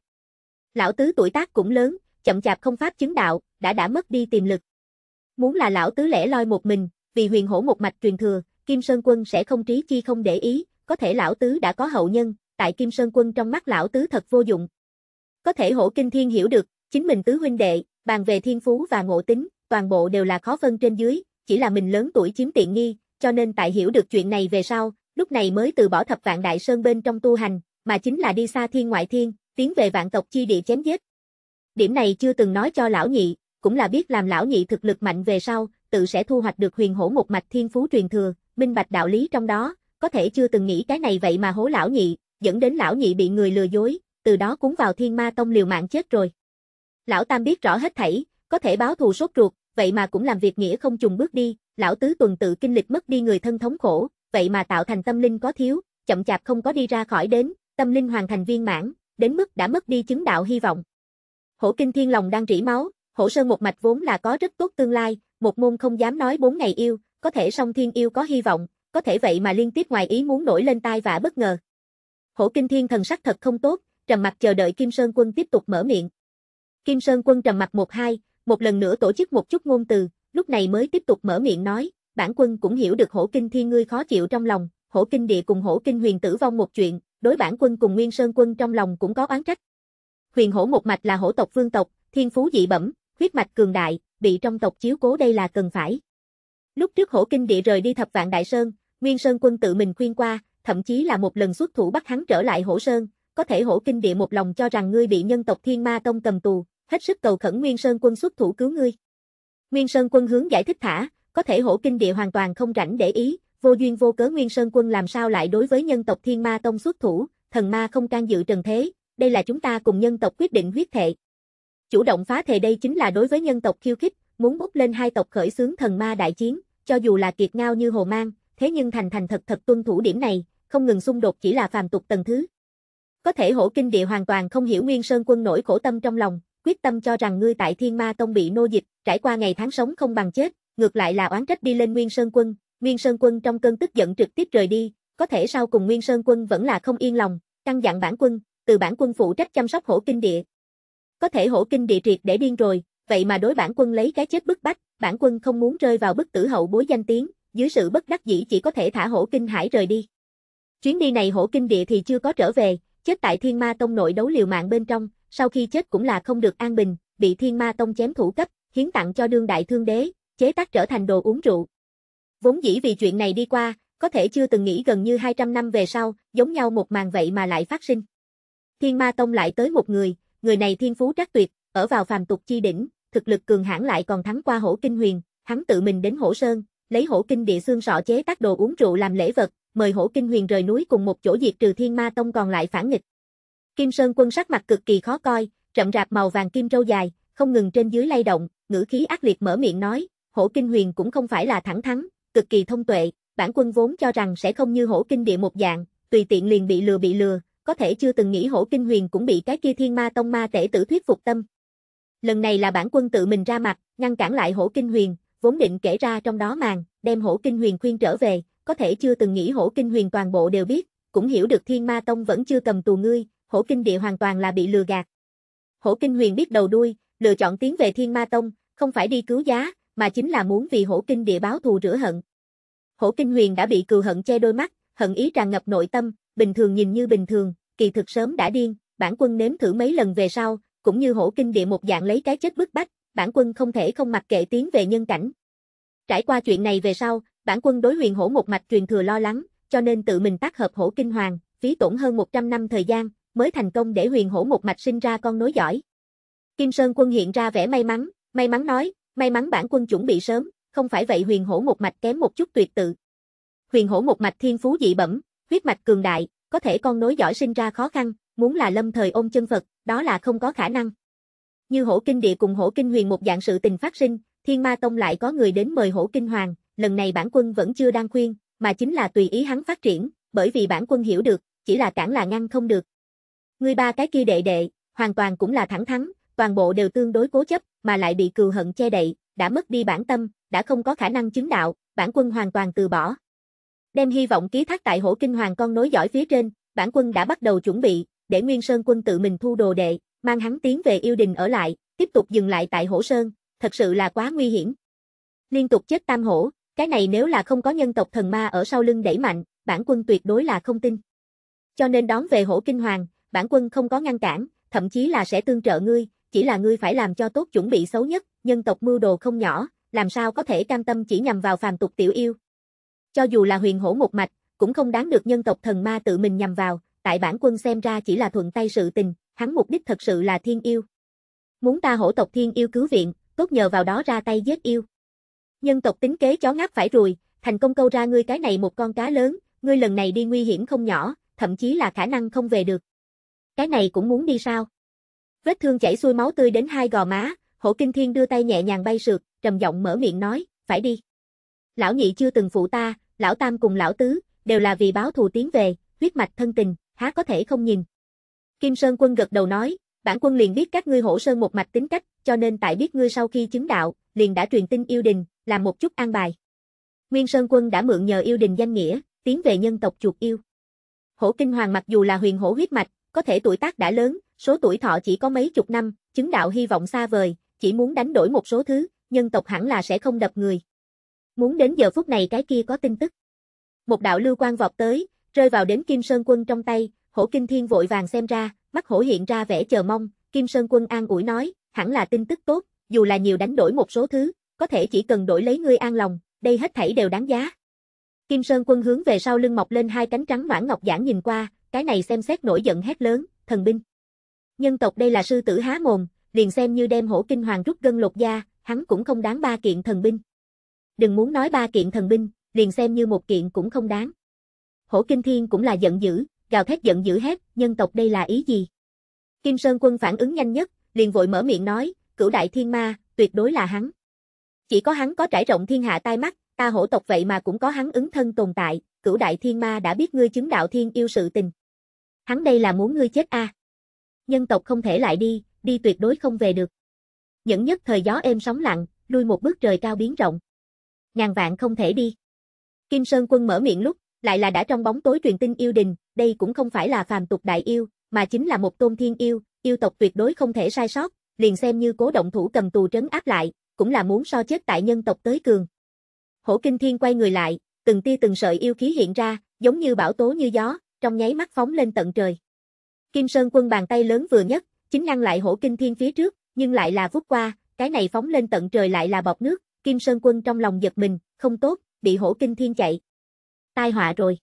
Lão tứ tuổi tác cũng lớn, chậm chạp không pháp chứng đạo, đã đã mất đi tiềm lực. Muốn là lão tứ lẻ loi một mình, vì huyền hổ một mạch truyền thừa, Kim Sơn Quân sẽ không trí chi không để ý, có thể lão tứ đã có hậu nhân, tại Kim Sơn Quân trong mắt lão tứ thật vô dụng. Có thể hổ kinh thiên hiểu được, chính mình tứ huynh đệ, bàn về thiên phú và ngộ tính, toàn bộ đều là khó phân trên dưới, chỉ là mình lớn tuổi chiếm tiện nghi, cho nên tại hiểu được chuyện này về sau, lúc này mới từ bỏ thập vạn đại sơn bên trong tu hành, mà chính là đi xa thiên ngoại thiên, tiến về vạn tộc chi địa chém giết. Điểm này chưa từng nói cho lão nhị, cũng là biết làm lão nhị thực lực mạnh về sau, tự sẽ thu hoạch được huyền hổ một mạch thiên phú truyền thừa, minh bạch đạo lý trong đó, có thể chưa từng nghĩ cái này vậy mà hố lão nhị, dẫn đến lão nhị bị người lừa dối, từ đó cuốn vào thiên ma tông liều mạng chết rồi. Lão Tam biết rõ hết thảy, có thể báo thù sốt ruột, vậy mà cũng làm việc nghĩa không trùng bước đi, lão tứ tuần tự kinh lịch mất đi người thân thống khổ, vậy mà tạo thành tâm linh có thiếu, chậm chạp không có đi ra khỏi đến, tâm linh hoàn thành viên mãn, đến mức đã mất đi chứng đạo hy vọng. Hổ Kinh Thiên lòng đang rỉ máu, Hổ Sơn một mạch vốn là có rất tốt tương lai, một môn không dám nói bốn ngày yêu, có thể song thiên yêu có hy vọng, có thể vậy mà liên tiếp ngoài ý muốn nổi lên tai vạ bất ngờ. Hổ Kinh Thiên thần sắc thật không tốt, trầm mặt chờ đợi Kim Sơn quân tiếp tục mở miệng. Kim Sơn quân trầm mặt một hai, một lần nữa tổ chức một chút ngôn từ, lúc này mới tiếp tục mở miệng nói, bản quân cũng hiểu được Hổ Kinh Thiên ngươi khó chịu trong lòng, Hổ Kinh Địa cùng Hổ Kinh Huyền tử vong một chuyện, đối bản quân cùng Nguyên Sơn quân trong lòng cũng có oán trách. Huyền Hổ một mạch là hổ tộc vương tộc, thiên phú dị bẩm, huyết mạch cường đại, bị trong tộc chiếu cố đây là cần phải. Lúc trước hổ kinh địa rời đi thập vạn đại sơn, Nguyên Sơn quân tự mình khuyên qua, thậm chí là một lần xuất thủ bắt hắn trở lại hổ sơn, có thể hổ kinh địa một lòng cho rằng ngươi bị nhân tộc thiên ma tông cầm tù, hết sức cầu khẩn Nguyên Sơn quân xuất thủ cứu ngươi. Nguyên Sơn quân hướng giải thích thả, có thể hổ kinh địa hoàn toàn không rảnh để ý, vô duyên vô cớ Nguyên Sơn quân làm sao lại đối với nhân tộc thiên ma tông xuất thủ, thần ma không can dự trần thế, đây là chúng ta cùng nhân tộc quyết định huyết thệ chủ động phá thề đây chính là đối với nhân tộc khiêu khích, muốn bút lên hai tộc khởi xướng thần ma đại chiến, cho dù là kiệt ngao như Hồ Mang, thế nhưng thành thành thật thật tuân thủ điểm này, không ngừng xung đột chỉ là phàm tục tầng thứ. Có thể hổ kinh địa hoàn toàn không hiểu Nguyên Sơn quân nổi khổ tâm trong lòng, quyết tâm cho rằng ngươi tại Thiên Ma Tông bị nô dịch, trải qua ngày tháng sống không bằng chết, ngược lại là oán trách đi lên Nguyên Sơn quân, Nguyên Sơn quân trong cơn tức giận trực tiếp rời đi, có thể sau cùng Nguyên Sơn quân vẫn là không yên lòng, căn dặn bản quân, từ bản quân phụ trách chăm sóc hổ kinh địa, có thể hổ kinh địa triệt để điên rồi, vậy mà đối bản quân lấy cái chết bức bách, bản quân không muốn rơi vào bức tử hậu bối danh tiếng, dưới sự bất đắc dĩ chỉ có thể thả hổ kinh hải rời đi. Chuyến đi này hổ kinh địa thì chưa có trở về, chết tại thiên ma tông nội đấu liều mạng bên trong, sau khi chết cũng là không được an bình, bị thiên ma tông chém thủ cấp, hiến tặng cho đương đại thương đế, chế tác trở thành đồ uống rượu. Vốn dĩ vì chuyện này đi qua, có thể chưa từng nghĩ gần như 200 năm về sau, giống nhau một màn vậy mà lại phát sinh. Thiên ma tông lại tới một người, người này thiên phú trắc tuyệt, ở vào phàm tục chi đỉnh, thực lực cường hãn lại còn thắng qua hổ kinh huyền, hắn tự mình đến hổ sơn, lấy hổ kinh địa xương sọ chế tác đồ uống rượu làm lễ vật, mời hổ kinh huyền rời núi cùng một chỗ diệt trừ thiên ma tông còn lại phản nghịch. Kim Sơn quân sắc mặt cực kỳ khó coi, chậm rạp màu vàng kim râu dài, không ngừng trên dưới lay động, ngữ khí ác liệt mở miệng nói, hổ kinh huyền cũng không phải là thẳng thắng cực kỳ thông tuệ, bản quân vốn cho rằng sẽ không như hổ kinh địa một dạng, tùy tiện liền bị lừa bị lừa, có thể chưa từng nghĩ hổ kinh huyền cũng bị cái kia thiên ma tông ma tể tử thuyết phục tâm. Lần này là bản quân tự mình ra mặt, ngăn cản lại hổ kinh huyền, vốn định kể ra trong đó màn, đem hổ kinh huyền khuyên trở về, có thể chưa từng nghĩ hổ kinh huyền toàn bộ đều biết, cũng hiểu được thiên ma tông vẫn chưa cầm tù ngươi, hổ kinh địa hoàn toàn là bị lừa gạt. Hổ kinh huyền biết đầu đuôi, lựa chọn tiến về thiên ma tông, không phải đi cứu giá, mà chính là muốn vì hổ kinh địa báo thù rửa hận. Hổ kinh huyền đã bị cừu hận che đôi mắt, hận ý tràn ngập nội tâm, bình thường nhìn như bình thường, kỳ thực sớm đã điên, bản quân nếm thử mấy lần về sau, cũng như hổ kinh địa một dạng lấy cái chết bức bách, bản quân không thể không mặc kệ tiến về nhân cảnh. Trải qua chuyện này về sau, bản quân đối huyền hổ một mạch truyền thừa lo lắng, cho nên tự mình tác hợp hổ kinh hoàng, phí tổn hơn 100 năm thời gian, mới thành công để huyền hổ một mạch sinh ra con nối giỏi. Kim Sơn quân hiện ra vẻ may mắn, may mắn nói, may mắn bản quân chuẩn bị sớm, không phải vậy huyền hổ một mạch kém một chút tuyệt tự. Huyền hổ một mạch thiên phú dị bẩm, huyết mạch cường đại, có thể con nối giỏi sinh ra khó khăn, muốn là lâm thời ôm chân Phật, đó là không có khả năng. Như hổ kinh địa cùng hổ kinh huyền một dạng sự tình phát sinh, thiên ma tông lại có người đến mời hổ kinh hoàng, lần này bản quân vẫn chưa đang khuyên, mà chính là tùy ý hắn phát triển, bởi vì bản quân hiểu được, chỉ là cản là ngăn không được. Người ba cái kia đệ đệ, hoàn toàn cũng là thẳng thắn, toàn bộ đều tương đối cố chấp, mà lại bị cừu hận che đậy, đã mất đi bản tâm, đã không có khả năng chứng đạo, bản quân hoàn toàn từ bỏ, Đem hy vọng ký thác tại hổ kinh hoàng con nối giỏi phía trên, bản quân đã bắt đầu chuẩn bị, để Nguyên Sơn quân tự mình thu đồ đệ, mang hắn tiến về yêu đình ở lại, tiếp tục dừng lại tại hổ sơn, thật sự là quá nguy hiểm. Liên tục chết tam hổ, cái này nếu là không có nhân tộc thần ma ở sau lưng đẩy mạnh, bản quân tuyệt đối là không tin. Cho nên đón về hổ kinh hoàng, bản quân không có ngăn cản, thậm chí là sẽ tương trợ ngươi, chỉ là ngươi phải làm cho tốt chuẩn bị xấu nhất, nhân tộc mưu đồ không nhỏ, làm sao có thể cam tâm chỉ nhằm vào phàm tục tiểu yêu, cho dù là huyền hổ một mạch, cũng không đáng được nhân tộc thần ma tự mình nhằm vào, tại bản quân xem ra chỉ là thuận tay sự tình, hắn mục đích thật sự là thiên yêu. Muốn ta hổ tộc thiên yêu cứu viện, tốt nhờ vào đó ra tay giết yêu. Nhân tộc tính kế chó ngáp phải rồi, thành công câu ra ngươi cái này một con cá lớn, ngươi lần này đi nguy hiểm không nhỏ, thậm chí là khả năng không về được. Cái này cũng muốn đi sao? Vết thương chảy xuôi máu tươi đến hai gò má, hổ kinh thiên đưa tay nhẹ nhàng bay sượt, trầm giọng mở miệng nói, phải đi. Lão nhị chưa từng phụ ta, lão tam cùng lão tứ, đều là vì báo thù tiến về, huyết mạch thân tình, há có thể không nhìn. Kim Sơn quân gật đầu nói, bản quân liền biết các ngươi hổ sơn một mạch tính cách, cho nên tại biết ngươi sau khi chứng đạo, liền đã truyền tin yêu đình, làm một chút an bài. Nguyên Sơn quân đã mượn nhờ yêu đình danh nghĩa, tiến về nhân tộc chuột yêu. Hổ Kinh Hoàng mặc dù là huyền hổ huyết mạch, có thể tuổi tác đã lớn, số tuổi thọ chỉ có mấy chục năm, chứng đạo hy vọng xa vời, chỉ muốn đánh đổi một số thứ, nhân tộc hẳn là sẽ không đập người. Muốn đến giờ phút này cái kia có tin tức. Một đạo lưu quan vọt tới, rơi vào đến Kim Sơn Quân trong tay, hổ kinh thiên vội vàng xem ra, mắt hổ hiện ra vẻ chờ mong, Kim Sơn Quân an ủi nói, hẳn là tin tức tốt, dù là nhiều đánh đổi một số thứ, có thể chỉ cần đổi lấy ngươi an lòng, đây hết thảy đều đáng giá. Kim Sơn Quân hướng về sau lưng mọc lên hai cánh trắng mãn ngọc giản nhìn qua, cái này xem xét nổi giận hét lớn, thần binh. Nhân tộc đây là sư tử há mồm, liền xem như đem hổ kinh hoàng rút gân lột da, hắn cũng không đáng ba kiện thần binh đừng muốn nói ba kiện thần binh, liền xem như một kiện cũng không đáng. Hổ Kinh Thiên cũng là giận dữ, gào thét giận dữ hết. nhân tộc đây là ý gì? Kim Sơn Quân phản ứng nhanh nhất, liền vội mở miệng nói, cửu đại thiên ma, tuyệt đối là hắn. Chỉ có hắn có trải rộng thiên hạ tai mắt, ta hổ tộc vậy mà cũng có hắn ứng thân tồn tại, cửu đại thiên ma đã biết ngươi chứng đạo thiên yêu sự tình. Hắn đây là muốn ngươi chết a. À? Nhân tộc không thể lại đi, đi tuyệt đối không về được. Những nhất thời gió êm sóng lặng, lui một bước trời cao biến rộng ngàn vạn không thể đi. Kim Sơn Quân mở miệng lúc, lại là đã trong bóng tối truyền tin yêu đình, đây cũng không phải là phàm tục đại yêu, mà chính là một tôn thiên yêu, yêu tộc tuyệt đối không thể sai sót, liền xem như cố động thủ cầm tù trấn áp lại, cũng là muốn so chết tại nhân tộc tới cường. Hổ Kinh Thiên quay người lại, từng tia từng sợi yêu khí hiện ra, giống như bão tố như gió, trong nháy mắt phóng lên tận trời. Kim Sơn Quân bàn tay lớn vừa nhất, chính ngăn lại Hổ Kinh Thiên phía trước, nhưng lại là vút qua, cái này phóng lên tận trời lại là bọc nước, Kim Sơn Quân trong lòng giật mình, không tốt, bị Hổ Kinh Thiên chạy. Tai họa rồi.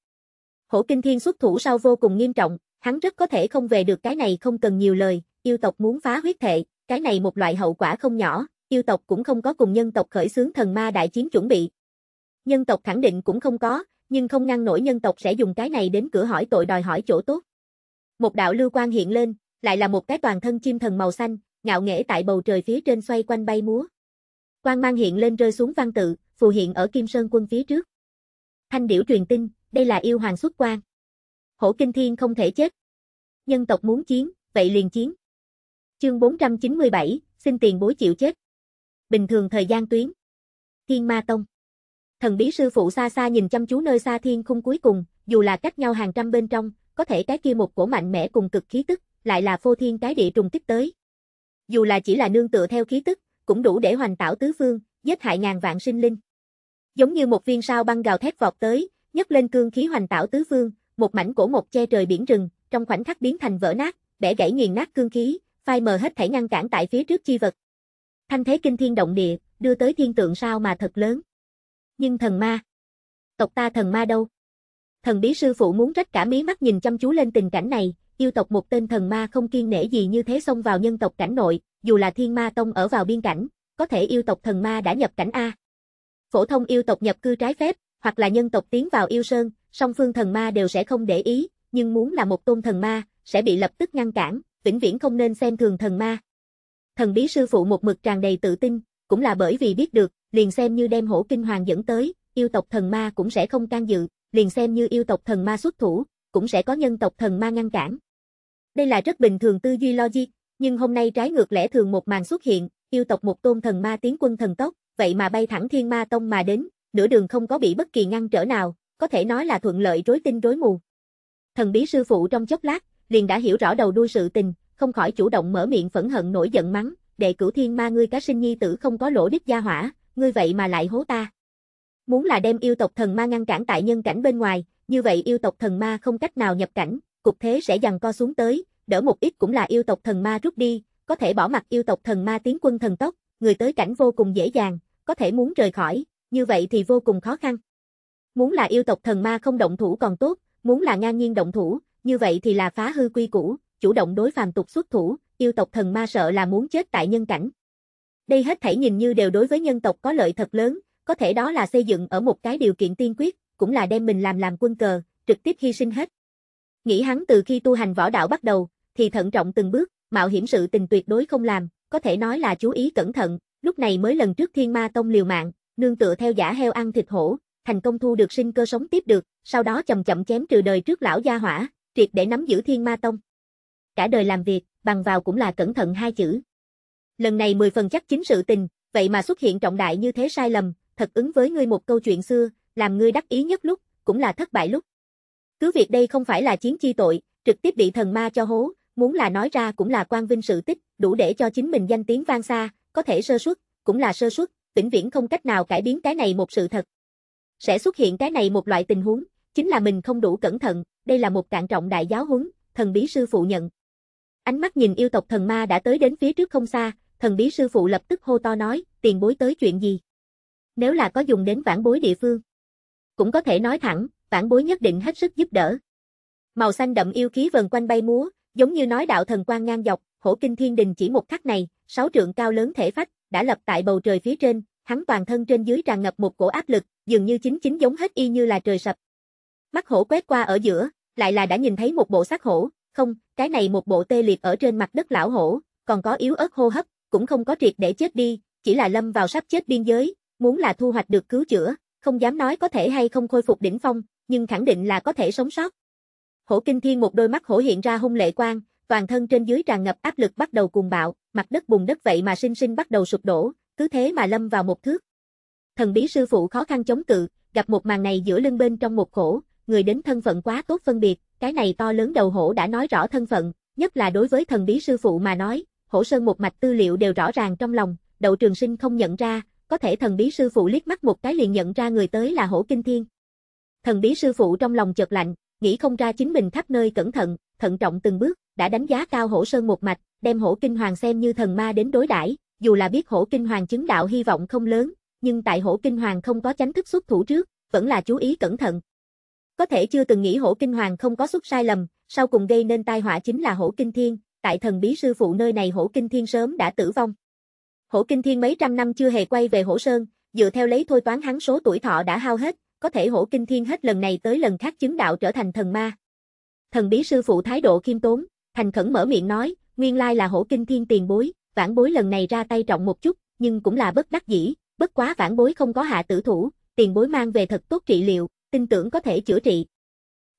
Hổ Kinh Thiên xuất thủ sau vô cùng nghiêm trọng, hắn rất có thể không về được cái này không cần nhiều lời, yêu tộc muốn phá huyết thệ, cái này một loại hậu quả không nhỏ, yêu tộc cũng không có cùng nhân tộc khởi xướng thần ma đại chiến chuẩn bị. Nhân tộc khẳng định cũng không có, nhưng không ngăn nổi nhân tộc sẽ dùng cái này đến cửa hỏi tội đòi hỏi chỗ tốt. Một đạo lưu quan hiện lên, lại là một cái toàn thân chim thần màu xanh, ngạo nghễ tại bầu trời phía trên xoay quanh bay múa. Quan mang hiện lên rơi xuống văn tự, phù hiện ở Kim Sơn quân phía trước. Thanh điểu truyền tin, đây là yêu hoàng xuất quan. Hổ kinh thiên không thể chết. Nhân tộc muốn chiến, vậy liền chiến. Chương 497, xin tiền bối chịu chết. Bình thường thời gian tuyến. Thiên Ma Tông. Thần bí sư phụ xa xa nhìn chăm chú nơi xa thiên khung cuối cùng, dù là cách nhau hàng trăm bên trong, có thể cái kia một cổ mạnh mẽ cùng cực khí tức, lại là phô thiên cái địa trùng kích tới. Dù là chỉ là nương tựa theo khí tức, cũng đủ để hoành tảo tứ phương, giết hại ngàn vạn sinh linh. Giống như một viên sao băng gào thét vọt tới, nhấc lên cương khí hoành tảo tứ phương, một mảnh cổ một che trời biển rừng, trong khoảnh khắc biến thành vỡ nát, bẻ gãy nghiền nát cương khí, phai mờ hết thể ngăn cản tại phía trước chi vật. Thanh thế kinh thiên động địa, đưa tới thiên tượng sao mà thật lớn. Nhưng thần ma, tộc ta thần ma đâu? Thần bí sư phụ muốn trách cả mí mắt nhìn chăm chú lên tình cảnh này, yêu tộc một tên thần ma không kiên nể gì như thế xông vào nhân tộc cảnh nội, dù là thiên ma tông ở vào biên cảnh, có thể yêu tộc thần ma đã nhập cảnh A. Phổ thông yêu tộc nhập cư trái phép, hoặc là nhân tộc tiến vào yêu sơn, song phương thần ma đều sẽ không để ý, nhưng muốn là một tôn thần ma, sẽ bị lập tức ngăn cản, vĩnh viễn không nên xem thường thần ma. Thần bí sư phụ một mực tràn đầy tự tin, cũng là bởi vì biết được, liền xem như đem hổ kinh hoàng dẫn tới, yêu tộc thần ma cũng sẽ không can dự, liền xem như yêu tộc thần ma xuất thủ, cũng sẽ có nhân tộc thần ma ngăn cản. Đây là rất bình thường tư duy logic, nhưng hôm nay trái ngược lẽ thường một màn xuất hiện, yêu tộc một tôn thần ma tiến quân thần tốc, vậy mà bay thẳng thiên ma tông mà đến, nửa đường không có bị bất kỳ ngăn trở nào, có thể nói là thuận lợi rối tinh rối mù. Thần bí sư phụ trong chốc lát, liền đã hiểu rõ đầu đuôi sự tình, không khỏi chủ động mở miệng phẫn hận nổi giận mắng, đệ cửu thiên ma ngươi cá sinh nhi tử không có lỗ đích gia hỏa, ngươi vậy mà lại hố ta. Muốn là đem yêu tộc thần ma ngăn cản tại nhân cảnh bên ngoài, như vậy yêu tộc thần ma không cách nào nhập cảnh, cục thế sẽ dằn co xuống tới, đỡ một ít cũng là yêu tộc thần ma rút đi, có thể bỏ mặt yêu tộc thần ma tiến quân thần tốc, người tới cảnh vô cùng dễ dàng, có thể muốn rời khỏi, như vậy thì vô cùng khó khăn. Muốn là yêu tộc thần ma không động thủ còn tốt, muốn là ngang nhiên động thủ, như vậy thì là phá hư quy củ, chủ động đối phàm tục xuất thủ, yêu tộc thần ma sợ là muốn chết tại nhân cảnh. Đây hết thảy nhìn như đều đối với nhân tộc có lợi thật lớn, có thể đó là xây dựng ở một cái điều kiện tiên quyết, cũng là đem mình làm làm quân cờ, trực tiếp hy sinh hết. Nghĩ hắn từ khi tu hành võ đạo bắt đầu, thì thận trọng từng bước, mạo hiểm sự tình tuyệt đối không làm, có thể nói là chú ý cẩn thận, lúc này mới lần trước Thiên Ma Tông liều mạng, nương tựa theo giả heo ăn thịt hổ, thành công thu được sinh cơ sống tiếp được, sau đó chậm chậm chém trừ đời trước lão gia hỏa, triệt để nắm giữ Thiên Ma Tông. Cả đời làm việc, bằng vào cũng là cẩn thận hai chữ. Lần này mười phần chắc chính sự tình, vậy mà xuất hiện trọng đại như thế sai lầm, thật ứng với ngươi một câu chuyện xưa, làm ngươi đắc ý nhất lúc, cũng là thất bại lúc. Cứ việc đây không phải là chiến chi tội, trực tiếp bị thần ma cho hố, Muốn là nói ra cũng là quan vinh sự tích, đủ để cho chính mình danh tiếng vang xa, có thể sơ suất, cũng là sơ suất, tỉnh viễn không cách nào cải biến cái này một sự thật. Sẽ xuất hiện cái này một loại tình huống, chính là mình không đủ cẩn thận, đây là một cạn trọng đại giáo huấn, thần bí sư phụ nhận. Ánh mắt nhìn yêu tộc thần ma đã tới đến phía trước không xa, thần bí sư phụ lập tức hô to nói, tiền bối tới chuyện gì? Nếu là có dùng đến vãn bối địa phương, cũng có thể nói thẳng, vãn bối nhất định hết sức giúp đỡ. Màu xanh đậm yêu khí vần quanh bay múa, Giống như nói đạo thần quan ngang dọc, hổ kinh thiên đình chỉ một khắc này, sáu trượng cao lớn thể phách, đã lập tại bầu trời phía trên, hắn toàn thân trên dưới tràn ngập một cổ áp lực, dường như chính chính giống hết y như là trời sập. Mắt hổ quét qua ở giữa, lại là đã nhìn thấy một bộ xác hổ, không, cái này một bộ tê liệt ở trên mặt đất lão hổ, còn có yếu ớt hô hấp, cũng không có triệt để chết đi, chỉ là lâm vào sắp chết biên giới, muốn là thu hoạch được cứu chữa, không dám nói có thể hay không khôi phục đỉnh phong, nhưng khẳng định là có thể sống sót. Hổ Kinh Thiên một đôi mắt hổ hiện ra hung lệ quang, toàn thân trên dưới tràn ngập áp lực bắt đầu cuồng bạo, mặt đất bùng đất vậy mà sinh sinh bắt đầu sụp đổ, cứ thế mà lâm vào một thước. Thần bí sư phụ khó khăn chống cự, gặp một màn này giữa lưng bên trong một khổ, người đến thân phận quá tốt phân biệt, cái này to lớn đầu hổ đã nói rõ thân phận, nhất là đối với thần bí sư phụ mà nói, hổ sơn một mạch tư liệu đều rõ ràng trong lòng, đậu trường sinh không nhận ra, có thể thần bí sư phụ liếc mắt một cái liền nhận ra người tới là hổ kinh thiên. Thần bí sư phụ trong lòng chợt lạnh, nghĩ không ra chính mình khắp nơi cẩn thận, thận trọng từng bước, đã đánh giá cao hổ sơn một mạch, đem hổ kinh hoàng xem như thần ma đến đối đãi, dù là biết hổ kinh hoàng chứng đạo hy vọng không lớn, nhưng tại hổ kinh hoàng không có chánh thức xuất thủ trước, vẫn là chú ý cẩn thận. Có thể chưa từng nghĩ hổ kinh hoàng không có xuất sai lầm, sau cùng gây nên tai họa chính là hổ kinh thiên, tại thần bí sư phụ nơi này hổ kinh thiên sớm đã tử vong. Hổ kinh thiên mấy trăm năm chưa hề quay về hổ sơn, dựa theo lấy thôi toán hắn số tuổi thọ đã hao hết, có thể hổ kinh thiên hết lần này tới lần khác chứng đạo trở thành thần ma. Thần bí sư phụ thái độ khiêm tốn, thành khẩn mở miệng nói, nguyên lai là hổ kinh thiên tiền bối, vãn bối lần này ra tay trọng một chút, nhưng cũng là bất đắc dĩ, bất quá vãn bối không có hạ tử thủ, tiền bối mang về thật tốt trị liệu, tin tưởng có thể chữa trị.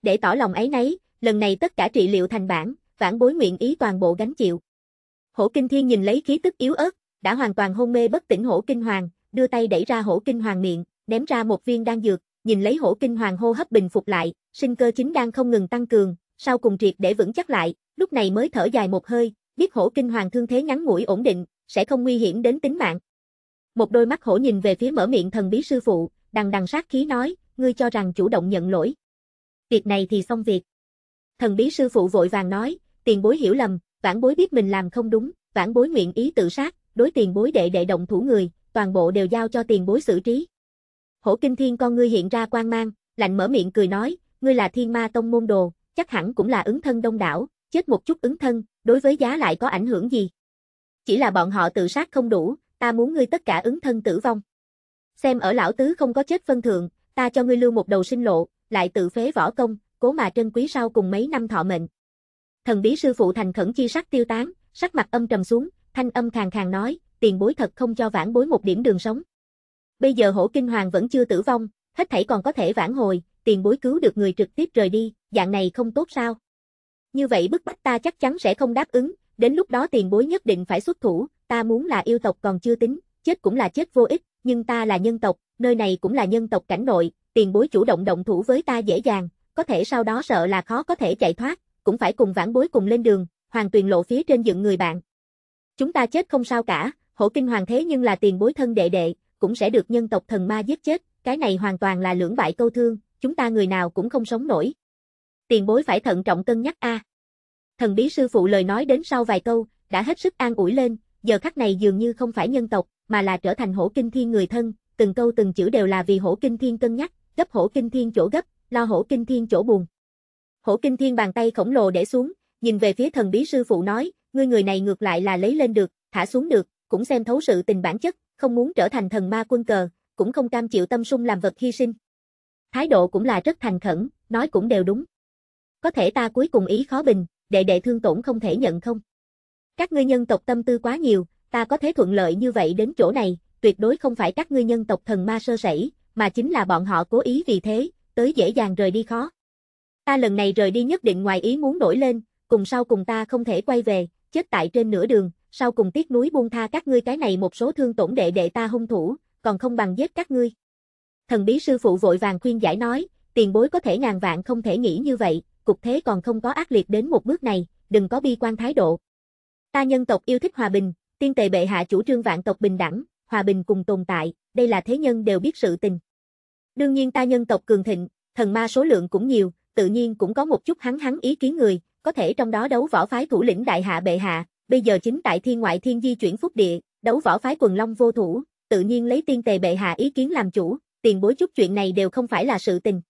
Để tỏ lòng ấy nấy, lần này tất cả trị liệu thành bản, vãn bối nguyện ý toàn bộ gánh chịu. Hổ Kinh Thiên nhìn lấy khí tức yếu ớt, đã hoàn toàn hôn mê bất tỉnh Hổ Kinh Hoàng, đưa tay đẩy ra Hổ Kinh Hoàng miệng, ném ra một viên đan dược, nhìn lấy hổ kinh hoàng hô hấp bình phục lại, sinh cơ chính đang không ngừng tăng cường, sau cùng triệt để vững chắc lại, lúc này mới thở dài một hơi, biết hổ kinh hoàng thương thế ngắn ngủi ổn định, sẽ không nguy hiểm đến tính mạng. Một đôi mắt hổ nhìn về phía mở miệng thần bí sư phụ, đằng đằng sát khí nói, ngươi cho rằng chủ động nhận lỗi. Việc này thì xong việc. Thần bí sư phụ vội vàng nói, tiền bối hiểu lầm, vãn bối biết mình làm không đúng, vãn bối nguyện ý tự sát, đối tiền bối đệ đệ động thủ người, toàn bộ đều giao cho tiền bối xử trí. Hổ Kinh Thiên con ngươi hiện ra quan mang, lạnh mở miệng cười nói, ngươi là thiên ma tông môn đồ, chắc hẳn cũng là ứng thân đông đảo, chết một chút ứng thân, đối với giá lại có ảnh hưởng gì. Chỉ là bọn họ tự sát không đủ, ta muốn ngươi tất cả ứng thân tử vong. Xem ở lão tứ không có chết phân thượng, ta cho ngươi lưu một đầu sinh lộ, lại tự phế võ công, cố mà trân quý sau cùng mấy năm thọ mệnh. Thần bí sư phụ thành khẩn chi sắc tiêu tán, sắc mặt âm trầm xuống, thanh âm khàn khàn nói, tiền bối thật không cho vãn bối một điểm đường sống. Bây giờ hổ kinh hoàng vẫn chưa tử vong, hết thảy còn có thể vãn hồi, tiền bối cứu được người trực tiếp rời đi, dạng này không tốt sao? Như vậy bức bách ta chắc chắn sẽ không đáp ứng, đến lúc đó tiền bối nhất định phải xuất thủ, ta muốn là yêu tộc còn chưa tính, chết cũng là chết vô ích, nhưng ta là nhân tộc, nơi này cũng là nhân tộc cảnh nội, tiền bối chủ động động thủ với ta dễ dàng, có thể sau đó sợ là khó có thể chạy thoát, cũng phải cùng vãn bối cùng lên đường, hoàng tuyền lộ phía trên dựng người bạn. Chúng ta chết không sao cả, hổ kinh hoàng thế nhưng là tiền bối thân đệ đệ, cũng sẽ được nhân tộc thần ma giết chết, cái này hoàn toàn là lưỡng bại câu thương, chúng ta người nào cũng không sống nổi. Tiền bối phải thận trọng cân nhắc a. À. Thần bí sư phụ lời nói đến sau vài câu, đã hết sức an ủi lên, giờ khắc này dường như không phải nhân tộc, mà là trở thành hổ kinh thiên người thân, từng câu từng chữ đều là vì hổ kinh thiên cân nhắc, gấp hổ kinh thiên chỗ gấp, lo hổ kinh thiên chỗ buồn. Hổ kinh thiên bàn tay khổng lồ để xuống, nhìn về phía thần bí sư phụ nói, ngươi người này ngược lại là lấy lên được, thả xuống được, cũng xem thấu sự tình bản chất, không muốn trở thành thần ma quân cờ, cũng không cam chịu tâm sung làm vật hy sinh. Thái độ cũng là rất thành khẩn, nói cũng đều đúng. Có thể ta cuối cùng ý khó bình, đệ đệ thương tổn không thể nhận không? Các ngươi nhân tộc tâm tư quá nhiều, ta có thế thuận lợi như vậy đến chỗ này, tuyệt đối không phải các ngươi nhân tộc thần ma sơ sẩy, mà chính là bọn họ cố ý vì thế, tới dễ dàng rời đi khó. Ta lần này rời đi nhất định ngoài ý muốn nổi lên, cùng sau cùng ta không thể quay về, chết tại trên nửa đường, sau cùng tiếc núi buông tha các ngươi cái này một số thương tổn đệ đệ ta hung thủ, còn không bằng giết các ngươi. Thần bí sư phụ vội vàng khuyên giải nói, tiền bối có thể ngàn vạn không thể nghĩ như vậy, cục thế còn không có ác liệt đến một bước này, đừng có bi quan thái độ. Ta nhân tộc yêu thích hòa bình, tiên tề bệ hạ chủ trương vạn tộc bình đẳng, hòa bình cùng tồn tại, đây là thế nhân đều biết sự tình. Đương nhiên ta nhân tộc cường thịnh, thần ma số lượng cũng nhiều, tự nhiên cũng có một chút hắn hắn ý kiến người, có thể trong đó đấu võ phái thủ lĩnh đại hạ bệ hạ, bây giờ chính tại thiên ngoại thiên di chuyển phúc địa, đấu võ phái quần long vô thủ, tự nhiên lấy tiên tề bệ hạ ý kiến làm chủ, tiền bối chút chuyện này đều không phải là sự tình.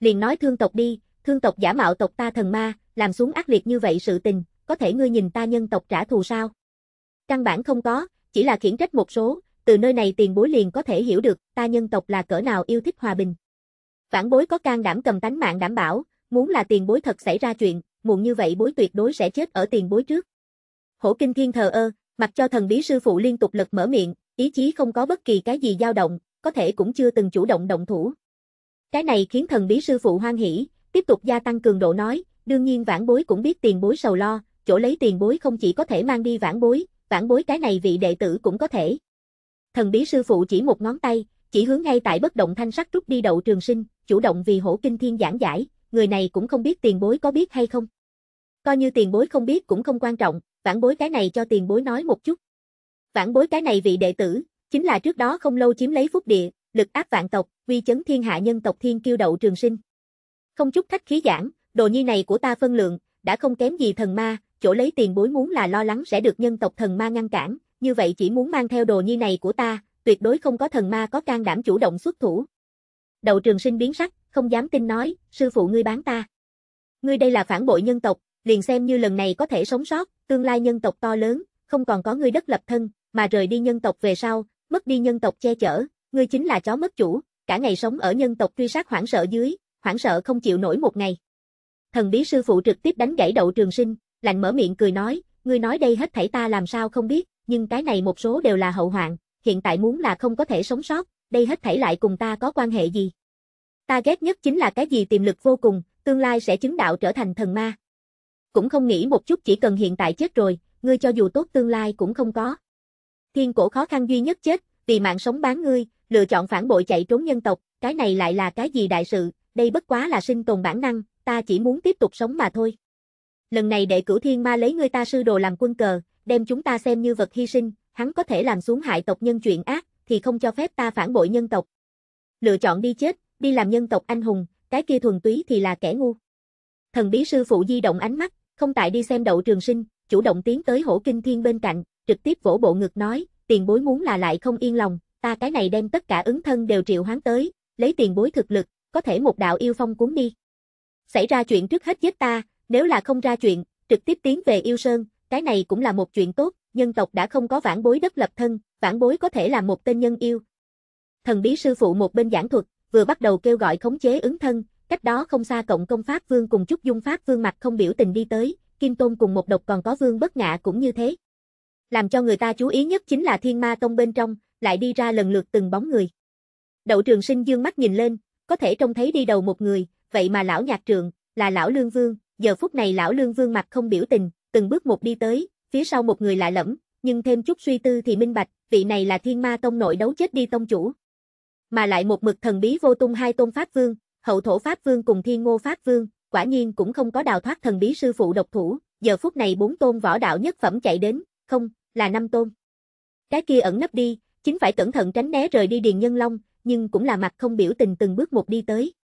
Liền nói thương tộc đi, thương tộc giả mạo tộc ta thần ma, làm xuống ác liệt như vậy sự tình, có thể ngươi nhìn ta nhân tộc trả thù sao? Căn bản không có, chỉ là khiển trách một số, từ nơi này tiền bối liền có thể hiểu được ta nhân tộc là cỡ nào yêu thích hòa bình. phản bối có can đảm cầm tánh mạng đảm bảo, muốn là tiền bối thật xảy ra chuyện, muộn như vậy bối tuyệt đối sẽ chết ở tiền bối trước. Hổ Kinh Thiên thờ ơ, mặc cho thần bí sư phụ liên tục lật mở miệng, ý chí không có bất kỳ cái gì dao động, có thể cũng chưa từng chủ động động thủ. Cái này khiến thần bí sư phụ hoan hỉ, tiếp tục gia tăng cường độ nói, đương nhiên vãn bối cũng biết tiền bối sầu lo, chỗ lấy tiền bối không chỉ có thể mang đi vãn bối, vãn bối cái này vị đệ tử cũng có thể. Thần bí sư phụ chỉ một ngón tay, chỉ hướng ngay tại bất động thanh sắc rút đi đậu trường sinh, chủ động vì hổ kinh thiên giảng giải, người này cũng không biết tiền bối có biết hay không. Coi như tiền bối không biết cũng không quan trọng, vãn bối cái này cho tiền bối nói một chút. Vãn bối cái này vị đệ tử, chính là trước đó không lâu chiếm lấy phúc địa, lực áp vạn tộc, uy chấn thiên hạ nhân tộc thiên kiêu đậu trường sinh. Không chút khách khí giảng, đồ nhi này của ta phân lượng, đã không kém gì thần ma, chỗ lấy tiền bối muốn là lo lắng sẽ được nhân tộc thần ma ngăn cản, như vậy chỉ muốn mang theo đồ nhi này của ta, tuyệt đối không có thần ma có can đảm chủ động xuất thủ. Đậu trường sinh biến sắc, không dám tin nói, sư phụ ngươi bán ta. Ngươi đây là phản bội nhân tộc, liền xem như lần này có thể sống sót, tương lai nhân tộc to lớn, không còn có ngươi đất lập thân, mà rời đi nhân tộc về sau, mất đi nhân tộc che chở, ngươi chính là chó mất chủ, cả ngày sống ở nhân tộc truy sát hoảng sợ dưới, hoảng sợ không chịu nổi một ngày. Thần bí sư phụ trực tiếp đánh gãy đậu trường sinh, lạnh mở miệng cười nói, ngươi nói đây hết thảy ta làm sao không biết, nhưng cái này một số đều là hậu hoạn, hiện tại muốn là không có thể sống sót, đây hết thảy lại cùng ta có quan hệ gì. Ta ghét nhất chính là cái gì tiềm lực vô cùng, tương lai sẽ chứng đạo trở thành thần ma, cũng không nghĩ một chút chỉ cần hiện tại chết rồi, ngươi cho dù tốt tương lai cũng không có. Thiên cổ khó khăn duy nhất chết, vì mạng sống bán ngươi, lựa chọn phản bội chạy trốn nhân tộc, cái này lại là cái gì đại sự, đây bất quá là sinh tồn bản năng, ta chỉ muốn tiếp tục sống mà thôi. Lần này đệ cửu thiên ma lấy ngươi ta sư đồ làm quân cờ, đem chúng ta xem như vật hy sinh, hắn có thể làm xuống hại tộc nhân chuyện ác, thì không cho phép ta phản bội nhân tộc. Lựa chọn đi chết, đi làm nhân tộc anh hùng, cái kia thuần túy thì là kẻ ngu. Thần bí sư phụ di động ánh mắt, không tại đi xem đậu trường sinh, chủ động tiến tới hổ kinh thiên bên cạnh, trực tiếp vỗ bộ ngực nói, tiền bối muốn là lại không yên lòng, ta cái này đem tất cả ứng thân đều triệu hoán tới, lấy tiền bối thực lực, có thể một đạo yêu phong cuốn đi. Xảy ra chuyện trước hết giết ta, nếu là không ra chuyện, trực tiếp tiến về yêu sơn, cái này cũng là một chuyện tốt, nhân tộc đã không có vãn bối đất lập thân, vãn bối có thể là một tên nhân yêu. Thần bí sư phụ một bên giảng thuật, vừa bắt đầu kêu gọi khống chế ứng thân, Cách đó không xa cộng công Pháp Vương cùng Trúc Dung Pháp Vương mặt không biểu tình đi tới, Kim Tôn cùng một độc còn có Vương bất ngạ cũng như thế. Làm cho người ta chú ý nhất chính là Thiên Ma Tông bên trong, lại đi ra lần lượt từng bóng người. Đậu trường sinh dương mắt nhìn lên, có thể trông thấy đi đầu một người, vậy mà lão nhạc trường, là lão Lương Vương, giờ phút này lão Lương Vương mặt không biểu tình, từng bước một đi tới, phía sau một người lạ lẫm, nhưng thêm chút suy tư thì minh bạch, vị này là Thiên Ma Tông nội đấu chết đi tông chủ. Mà lại một mực thần bí vô tung hai tôn Pháp Vương, hậu thổ Pháp Vương cùng Thiên Ngô Pháp Vương, quả nhiên cũng không có đào thoát thần bí sư phụ độc thủ, giờ phút này bốn tôn võ đạo nhất phẩm chạy đến, không, là năm tôn. Cái kia ẩn nấp đi, chính phải cẩn thận tránh né rời đi Điền Nhân Long, nhưng cũng là mặt không biểu tình từng bước một đi tới.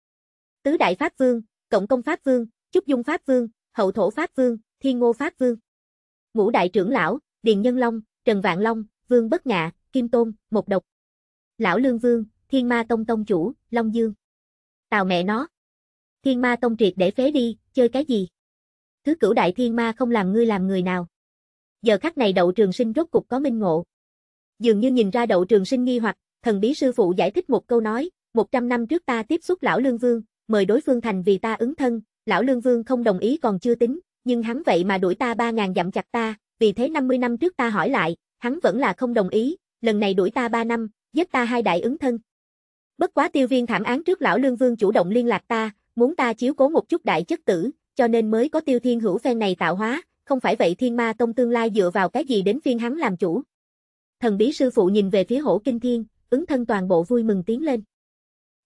Tứ Đại Pháp Vương, Cộng Công Pháp Vương, Chúc Dung Pháp Vương, Hậu Thổ Pháp Vương, Thiên Ngô Pháp Vương. Ngũ Đại Trưởng Lão, Điền Nhân Long, Trần Vạn Long, Vương Bất Ngạ, Kim Tôn, Một Độc. Lão Lương Vương, Thiên Ma Tông Tông Chủ, Long Dương. Tào mẹ nó. Thiên ma tông triệt để phế đi, chơi cái gì? Thứ cửu đại thiên ma không làm ngươi làm người nào. Giờ khắc này đậu trường sinh rốt cục có minh ngộ. Dường như nhìn ra đậu trường sinh nghi hoặc, thần bí sư phụ giải thích một câu nói, 100 năm trước ta tiếp xúc lão lương vương, mời đối phương thành vì ta ứng thân, lão lương vương không đồng ý còn chưa tính, nhưng hắn vậy mà đuổi ta 3.000 dặm chặt ta, vì thế 50 năm trước ta hỏi lại, hắn vẫn là không đồng ý, lần này đuổi ta 3 năm, giết ta hai đại ứng thân. Bất quá tiêu viên thảm án trước lão lương vương chủ động liên lạc ta, muốn ta chiếu cố một chút đại chất tử, cho nên mới có tiêu thiên hữu phen này tạo hóa, không phải vậy thiên ma tông tương lai dựa vào cái gì đến phiên hắn làm chủ. Thần bí sư phụ nhìn về phía hổ kinh thiên, ứng thân toàn bộ vui mừng tiến lên.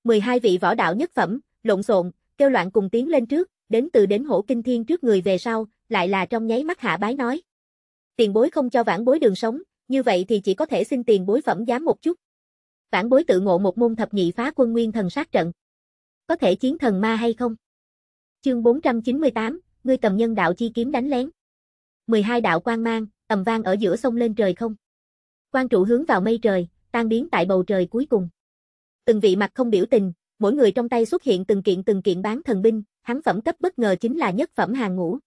12 vị võ đạo nhất phẩm, lộn xộn, kêu loạn cùng tiến lên trước, đến từ đến hổ kinh thiên trước người về sau, lại là trong nháy mắt hạ bái nói. Tiền bối không cho vãn bối đường sống, như vậy thì chỉ có thể xin tiền bối phẩm giám một chút, Vãn bối tự ngộ một môn thập nhị phá quân nguyên thần sát trận. Có thể chiến thần ma hay không? Chương 498, ngươi tầm nhân đạo chi kiếm đánh lén. 12 đạo quang mang, ầm vang ở giữa sông lên trời không. quang trụ hướng vào mây trời, tan biến tại bầu trời cuối cùng. Từng vị mặt không biểu tình, mỗi người trong tay xuất hiện từng kiện từng kiện bán thần binh, hắn phẩm cấp bất ngờ chính là nhất phẩm hàng ngũ.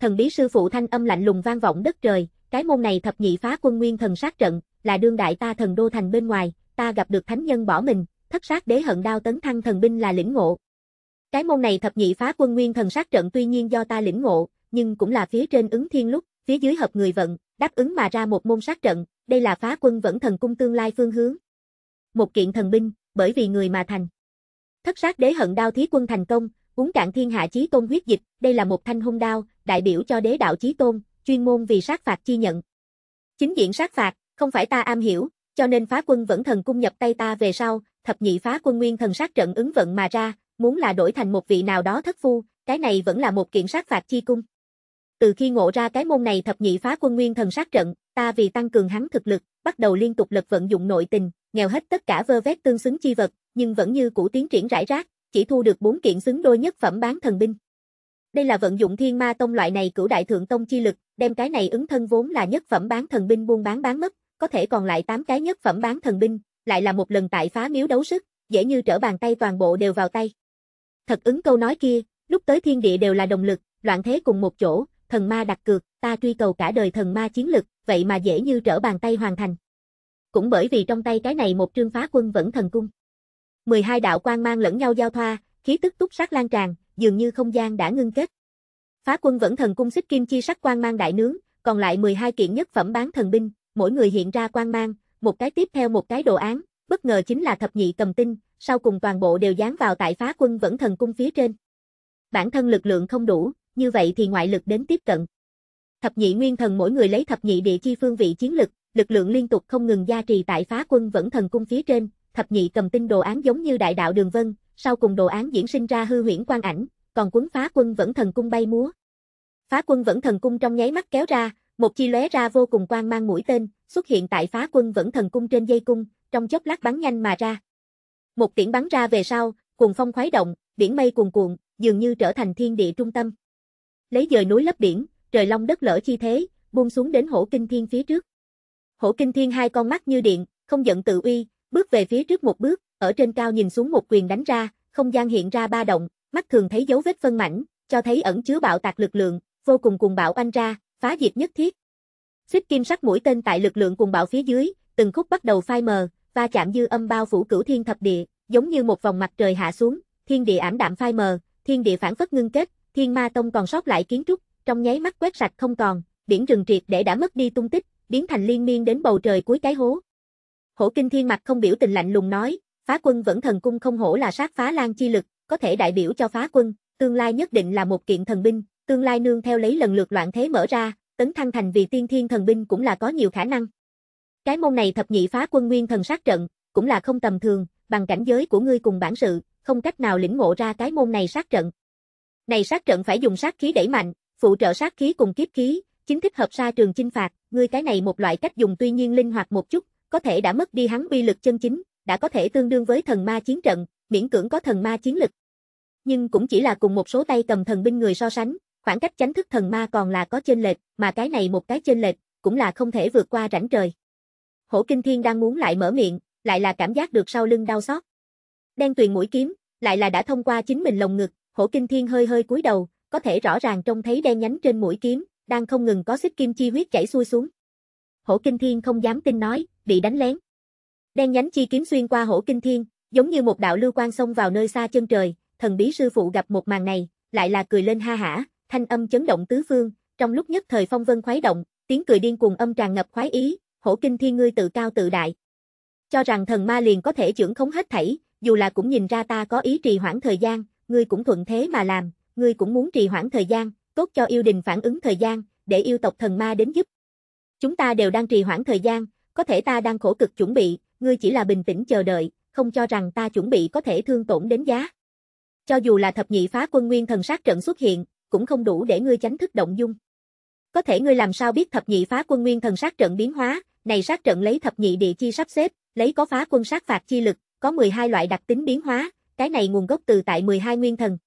Thần bí sư phụ thanh âm lạnh lùng vang vọng đất trời, cái môn này thập nhị phá quân nguyên thần sát trận, là đương đại ta thần đô thành bên ngoài, ta gặp được thánh nhân bỏ mình, thất sát đế hận đao tấn thăng thần binh là lĩnh ngộ. Cái môn này thập nhị phá quân nguyên thần sát trận tuy nhiên do ta lĩnh ngộ, nhưng cũng là phía trên ứng thiên lúc, phía dưới hợp người vận, đáp ứng mà ra một môn sát trận, đây là phá quân vẫn thần cung tương lai phương hướng. Một kiện thần binh, bởi vì người mà thành. Thất sát đế hận đao thí quân thành công, uống cạn thiên hạ chí tôn huyết dịch, đây là một thanh hung đao, đại biểu cho đế đạo chí tôn, chuyên môn vì sát phạt chi nhận. Chính diện sát phạt, không phải ta am hiểu, cho nên phá quân vẫn thần cung nhập tay ta về sau, thập nhị phá quân nguyên thần sát trận ứng vận mà ra, muốn là đổi thành một vị nào đó thất phu, cái này vẫn là một kiện sát phạt chi cung. Từ khi ngộ ra cái môn này thập nhị phá quân nguyên thần sát trận, ta vì tăng cường hắn thực lực, bắt đầu liên tục lực vận dụng nội tình, nghèo hết tất cả vơ vét tương xứng chi vật, nhưng vẫn như cũ tiến triển rải rác, chỉ thu được bốn kiện xứng đôi nhất phẩm bán thần binh. Đây là vận dụng thiên ma tông loại này cửu đại thượng tông chi lực, đem cái này ứng thân vốn là nhất phẩm bán thần binh buôn bán bán mất, có thể còn lại 8 cái nhất phẩm bán thần binh, lại là một lần tại phá miếu đấu sức, dễ như trở bàn tay toàn bộ đều vào tay. Thật ứng câu nói kia, lúc tới thiên địa đều là đồng lực, loạn thế cùng một chỗ, thần ma đặt cược, ta truy cầu cả đời thần ma chiến lực, vậy mà dễ như trở bàn tay hoàn thành. Cũng bởi vì trong tay cái này một trương phá quân vẫn thần cung. 12 đạo quang mang lẫn nhau giao thoa, khí tức túc sát lan tràn, dường như không gian đã ngưng kết. Phá quân vẫn thần cung xích kim chi sắc quang mang đại nướng, còn lại 12 kiện nhất phẩm bán thần binh, mỗi người hiện ra quan mang, một cái tiếp theo một cái đồ án, bất ngờ chính là thập nhị cầm tinh, sau cùng toàn bộ đều dán vào tại phá quân vẫn thần cung phía trên. Bản thân lực lượng không đủ, như vậy thì ngoại lực đến tiếp cận. Thập nhị nguyên thần mỗi người lấy thập nhị địa chi phương vị chiến lực, lực lượng liên tục không ngừng gia trì tại phá quân vẫn thần cung phía trên, thập nhị cầm tinh đồ án giống như đại đạo đường vân, sau cùng đồ án diễn sinh ra hư huyễn quang ảnh, còn cuốn phá quân vẫn thần cung bay múa. Phá quân vẫn thần cung trong nháy mắt kéo ra, một chi lóe ra vô cùng quang mang mũi tên, xuất hiện tại phá quân vẫn thần cung trên dây cung, trong chốc lát bắn nhanh mà ra. Một tiễn bắn ra về sau, cuồng phong khoái động, biển mây cuồn cuộn, dường như trở thành thiên địa trung tâm. Lấy dời núi lấp biển, trời long đất lở chi thế, buông xuống đến hổ kinh thiên phía trước. Hổ kinh thiên hai con mắt như điện, không giận tự uy, bước về phía trước một bước, ở trên cao nhìn xuống một quyền đánh ra, không gian hiện ra ba động, mắt thường thấy dấu vết phân mảnh, cho thấy ẩn chứa bạo tạc lực lượng, vô cùng cùng bạo anh ra, phá diệt nhất thiết. Xích kim sắc mũi tên tại lực lượng cùng bạo phía dưới, từng khúc bắt đầu phai mờ, va chạm dư âm bao phủ cửu thiên thập địa, giống như một vòng mặt trời hạ xuống, thiên địa ảm đạm phai mờ, thiên địa phản phất ngưng kết, thiên ma tông còn sót lại kiến trúc, trong nháy mắt quét sạch không còn, biển rừng triệt để đã mất đi tung tích, biến thành liên miên đến bầu trời cuối cái hố. Hổ Kinh Thiên mặt không biểu tình lạnh lùng nói, phá quân vẫn thần cung không hổ là sát phá lan chi lực, có thể đại biểu cho phá quân, tương lai nhất định là một kiện thần binh, tương lai nương theo lấy lần lượt loạn thế mở ra, tấn thăng thành vì tiên thiên thần binh cũng là có nhiều khả năng. Cái môn này thập nhị phá quân nguyên thần sát trận, cũng là không tầm thường, bằng cảnh giới của ngươi cùng bản sự, không cách nào lĩnh ngộ ra cái môn này sát trận. Này sát trận phải dùng sát khí đẩy mạnh, phụ trợ sát khí cùng kiếp khí, chính thích hợp sa trường chinh phạt, ngươi cái này một loại cách dùng tuy nhiên linh hoạt một chút, có thể đã mất đi hắn uy lực chân chính, đã có thể tương đương với thần ma chiến trận, miễn cưỡng có thần ma chiến lực. Nhưng cũng chỉ là cùng một số tay cầm thần binh người so sánh, Khoảng cách chánh thức thần ma còn là có chênh lệch, mà cái này một cái chênh lệch, cũng là không thể vượt qua rảnh trời. Hổ Kinh Thiên đang muốn lại mở miệng, lại là cảm giác được sau lưng đau xót. Đen tuyền mũi kiếm, lại là đã thông qua chính mình lồng ngực, Hổ Kinh Thiên hơi hơi cúi đầu, có thể rõ ràng trông thấy đen nhánh trên mũi kiếm, đang không ngừng có xích kim chi huyết chảy xuôi xuống. Hổ Kinh Thiên không dám tin nói, bị đánh lén. Đen nhánh chi kiếm xuyên qua Hổ Kinh Thiên, giống như một đạo lưu quang xông vào nơi xa chân trời, thần bí sư phụ gặp một màn này, lại là cười lên ha hả, thanh âm chấn động tứ phương, trong lúc nhất thời phong vân khoái động, tiếng cười điên cuồng âm tràn ngập khoái ý, hổ kinh thiên ngươi tự cao tự đại. Cho rằng thần ma liền có thể trưởng khống hết thảy, dù là cũng nhìn ra ta có ý trì hoãn thời gian, ngươi cũng thuận thế mà làm, ngươi cũng muốn trì hoãn thời gian, tốt cho yêu đình phản ứng thời gian, để yêu tộc thần ma đến giúp. Chúng ta đều đang trì hoãn thời gian, có thể ta đang khổ cực chuẩn bị, ngươi chỉ là bình tĩnh chờ đợi, không cho rằng ta chuẩn bị có thể thương tổn đến giá. Cho dù là thập nhị phá quân nguyên thần sát trận xuất hiện, cũng không đủ để ngươi tránh thức động dung. Có thể ngươi làm sao biết thập nhị phá quân nguyên thần sát trận biến hóa, này sát trận lấy thập nhị địa chi sắp xếp, lấy có phá quân sát phạt chi lực, có 12 loại đặc tính biến hóa, cái này nguồn gốc từ tại 12 nguyên thần.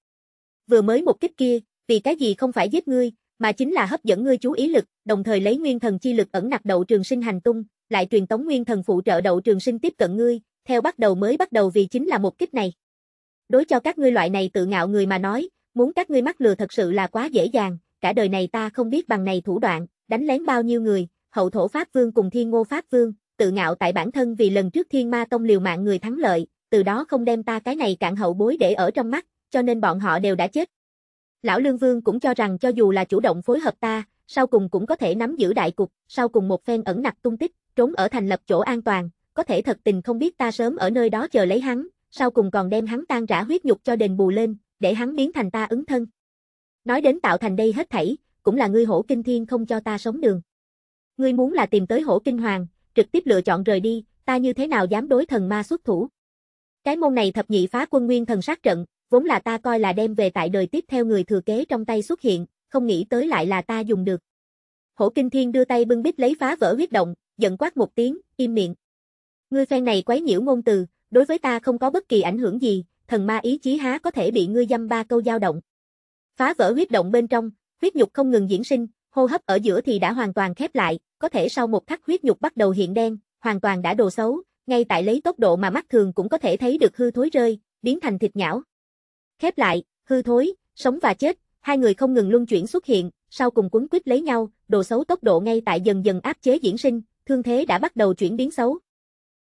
Vừa mới một kích kia, vì cái gì không phải giết ngươi, mà chính là hấp dẫn ngươi chú ý lực, đồng thời lấy nguyên thần chi lực ẩn nặc đậu trường sinh hành tung, lại truyền tống nguyên thần phụ trợ đậu trường sinh tiếp cận ngươi, theo bắt đầu mới bắt đầu vì chính là một kích này. Đối cho các ngươi loại này tự ngạo người mà nói, muốn các ngươi mắc lừa thật sự là quá dễ dàng, cả đời này ta không biết bằng này thủ đoạn, đánh lén bao nhiêu người, hậu thổ Pháp Vương cùng Thiên Ngô Pháp Vương, tự ngạo tại bản thân vì lần trước Thiên Ma Tông liều mạng người thắng lợi, từ đó không đem ta cái này cạn hậu bối để ở trong mắt, cho nên bọn họ đều đã chết. Lão Lương Vương cũng cho rằng cho dù là chủ động phối hợp ta, sau cùng cũng có thể nắm giữ đại cục, sau cùng một phen ẩn nặc tung tích, trốn ở thành lập chỗ an toàn, có thể thật tình không biết ta sớm ở nơi đó chờ lấy hắn, sau cùng còn đem hắn tan rã huyết nhục cho đền bù lên, để hắn biến thành ta ứng thân. Nói đến tạo thành đây hết thảy, cũng là ngươi hổ kinh thiên không cho ta sống đường. Ngươi muốn là tìm tới hổ kinh hoàng, trực tiếp lựa chọn rời đi, ta như thế nào dám đối thần ma xuất thủ. Cái môn này thập nhị phá quân nguyên thần sát trận, vốn là ta coi là đem về tại đời tiếp theo người thừa kế trong tay xuất hiện, không nghĩ tới lại là ta dùng được. Hổ Kinh Thiên đưa tay bưng bít lấy phá vỡ huyết động, giận quát một tiếng, im miệng. Ngươi phen này quấy nhiễu ngôn từ, đối với ta không có bất kỳ ảnh hưởng gì, thần ma ý chí há có thể bị ngươi dăm ba câu dao động. Phá vỡ huyết động bên trong, huyết nhục không ngừng diễn sinh, hô hấp ở giữa thì đã hoàn toàn khép lại, có thể sau một khắc huyết nhục bắt đầu hiện đen, hoàn toàn đã đồ xấu, ngay tại lấy tốc độ mà mắt thường cũng có thể thấy được hư thối rơi, biến thành thịt nhão. Khép lại, hư thối, sống và chết, hai người không ngừng luân chuyển xuất hiện, sau cùng quấn quýt lấy nhau, đồ xấu tốc độ ngay tại dần dần áp chế diễn sinh, thương thế đã bắt đầu chuyển biến xấu.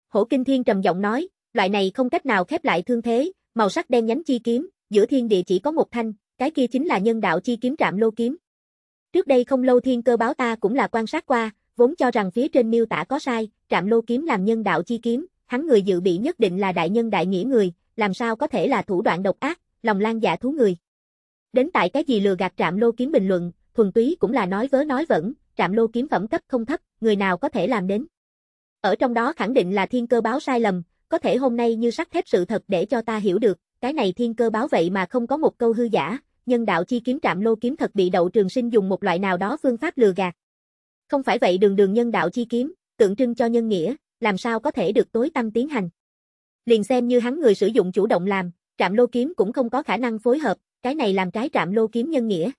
Hổ Kinh Thiên trầm giọng nói, loại này không cách nào khép lại thương thế, màu sắc đen nhánh chi kiếm, giữa thiên địa chỉ có một thanh, cái kia chính là nhân đạo chi kiếm trạm lô kiếm. Trước đây không lâu thiên cơ báo ta cũng là quan sát qua, vốn cho rằng phía trên miêu tả có sai, trạm lô kiếm làm nhân đạo chi kiếm, hắn người dự bị nhất định là đại nhân đại nghĩa người, làm sao có thể là thủ đoạn độc ác, lòng lan dạ thú người. Đến tại cái gì lừa gạt trạm lô kiếm bình luận, thuần túy cũng là nói vớ nói vẫn trạm lô kiếm phẩm cấp không thấp, người nào có thể làm đến. Ở trong đó khẳng định là thiên cơ báo sai lầm, có thể hôm nay như sắt thép sự thật để cho ta hiểu được, cái này thiên cơ báo vậy mà không có một câu hư giả, nhân đạo chi kiếm trạm lô kiếm thật bị đậu trường sinh dùng một loại nào đó phương pháp lừa gạt. Không phải vậy đường đường nhân đạo chi kiếm, tượng trưng cho nhân nghĩa, làm sao có thể được tối tâm tiến hành. Liền xem như hắn người sử dụng chủ động làm, trạm lô kiếm cũng không có khả năng phối hợp, cái này làm trái trạm lô kiếm nhân nghĩa.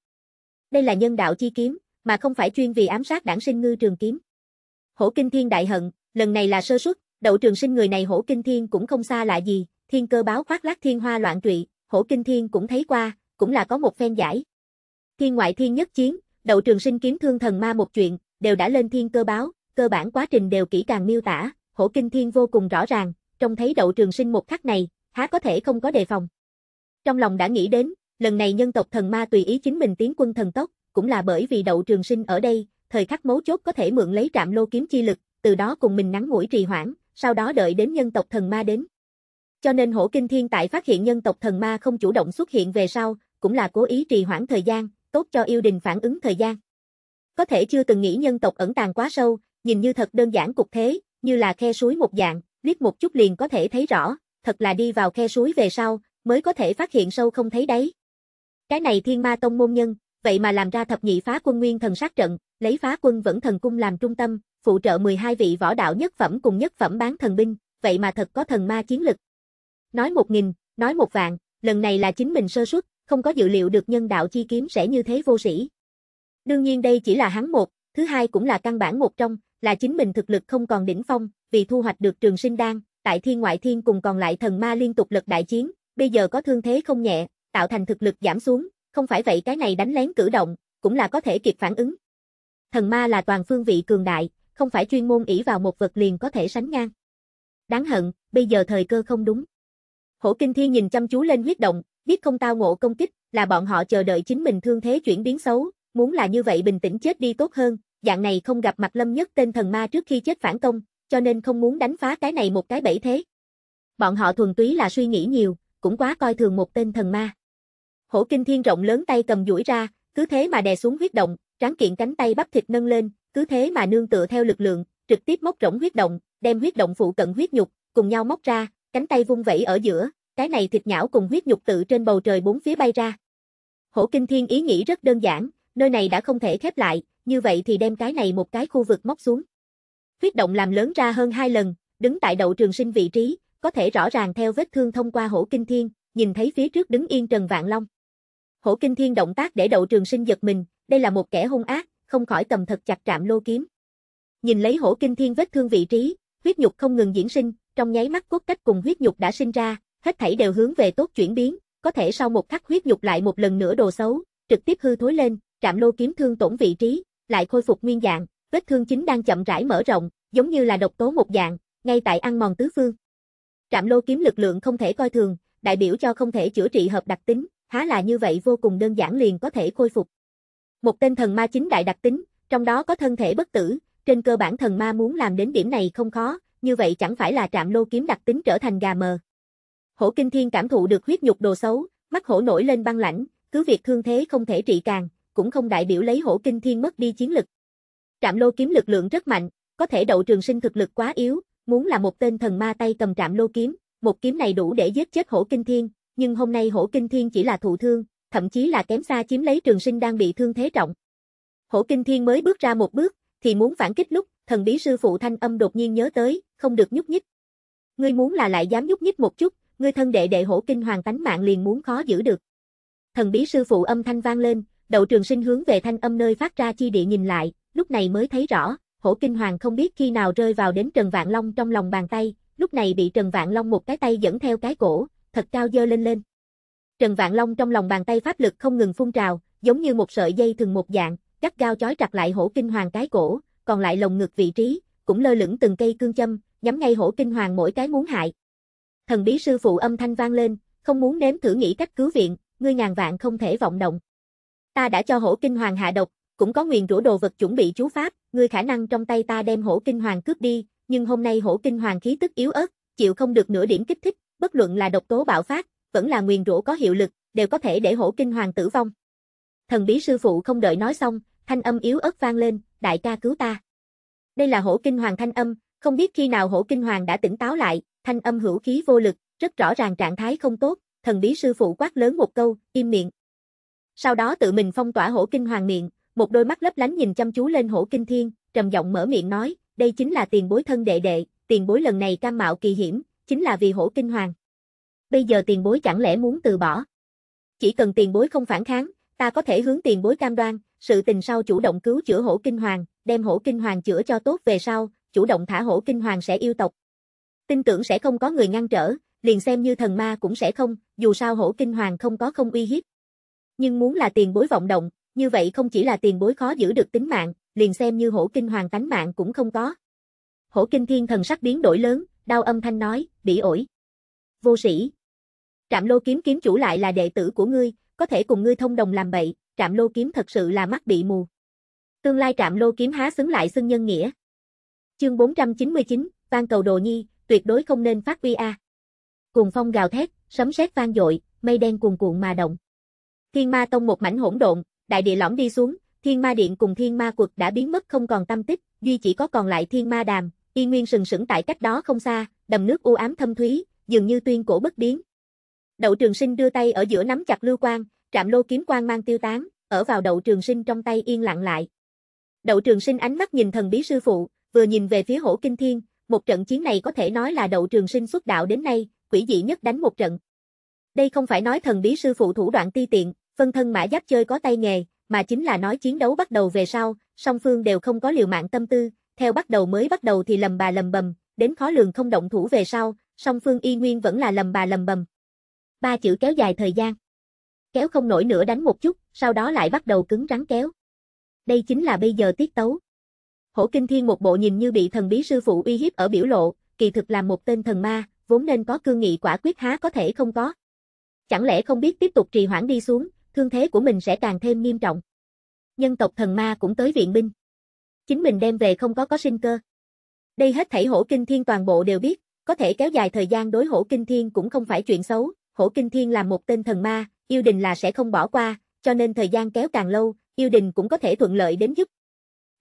Đây là nhân đạo chi kiếm, mà không phải chuyên vì ám sát đảng sinh ngư trường kiếm. Hổ kinh thiên đại hận, lần này là sơ suất, Đậu trường sinh người này hổ kinh thiên cũng không xa lạ gì, thiên cơ báo khoác lác thiên hoa loạn trụy, hổ kinh thiên cũng thấy qua, cũng là có một phen giải. Thiên ngoại thiên nhất chiến, đậu trường sinh kiếm thương thần ma một chuyện, đều đã lên thiên cơ báo, cơ bản quá trình đều kỹ càng miêu tả, hổ kinh thiên vô cùng rõ ràng, trông thấy đậu trường sinh một khắc này, há có thể không có đề phòng. Trong lòng đã nghĩ đến, lần này nhân tộc thần ma tùy ý chính mình tiến quân thần tốc, cũng là bởi vì đậu trường sinh ở đây, thời khắc mấu chốt có thể mượn lấy trạm lô kiếm chi lực, từ đó cùng mình nắng mũi trì hoãn, sau đó đợi đến nhân tộc thần ma đến. Cho nên hổ kinh thiên tại phát hiện nhân tộc thần ma không chủ động xuất hiện về sau, cũng là cố ý trì hoãn thời gian, tốt cho yêu đình phản ứng thời gian. Có thể chưa từng nghĩ nhân tộc ẩn tàng quá sâu, nhìn như thật đơn giản cục thế, như là khe suối một dạng, liếc một chút liền có thể thấy rõ, thật là đi vào khe suối về sau, mới có thể phát hiện sâu không thấy đáy. Cái này thiên ma tông môn nhân, vậy mà làm ra thập nhị phá quân nguyên thần sát trận, lấy phá quân vẫn thần cung làm trung tâm, phụ trợ 12 vị võ đạo nhất phẩm cùng nhất phẩm bán thần binh, vậy mà thật có thần ma chiến lực. Nói một nghìn, nói một vạn, lần này là chính mình sơ suất, không có dự liệu được nhân đạo chi kiếm sẽ như thế vô sĩ. Đương nhiên đây chỉ là hắn một, thứ hai cũng là căn bản một trong, là chính mình thực lực không còn đỉnh phong, vì thu hoạch được trường sinh đan, tại thiên ngoại thiên cùng còn lại thần ma liên tục lực đại chiến, bây giờ có thương thế không nhẹ, tạo thành thực lực giảm xuống, không phải vậy cái này đánh lén cử động, cũng là có thể kịp phản ứng. Thần ma là toàn phương vị cường đại, không phải chuyên môn ỷ vào một vật liền có thể sánh ngang. Đáng hận, bây giờ thời cơ không đúng. Hổ Kinh Thiên nhìn chăm chú lên huyết động, biết không tao ngộ công kích, là bọn họ chờ đợi chính mình thương thế chuyển biến xấu, muốn là như vậy bình tĩnh chết đi tốt hơn, dạng này không gặp mặt Lâm Nhất tên thần ma trước khi chết phản công, cho nên không muốn đánh phá cái này một cái bẫy thế. Bọn họ thuần túy là suy nghĩ nhiều, cũng quá coi thường một tên thần ma. Hổ Kinh Thiên rộng lớn tay cầm duỗi ra, cứ thế mà đè xuống huyết động, tráng kiện cánh tay bắp thịt nâng lên, cứ thế mà nương tựa theo lực lượng, trực tiếp móc rỗng huyết động, đem huyết động phụ cận huyết nhục, cùng nhau móc ra, cánh tay vung vẩy ở giữa, cái này thịt nhão cùng huyết nhục tự trên bầu trời bốn phía bay ra. Hổ Kinh Thiên ý nghĩ rất đơn giản, nơi này đã không thể khép lại, như vậy thì đem cái này một cái khu vực móc xuống. Huyết động làm lớn ra hơn hai lần, đứng tại đậu trường sinh vị trí, có thể rõ ràng theo vết thương thông qua Hổ Kinh Thiên, nhìn thấy phía trước đứng yên Trần Vạn Long. Hổ Kinh Thiên động tác để đậu trường sinh giật mình, đây là một kẻ hung ác, không khỏi cầm thật chặt trạm lô kiếm. Nhìn lấy hổ kinh thiên vết thương vị trí, huyết nhục không ngừng diễn sinh, trong nháy mắt cốt cách cùng huyết nhục đã sinh ra, hết thảy đều hướng về tốt chuyển biến, có thể sau một khắc huyết nhục lại một lần nữa đồ xấu, trực tiếp hư thối lên, trạm lô kiếm thương tổn vị trí, lại khôi phục nguyên dạng, vết thương chính đang chậm rãi mở rộng, giống như là độc tố một dạng, ngay tại ăn mòn tứ phương. Trạm lô kiếm lực lượng không thể coi thường, đại biểu cho không thể chữa trị hợp đặc tính, há là như vậy vô cùng đơn giản liền có thể khôi phục. Một tên thần ma chính đại đặc tính, trong đó có thân thể bất tử, trên cơ bản thần ma muốn làm đến điểm này không khó, như vậy chẳng phải là trạm lô kiếm đặc tính trở thành gà mờ. Hổ Kinh Thiên cảm thụ được huyết nhục đồ xấu, mắt hổ nổi lên băng lãnh, cứ việc thương thế không thể trị càng, cũng không đại biểu lấy Hổ Kinh Thiên mất đi chiến lực. Trạm lô kiếm lực lượng rất mạnh, có thể đậu trường sinh thực lực quá yếu, muốn là một tên thần ma tay cầm trạm lô kiếm, một kiếm này đủ để giết chết Hổ Kinh Thiên, nhưng hôm nay Hổ Kinh Thiên chỉ là thụ thương, thậm chí là kém xa chiếm lấy trường sinh đang bị thương thế trọng. Hổ Kinh Thiên mới bước ra một bước, thì muốn phản kích lúc, thần bí sư phụ thanh âm đột nhiên nhớ tới, không được nhúc nhích. Ngươi muốn là lại dám nhúc nhích một chút, ngươi thân đệ đệ hổ kinh hoàng tánh mạng liền muốn khó giữ được. Thần bí sư phụ âm thanh vang lên, đậu trường sinh hướng về thanh âm nơi phát ra chi địa nhìn lại, lúc này mới thấy rõ, hổ kinh hoàng không biết khi nào rơi vào đến Trần Vạn Long trong lòng bàn tay, lúc này bị Trần Vạn Long một cái tay dẫn theo cái cổ, thật cao dơ lên lên. Trần Vạn Long trong lòng bàn tay pháp lực không ngừng phun trào, giống như một sợi dây thường một dạng, gắt gao chói chặt lại hổ kinh hoàng cái cổ, còn lại lồng ngực vị trí, cũng lơ lửng từng cây cương châm, nhắm ngay hổ kinh hoàng mỗi cái muốn hại. Thần bí sư phụ âm thanh vang lên, không muốn nếm thử nghĩ cách cứu viện, ngươi ngàn vạn không thể vọng động. Ta đã cho hổ kinh hoàng hạ độc, cũng có nguyền rủa đồ vật chuẩn bị chú pháp, ngươi khả năng trong tay ta đem hổ kinh hoàng cướp đi, nhưng hôm nay hổ kinh hoàng khí tức yếu ớt, chịu không được nửa điểm kích thích, bất luận là độc tố bạo phát, vẫn là nguyền rũ có hiệu lực, đều có thể để hổ kinh hoàng tử vong. Thần bí sư phụ không đợi nói xong, thanh âm yếu ớt vang lên, đại ca cứu ta. Đây là hổ kinh hoàng thanh âm, không biết khi nào hổ kinh hoàng đã tỉnh táo lại, thanh âm hữu khí vô lực, rất rõ ràng trạng thái không tốt, thần bí sư phụ quát lớn một câu, im miệng. Sau đó tự mình phong tỏa hổ kinh hoàng miệng, một đôi mắt lấp lánh nhìn chăm chú lên hổ kinh thiên, trầm giọng mở miệng nói, đây chính là tiền bối thân đệ đệ, tiền bối lần này cam mạo kỳ hiểm, chính là vì hổ kinh hoàng bây giờ tiền bối chẳng lẽ muốn từ bỏ. Chỉ cần tiền bối không phản kháng, ta có thể hướng tiền bối cam đoan, sự tình sau chủ động cứu chữa hổ kinh hoàng, đem hổ kinh hoàng chữa cho tốt về sau, chủ động thả hổ kinh hoàng sẽ yêu tộc. Tin tưởng sẽ không có người ngăn trở, liền xem như thần ma cũng sẽ không, dù sao hổ kinh hoàng không có không uy hiếp. Nhưng muốn là tiền bối vọng động, như vậy không chỉ là tiền bối khó giữ được tính mạng, liền xem như hổ kinh hoàng tánh mạng cũng không có. Hổ kinh thiên thần sắc biến đổi lớn, đau âm thanh nói, bị ổi vô sĩ. Trạm lô kiếm kiếm chủ lại là đệ tử của ngươi, có thể cùng ngươi thông đồng làm bậy, trạm lô kiếm thật sự là mắt bị mù. Tương lai trạm lô kiếm há xứng lại xưng nhân nghĩa. Chương 499, Vang cầu đồ nhi, tuyệt đối không nên phát uy a. Cùng phong gào thét, sấm sét vang dội, mây đen cuồn cuộn mà động. Thiên ma tông một mảnh hỗn độn, đại địa lõm đi xuống, thiên ma điện cùng thiên ma quật đã biến mất không còn tâm tích, duy chỉ có còn lại thiên ma đàm, y nguyên sừng sững tại cách đó không xa, đầm nước u ám thâm thúy, dường như tuyên cổ bất biến. Đậu Trường Sinh đưa tay ở giữa nắm chặt lưu quang, trạm lô kiếm quang mang tiêu tán, ở vào Đậu Trường Sinh trong tay yên lặng lại. Đậu Trường Sinh ánh mắt nhìn thần bí sư phụ, vừa nhìn về phía Hổ Kinh Thiên, một trận chiến này có thể nói là Đậu Trường Sinh xuất đạo đến nay, quỷ dị nhất đánh một trận. Đây không phải nói thần bí sư phụ thủ đoạn ti tiện, phân thân mã giáp chơi có tay nghề, mà chính là nói chiến đấu bắt đầu về sau, song phương đều không có liều mạng tâm tư, theo bắt đầu mới bắt đầu thì lầm bà lầm bầm, đến khó lường không động thủ về sau, song phương y nguyên vẫn là lầm bà lầm bầm. Ba chữ kéo dài thời gian. Kéo không nổi nữa đánh một chút, sau đó lại bắt đầu cứng rắn kéo. Đây chính là bây giờ tiết tấu. Hổ Kinh Thiên một bộ nhìn như bị thần bí sư phụ uy hiếp ở biểu lộ, kỳ thực là một tên thần ma, vốn nên có cương nghị quả quyết há có thể không có. Chẳng lẽ không biết tiếp tục trì hoãn đi xuống, thương thế của mình sẽ càng thêm nghiêm trọng. Nhân tộc thần ma cũng tới viện binh. Chính mình đem về không có có sinh cơ. Đây hết thảy hổ kinh thiên toàn bộ đều biết, có thể kéo dài thời gian đối hổ kinh thiên cũng không phải chuyện xấu, hổ kinh thiên là một tên thần ma, yêu đình là sẽ không bỏ qua, cho nên thời gian kéo càng lâu, yêu đình cũng có thể thuận lợi đến giúp.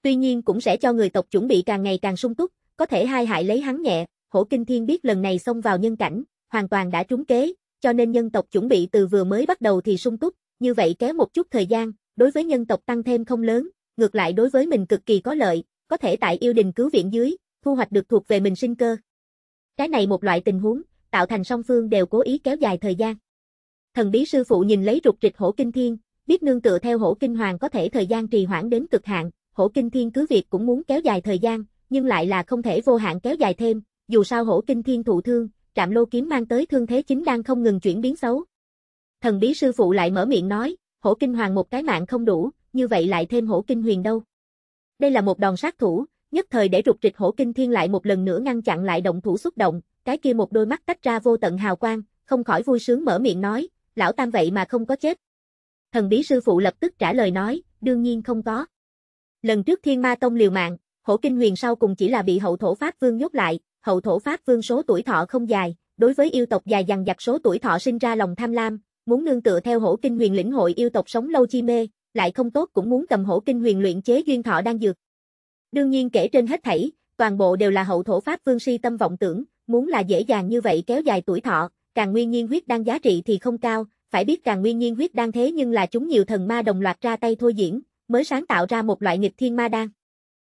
Tuy nhiên cũng sẽ cho người tộc chuẩn bị càng ngày càng sung túc, có thể hai hại lấy hắn nhẹ, hổ kinh thiên biết lần này xông vào nhân cảnh, hoàn toàn đã trúng kế, cho nên nhân tộc chuẩn bị từ vừa mới bắt đầu thì sung túc, như vậy kéo một chút thời gian, đối với nhân tộc tăng thêm không lớn, ngược lại đối với mình cực kỳ có lợi, có thể tại yêu đình cứu viện dưới, thu hoạch được thuộc về mình sinh cơ. Cái này một loại tình huống, tạo thành song phương đều cố ý kéo dài thời gian. Thần bí sư phụ nhìn lấy rụt rịch hổ kinh thiên, biết nương tựa theo hổ kinh hoàng có thể thời gian trì hoãn đến cực hạn, hổ kinh thiên cứ việc cũng muốn kéo dài thời gian, nhưng lại là không thể vô hạn kéo dài thêm, dù sao hổ kinh thiên thụ thương, trạm lô kiếm mang tới thương thế chính đang không ngừng chuyển biến xấu. Thần bí sư phụ lại mở miệng nói, hổ kinh hoàng một cái mạng không đủ, như vậy lại thêm hổ kinh huyền đâu. Đây là một đòn sát thủ, nhất thời để rụt rịch hổ kinh thiên lại một lần nữa ngăn chặn lại động thủ xúc động, cái kia một đôi mắt tách ra vô tận hào quang, không khỏi vui sướng mở miệng nói, lão tam vậy mà không có chết. Thần bí sư phụ lập tức trả lời nói, đương nhiên không có. Lần trước thiên ma tông liều mạng, hổ kinh huyền sau cùng chỉ là bị hậu thổ Pháp Vương nhốt lại, hậu thổ Pháp Vương số tuổi thọ không dài, đối với yêu tộc dài dằng dặc số tuổi thọ sinh ra lòng tham lam, muốn nương tựa theo hổ kinh huyền lĩnh hội yêu tộc sống lâu chi mê, lại không tốt cũng muốn cầm hổ kinh huyền luyện chế duyên thọ đang dược, Đương nhiên kể trên hết thảy, toàn bộ đều là hậu thổ Pháp Vương si tâm vọng tưởng, muốn là dễ dàng như vậy kéo dài tuổi thọ, càng nguyên nhiên huyết đang giá trị thì không cao, phải biết càng nguyên nhiên huyết đang thế nhưng là chúng nhiều thần ma đồng loạt ra tay thôi diễn, mới sáng tạo ra một loại nghịch thiên ma đan.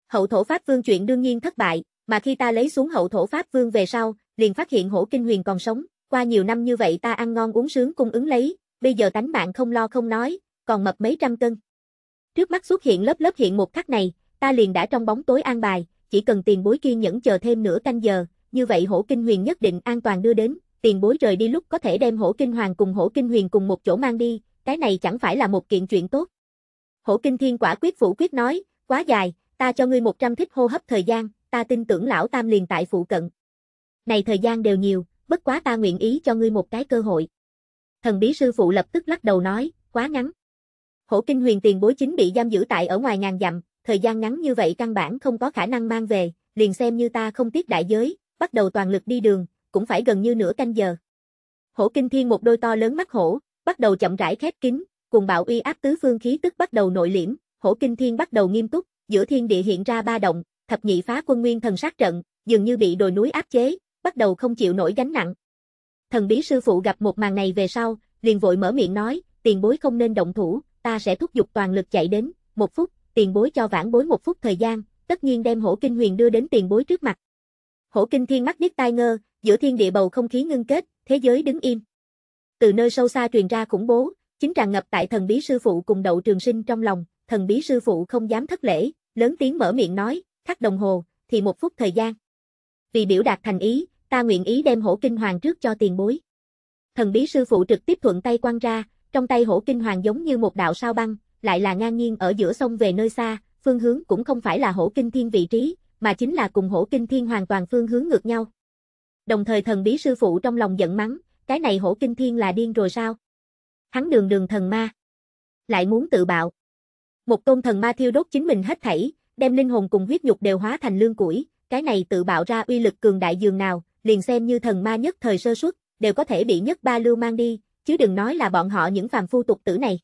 Hậu thổ Pháp Vương chuyện đương nhiên thất bại, mà khi ta lấy xuống hậu thổ Pháp Vương về sau, liền phát hiện hổ kinh huyền còn sống, qua nhiều năm như vậy ta ăn ngon uống sướng cung ứng lấy, bây giờ tánh mạng không lo không nói, còn mập mấy trăm cân. Trước mắt xuất hiện lớp lớp hiện một khắc này, ta liền đã trong bóng tối an bài, chỉ cần tiền bối kiên nhẫn chờ thêm nửa canh giờ, như vậy hổ kinh huyền nhất định an toàn đưa đến, tiền bối rời đi lúc có thể đem hổ kinh hoàng cùng hổ kinh huyền cùng một chỗ mang đi, cái này chẳng phải là một kiện chuyện tốt. Hổ kinh thiên quả quyết phủ quyết nói, quá dài, ta cho ngươi 100 thích hô hấp thời gian, ta tin tưởng lão tam liền tại phụ cận. Này thời gian đều nhiều, bất quá ta nguyện ý cho ngươi một cái cơ hội. Thần bí sư phụ lập tức lắc đầu nói, quá ngắn. Hổ kinh huyền tiền bối chính bị giam giữ tại ở ngoài ngàn dặm, thời gian ngắn như vậy căn bản không có khả năng mang về, liền xem như ta không tiếc đại giới, bắt đầu toàn lực đi đường, cũng phải gần như nửa canh giờ. Hổ Kinh Thiên một đôi to lớn mắt hổ, bắt đầu chậm rãi khép kín, cùng bạo uy áp tứ phương khí tức bắt đầu nội liễm, Hổ Kinh Thiên bắt đầu nghiêm túc, giữa thiên địa hiện ra ba động, thập nhị phá quân nguyên thần sát trận, dường như bị đồi núi áp chế, bắt đầu không chịu nổi gánh nặng. Thần bí sư phụ gặp một màn này về sau, liền vội mở miệng nói, tiền bối không nên động thủ, ta sẽ thúc giục toàn lực chạy đến, một phút, tiền bối cho vãn bối một phút thời gian, tất nhiên đem hổ kinh huyền đưa đến tiền bối trước mặt. Hổ kinh thiên mắt điếc tai ngơ, giữa thiên địa bầu không khí ngưng kết, thế giới đứng im. Từ nơi sâu xa truyền ra khủng bố, chính tràn ngập tại thần bí sư phụ cùng đậu trường sinh trong lòng, thần bí sư phụ không dám thất lễ, lớn tiếng mở miệng nói, khắc đồng hồ, thì một phút thời gian. Vì biểu đạt thành ý, ta nguyện ý đem hổ kinh hoàng trước cho tiền bối. Thần bí sư phụ trực tiếp thuận tay quăng ra, trong tay hổ kinh hoàng giống như một đạo sao băng, lại là ngang nhiên ở giữa sông về nơi xa, phương hướng cũng không phải là hổ kinh thiên vị trí, mà chính là cùng hổ kinh thiên hoàn toàn phương hướng ngược nhau. Đồng thời thần bí sư phụ trong lòng giận mắng, cái này hổ kinh thiên là điên rồi sao? Hắn đường đường thần ma. Lại muốn tự bạo. Một tôn thần ma thiêu đốt chính mình hết thảy, đem linh hồn cùng huyết nhục đều hóa thành lương củi, cái này tự bạo ra uy lực cường đại dường nào, liền xem như thần ma nhất thời sơ xuất đều có thể bị nhất ba lưu mang đi, chứ đừng nói là bọn họ những phàm phu tục tử này.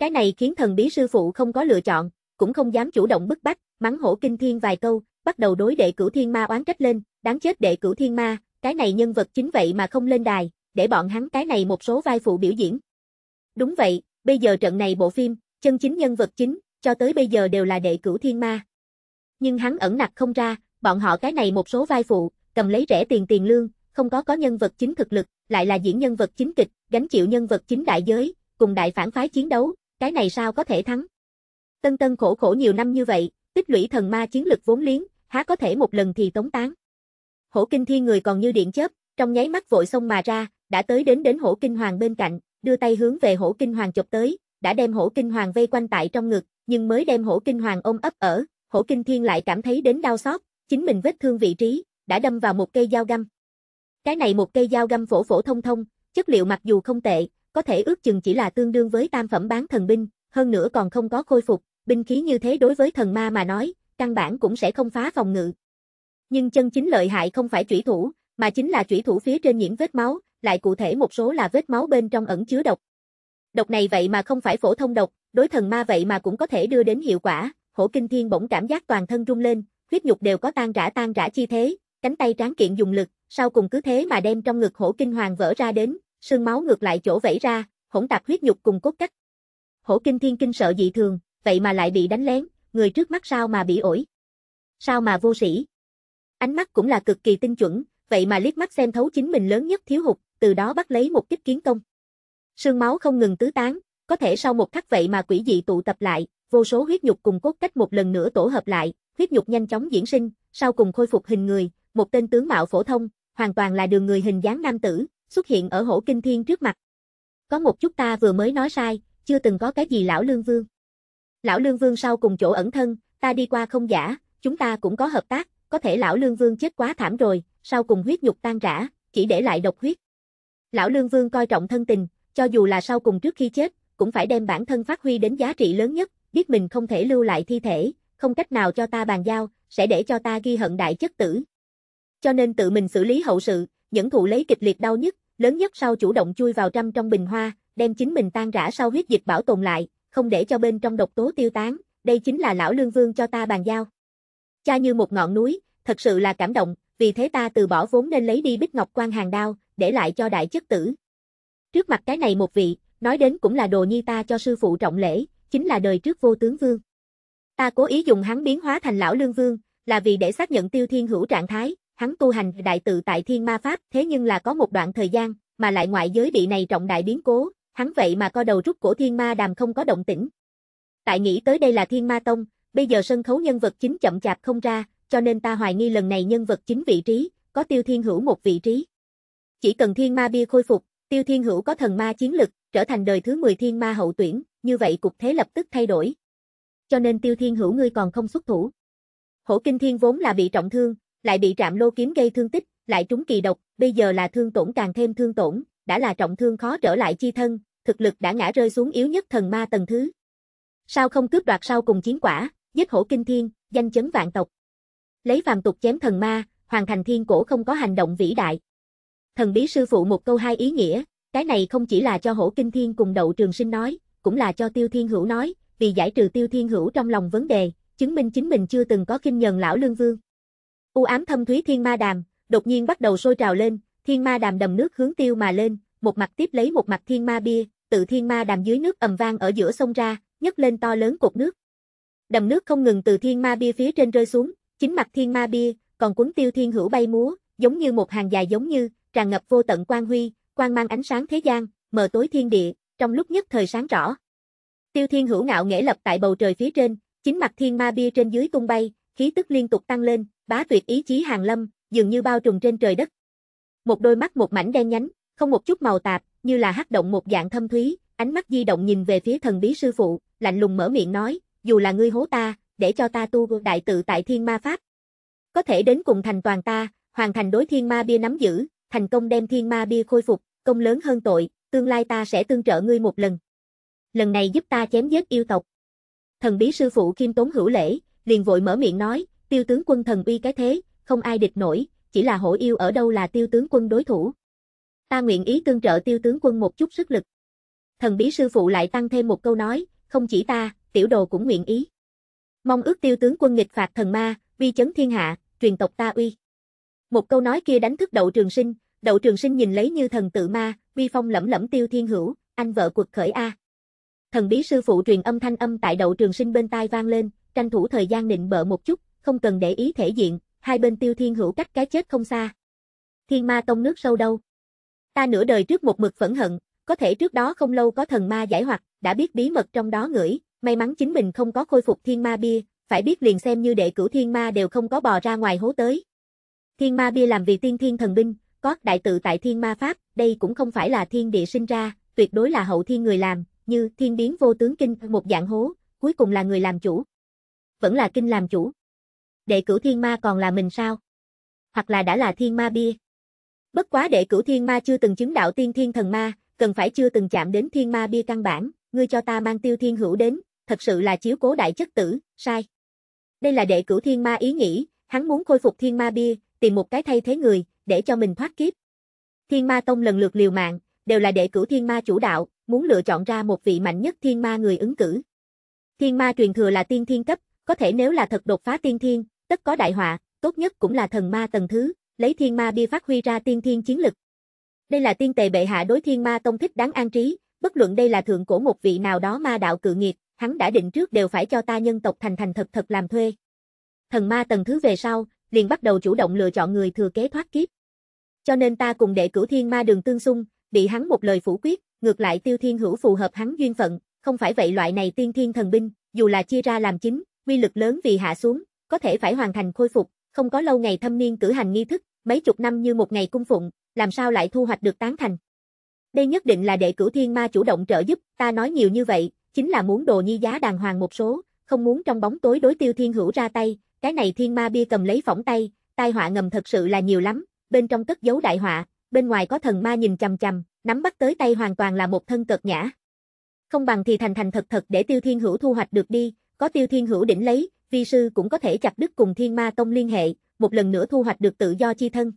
Cái này khiến thần bí sư phụ không có lựa chọn, cũng không dám chủ động bức bách, mắng hổ kinh thiên vài câu, bắt đầu đối đệ cửu thiên ma oán trách lên, đáng chết đệ cửu thiên ma, cái này nhân vật chính vậy mà không lên đài, để bọn hắn cái này một số vai phụ biểu diễn. Đúng vậy, bây giờ trận này bộ phim, chân chính nhân vật chính, cho tới bây giờ đều là đệ cửu thiên ma. Nhưng hắn ẩn nặc không ra, bọn họ cái này một số vai phụ, cầm lấy rẻ tiền tiền lương, không có có nhân vật chính thực lực, lại là diễn nhân vật chính kịch, gánh chịu nhân vật chính đại giới, cùng đại phản phái chiến đấu, cái này sao có thể thắng? Tân tân khổ khổ nhiều năm như vậy, tích lũy thần ma chiến lực vốn liếng, há có thể một lần thì tống tán. Hổ kinh thiên người còn như điện chớp, trong nháy mắt vội xông mà ra, đã tới đến đến hổ kinh hoàng bên cạnh, đưa tay hướng về hổ kinh hoàng chụp tới, đã đem hổ kinh hoàng vây quanh tại trong ngực, nhưng mới đem hổ kinh hoàng ôm ấp ở, hổ kinh thiên lại cảm thấy đến đau xót, chính mình vết thương vị trí, đã đâm vào một cây dao găm. Cái này một cây dao găm phổ phổ thông thông, chất liệu mặc dù không tệ, có thể ước chừng chỉ là tương đương với tam phẩm bán thần binh, hơn nữa còn không có khôi phục, binh khí như thế đối với thần ma mà nói, căn bản cũng sẽ không phá phòng ngự. Nhưng chân chính lợi hại không phải chủy thủ, mà chính là chủy thủ phía trên nhiễm vết máu, lại cụ thể một số là vết máu bên trong ẩn chứa độc. Độc này vậy mà không phải phổ thông độc, đối thần ma vậy mà cũng có thể đưa đến hiệu quả, Hổ Kinh Thiên bỗng cảm giác toàn thân rung lên, huyết nhục đều có tan rã tan rã chi thế, cánh tay tráng kiện dùng lực, sau cùng cứ thế mà đem trong ngực Hổ Kinh Hoàng vỡ ra đến, sương máu ngược lại chỗ vẩy ra, hỗn tạp huyết nhục cùng cốt cách. Hổ Kinh Thiên kinh sợ dị thường, vậy mà lại bị đánh lén, người trước mắt sao mà bị ổi? Sao mà vô sĩ? Ánh mắt cũng là cực kỳ tinh chuẩn, vậy mà liếc mắt xem thấu chính mình lớn nhất thiếu hụt, từ đó bắt lấy một kích kiến công. Sương máu không ngừng tứ tán, có thể sau một khắc vậy mà quỷ dị tụ tập lại, vô số huyết nhục cùng cốt cách một lần nữa tổ hợp lại, huyết nhục nhanh chóng diễn sinh, sau cùng khôi phục hình người, một tên tướng mạo phổ thông, hoàn toàn là đường người hình dáng nam tử, xuất hiện ở hổ kinh thiên trước mặt. Có một chút ta vừa mới nói sai, chưa từng có cái gì lão lương vương. Lão lương vương sau cùng chỗ ẩn thân, ta đi qua không giả, chúng ta cũng có hợp tác, có thể lão lương vương chết quá thảm rồi, sau cùng huyết nhục tan rã, chỉ để lại độc huyết. Lão lương vương coi trọng thân tình, cho dù là sau cùng trước khi chết, cũng phải đem bản thân phát huy đến giá trị lớn nhất, biết mình không thể lưu lại thi thể, không cách nào cho ta bàn giao, sẽ để cho ta ghi hận đại chất tử. Cho nên tự mình xử lý hậu sự, những thụ lấy kịch liệt đau nhất, lớn nhất sau chủ động chui vào trăm trong bình hoa, đem chính mình tan rã sau huyết dịch bảo tồn lại, không để cho bên trong độc tố tiêu tán, đây chính là lão lương vương cho ta bàn giao. Cha như một ngọn núi, thật sự là cảm động, vì thế ta từ bỏ vốn nên lấy đi bích ngọc quan hàng đao, để lại cho đại chất tử. Trước mặt cái này một vị, nói đến cũng là đồ nhi ta cho sư phụ trọng lễ, chính là đời trước vô tướng vương. Ta cố ý dùng hắn biến hóa thành lão lương vương, là vì để xác nhận tiêu thiên hữu trạng thái, hắn tu hành đại tự tại thiên ma pháp, thế nhưng là có một đoạn thời gian, mà lại ngoại giới bị này trọng đại biến cố, hắn vậy mà co đầu rút cổ thiên ma đàm không có động tĩnh. Tại nghĩ tới đây là thiên ma tông, bây giờ sân khấu nhân vật chính chậm chạp không ra, cho nên ta hoài nghi lần này nhân vật chính vị trí, có tiêu thiên hữu một vị trí. Chỉ cần thiên ma bia khôi phục, tiêu thiên hữu có thần ma chiến lực, trở thành đời thứ 10 thiên ma hậu tuyển, như vậy cục thế lập tức thay đổi. Cho nên tiêu thiên hữu ngươi còn không xuất thủ. Hổ kinh thiên vốn là bị trọng thương, lại bị trạm lô kiếm gây thương tích, lại trúng kỳ độc, bây giờ là thương tổn càng thêm thương tổn, đã là trọng thương khó trở lại chi thân, thực lực đã ngã rơi xuống yếu nhất thần ma tầng thứ. Sao không cướp đoạt sau cùng chiến quả, giết hổ kinh thiên, danh chấn vạn tộc. Lấy phàm tục chém thần ma, hoàn thành thiên cổ không có hành động vĩ đại. Thần bí sư phụ một câu hai ý nghĩa, cái này không chỉ là cho hổ kinh thiên cùng đậu trường sinh nói, cũng là cho tiêu thiên hữu nói, vì giải trừ tiêu thiên hữu trong lòng vấn đề, chứng minh chính mình chưa từng có kinh nhần lão lương vương. U ám thâm thúy thiên ma đàm, đột nhiên bắt đầu sôi trào lên, thiên ma đàm đầm nước hướng tiêu mà lên, một mặt tiếp lấy một mặt thiên ma bia, tự thiên ma đàm dưới nước ầm vang ở giữa sông ra, nhấc lên to lớn cột nước. Đầm nước không ngừng từ thiên ma bia phía trên rơi xuống, chính mặt thiên ma bia, còn cuốn tiêu thiên hữu bay múa, giống như một hàng dài giống như, tràn ngập vô tận quang huy, quang mang ánh sáng thế gian, mờ tối thiên địa, trong lúc nhất thời sáng rõ. Tiêu thiên hữu ngạo nghễ lập tại bầu trời phía trên, chính mặt thiên ma bia trên dưới tung bay, khí tức liên tục tăng lên, Bá tuyệt ý chí hàng lâm, dường như bao trùm trên trời đất. Một đôi mắt một mảnh đen nhánh, không một chút màu tạp, như là hắc động một dạng thâm thúy, ánh mắt di động nhìn về phía thần bí sư phụ, lạnh lùng mở miệng nói, dù là ngươi hố ta, để cho ta tu đại tự tại thiên ma pháp. Có thể đến cùng thành toàn ta, hoàn thành đối thiên ma bia nắm giữ, thành công đem thiên ma bia khôi phục, công lớn hơn tội, tương lai ta sẽ tương trợ ngươi một lần. Lần này giúp ta chém giết yêu tộc. Thần bí sư phụ Kim Tốn hữu lễ, liền vội mở miệng nói, tiêu tướng quân thần uy cái thế, không ai địch nổi, chỉ là hổ yêu ở đâu là tiêu tướng quân đối thủ. Ta nguyện ý tương trợ tiêu tướng quân một chút sức lực. Thần bí sư phụ lại tăng thêm một câu nói, không chỉ ta, tiểu đồ cũng nguyện ý. Mong ước tiêu tướng quân nghịch phạt thần ma, vi chấn thiên hạ, truyền tộc ta uy. Một câu nói kia đánh thức đậu trường sinh, đậu trường sinh nhìn lấy như thần tự ma, vi phong lẫm lẫm tiêu thiên hữu, anh vợ cuộc khởi A. Thần bí sư phụ truyền âm thanh âm tại đậu trường sinh bên tai vang lên, tranh thủ thời gian nịnh bợ một chút, không cần để ý thể diện, hai bên tiêu thiên hữu cách cái chết không xa. Thiên ma tông nước sâu đâu? Ta nửa đời trước một mực phẫn hận, có thể trước đó không lâu có thần ma giải hoặc, đã biết bí mật trong đó ngửi, may mắn chính mình không có khôi phục thiên ma bia, phải biết liền xem như đệ cửu thiên ma đều không có bò ra ngoài hố tới. Thiên ma bia làm vì tiên thiên thần binh, có đại tự tại thiên ma pháp, đây cũng không phải là thiên địa sinh ra, tuyệt đối là hậu thiên người làm, như thiên biến vô tướng kinh một dạng hố, cuối cùng là người làm chủ. Vẫn là kinh làm chủ đệ cửu thiên ma còn là mình sao? Hoặc là đã là thiên ma bia? Bất quá đệ cửu thiên ma chưa từng chứng đạo tiên thiên thần ma, cần phải chưa từng chạm đến thiên ma bia căn bản, ngươi cho ta mang tiêu thiên hữu đến, thật sự là chiếu cố đại chất tử, sai. Đây là đệ cửu thiên ma ý nghĩ, hắn muốn khôi phục thiên ma bia, tìm một cái thay thế người, để cho mình thoát kiếp. Thiên ma tông lần lượt liều mạng, đều là đệ cửu thiên ma chủ đạo, muốn lựa chọn ra một vị mạnh nhất thiên ma người ứng cử. Thiên ma truyền thừa là tiên thiên cấp, có thể nếu là thật đột phá tiên thiên, tất có đại họa, tốt nhất cũng là thần ma tầng thứ, lấy thiên ma bia phát huy ra tiên thiên chiến lực. Đây là tiên tề bệ hạ đối thiên ma tông thích đáng an trí, bất luận đây là thượng cổ một vị nào đó ma đạo cự nghiệt, hắn đã định trước đều phải cho ta nhân tộc thành thành thật thật làm thuê. Thần ma tầng thứ về sau, liền bắt đầu chủ động lựa chọn người thừa kế thoát kiếp. Cho nên ta cùng đệ cửu thiên ma đường tương xung, bị hắn một lời phủ quyết, ngược lại tiêu thiên hữu phù hợp hắn duyên phận, không phải vậy loại này tiên thiên thần binh, dù là chia ra làm chính, uy lực lớn vì hạ xuống, có thể phải hoàn thành khôi phục, không có lâu ngày thâm niên cử hành nghi thức, mấy chục năm như một ngày cung phụng, làm sao lại thu hoạch được tán thành. Đây nhất định là đệ cửu thiên ma chủ động trợ giúp, ta nói nhiều như vậy, chính là muốn đồ nhi giá đàng hoàng một số, không muốn trong bóng tối đối tiêu thiên hữu ra tay, cái này thiên ma bia cầm lấy phỏng tay, tai họa ngầm thật sự là nhiều lắm, bên trong cất giấu đại họa, bên ngoài có thần ma nhìn chằm chằm, nắm bắt tới tay hoàn toàn là một thân cực nhã. Không bằng thì thành thành thật thật để tiêu thiên hữu thu hoạch được đi, có tiêu thiên hữu đỉnh lấy, vi sư cũng có thể chặt đứt cùng thiên ma tông liên hệ, một lần nữa thu hoạch được tự do chi thân.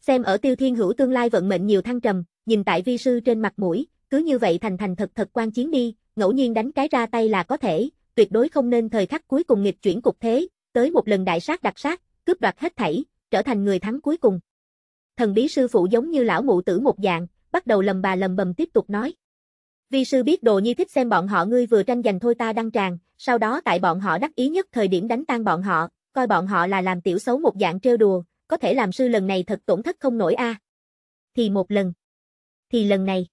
Xem ở tiêu thiên hữu tương lai vận mệnh nhiều thăng trầm, nhìn tại vi sư trên mặt mũi, cứ như vậy thành thành thật thật quan chiến đi, ngẫu nhiên đánh cái ra tay là có thể, tuyệt đối không nên thời khắc cuối cùng nghịch chuyển cục thế, tới một lần đại sát đặc sát, cướp đoạt hết thảy, trở thành người thắng cuối cùng. Thần bí sư phụ giống như lão mụ tử một dạng, bắt đầu lầm bà lầm bầm tiếp tục nói. Vi sư biết đồ nhi thích xem bọn họ ngươi vừa tranh giành thôi ta đăng tràng, sau đó tại bọn họ đắc ý nhất thời điểm đánh tan bọn họ, coi bọn họ là làm tiểu xấu một dạng trêu đùa, có thể làm sư lần này thật tổn thất không nổi a. À. Thì một lần. Thì lần này.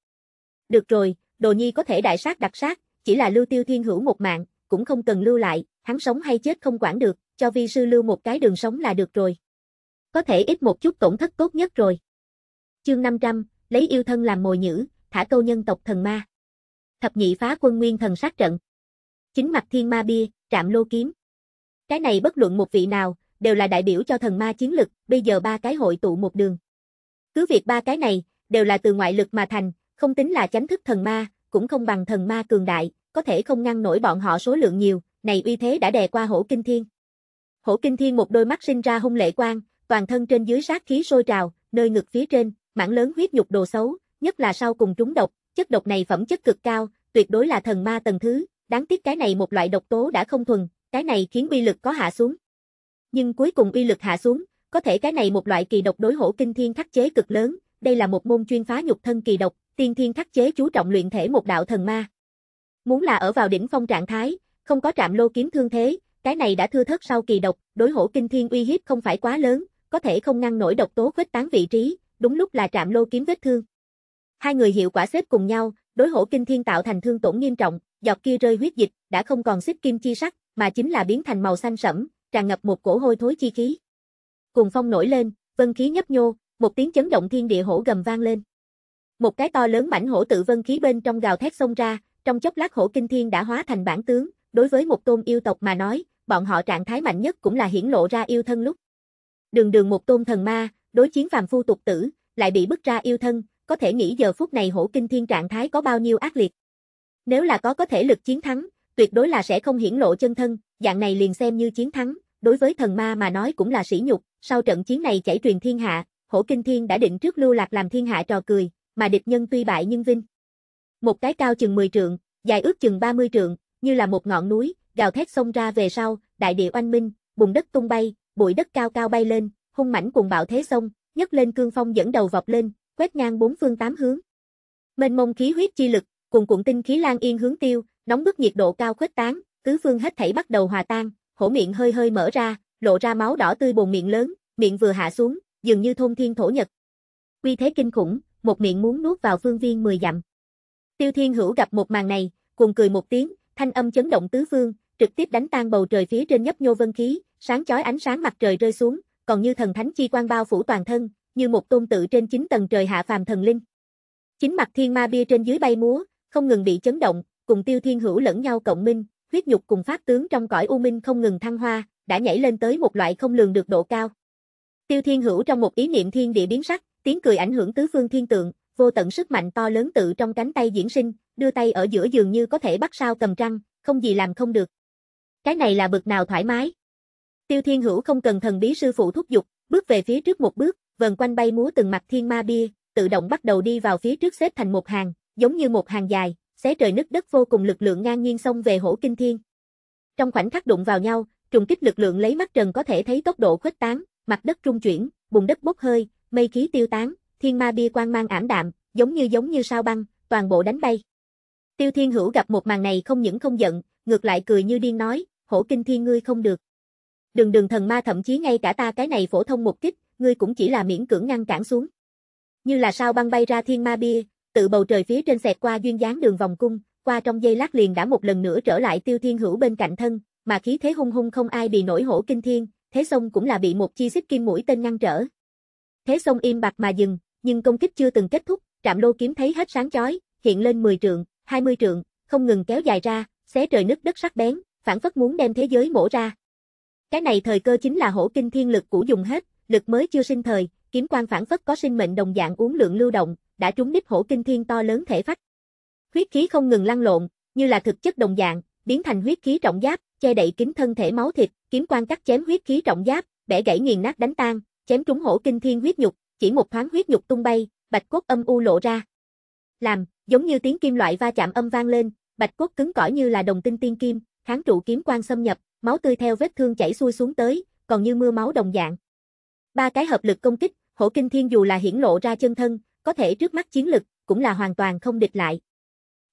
Được rồi, đồ nhi có thể đại sát đặc sát, chỉ là lưu tiêu thiên hữu một mạng, cũng không cần lưu lại, hắn sống hay chết không quản được, cho vi sư lưu một cái đường sống là được rồi. Có thể ít một chút tổn thất tốt nhất rồi. Chương 500, lấy yêu thân làm mồi nhữ, thả câu nhân tộc thần ma thập nhị phá quân nguyên thần sát trận. Chính mặt thiên ma bia, trạm lô kiếm. Cái này bất luận một vị nào, đều là đại biểu cho thần ma chiến lực, bây giờ ba cái hội tụ một đường. Cứ việc ba cái này, đều là từ ngoại lực mà thành, không tính là chánh thức thần ma, cũng không bằng thần ma cường đại, có thể không ngăn nổi bọn họ số lượng nhiều, này uy thế đã đè qua hổ kinh thiên. Hổ kinh thiên một đôi mắt sinh ra hung lệ quang, toàn thân trên dưới sát khí sôi trào, nơi ngực phía trên, mảng lớn huyết nhục đồ xấu, nhất là sau cùng trúng độc, chất độc này phẩm chất cực cao, tuyệt đối là thần ma tầng thứ, đáng tiếc cái này một loại độc tố đã không thuần, cái này khiến uy lực có hạ xuống. Nhưng cuối cùng uy lực hạ xuống, có thể cái này một loại kỳ độc đối hổ kinh thiên khắc chế cực lớn, đây là một môn chuyên phá nhục thân kỳ độc, tiên thiên khắc chế chú trọng luyện thể một đạo thần ma. Muốn là ở vào đỉnh phong trạng thái, không có trạm lô kiếm thương thế, cái này đã thưa thất sau kỳ độc, đối hổ kinh thiên uy hiếp không phải quá lớn, có thể không ngăn nổi độc tố khuếch tán vị trí, đúng lúc là trạm lô kiếm vết thương. Hai người hiệu quả xếp cùng nhau, đối hổ kinh thiên tạo thành thương tổn nghiêm trọng, giọt kia rơi huyết dịch, đã không còn xích kim chi sắc, mà chính là biến thành màu xanh sẫm, tràn ngập một cổ hôi thối chi khí. Cùng phong nổi lên, vân khí nhấp nhô, một tiếng chấn động thiên địa hổ gầm vang lên. Một cái to lớn mảnh hổ tự vân khí bên trong gào thét xông ra, trong chốc lát hổ kinh thiên đã hóa thành bản tướng, đối với một tôn yêu tộc mà nói, bọn họ trạng thái mạnh nhất cũng là hiển lộ ra yêu thân lúc. Đường đường một tôn thần ma, đối chiến phàm phu tục tử, lại bị bức ra yêu thân, có thể nghĩ giờ phút này hổ kinh thiên trạng thái có bao nhiêu ác liệt. Nếu là có có thể lực chiến thắng, tuyệt đối là sẽ không hiển lộ chân thân, dạng này liền xem như chiến thắng, đối với thần ma mà nói cũng là sỉ nhục, sau trận chiến này chảy truyền thiên hạ, hổ kinh thiên đã định trước lưu lạc làm thiên hạ trò cười, mà địch nhân tuy bại nhưng vinh. Một cái cao chừng 10 trượng, dài ước chừng 30 trượng, như là một ngọn núi, gào thét xông ra về sau, đại địa oanh minh, bùng đất tung bay, bụi đất cao cao bay lên, hung mãnh cuồng bạo thế xông, nhấc lên cương phong dẫn đầu vọt lên, quét ngang bốn phương tám hướng. Mênh mông khí huyết chi lực, cùng cuộn tinh khí lan yên hướng tiêu, nóng bức nhiệt độ cao khuếch tán, tứ phương hết thảy bắt đầu hòa tan, hổ miệng hơi hơi mở ra, lộ ra máu đỏ tươi bồn miệng lớn, miệng vừa hạ xuống, dường như thôn thiên thổ nhật. Quy thế kinh khủng, một miệng muốn nuốt vào phương viên 10 dặm. Tiêu Thiên Hữu gặp một màn này, cùng cười một tiếng, thanh âm chấn động tứ phương, trực tiếp đánh tan bầu trời phía trên nhấp nhô vân khí, sáng chói ánh sáng mặt trời rơi xuống, còn như thần thánh chi quang bao phủ toàn thân, như một tôn tự trên chín tầng trời hạ phàm thần linh. Chính mặt thiên ma bia trên dưới bay múa, không ngừng bị chấn động, cùng tiêu thiên hữu lẫn nhau cộng minh, huyết nhục cùng phát tướng trong cõi u minh không ngừng thăng hoa, đã nhảy lên tới một loại không lường được độ cao. Tiêu thiên hữu trong một ý niệm thiên địa biến sắc, tiếng cười ảnh hưởng tứ phương thiên tượng, vô tận sức mạnh to lớn tự trong cánh tay diễn sinh, đưa tay ở giữa dường như có thể bắt sao cầm trăng, không gì làm không được. Cái này là bực nào thoải mái. Tiêu Thiên Hữu không cần thần bí sư phụ thúc giục, bước về phía trước một bước, vần quanh bay múa từng mặt thiên ma bia, tự động bắt đầu đi vào phía trước xếp thành một hàng, giống như một hàng dài, xé trời nứt đất vô cùng lực lượng ngang nhiên xông về hổ kinh thiên. Trong khoảnh khắc đụng vào nhau, trùng kích lực lượng lấy mắt trần có thể thấy tốc độ khuếch tán, mặt đất trung chuyển, bùn đất bốc hơi, mây khí tiêu tán, thiên ma bia quang mang ảm đạm, giống như giống như sao băng, toàn bộ đánh bay. Tiêu Thiên Hữu gặp một màn này không những không giận, ngược lại cười như điên nói, hổ kinh thiên ngươi không được. Đường đường thần ma thậm chí ngay cả ta cái này phổ thông một kích, ngươi cũng chỉ là miễn cưỡng ngăn cản xuống. Như là sao băng bay ra thiên ma bia, tự bầu trời phía trên xẹt qua duyên dáng đường vòng cung, qua trong giây lát liền đã một lần nữa trở lại tiêu thiên hữu bên cạnh thân, mà khí thế hung hung không ai bị nổi hổ kinh thiên, thế sông cũng là bị một chi xích kim mũi tên ngăn trở. Thế sông im bặt mà dừng, nhưng công kích chưa từng kết thúc, trạm lô kiếm thấy hết sáng chói, hiện lên 10 trượng, 20 trượng, không ngừng kéo dài ra, xé trời nứt đất sắc bén, phản phất muốn đem thế giới mổ ra. Cái này thời cơ chính là hổ kinh thiên lực của dùng hết, lực mới chưa sinh thời, kiếm quan phản phất có sinh mệnh đồng dạng uống lượng lưu động, đã trúng đích hổ kinh thiên to lớn thể phách. Huyết khí không ngừng lăn lộn, như là thực chất đồng dạng, biến thành huyết khí trọng giáp, che đậy kín thân thể máu thịt, kiếm quan cắt chém huyết khí trọng giáp, bẻ gãy nghiền nát đánh tan, chém trúng hổ kinh thiên huyết nhục, chỉ một thoáng huyết nhục tung bay, bạch cốt âm u lộ ra. Làm, giống như tiếng kim loại va chạm âm vang lên, bạch cốt cứng cỏi như là đồng tinh tiên kim, kháng trụ kiếm quan xâm nhập, máu tươi theo vết thương chảy xuôi xuống tới, còn như mưa máu đồng dạng. Ba cái hợp lực công kích, Hổ Kinh Thiên dù là hiển lộ ra chân thân, có thể trước mắt chiến lực, cũng là hoàn toàn không địch lại.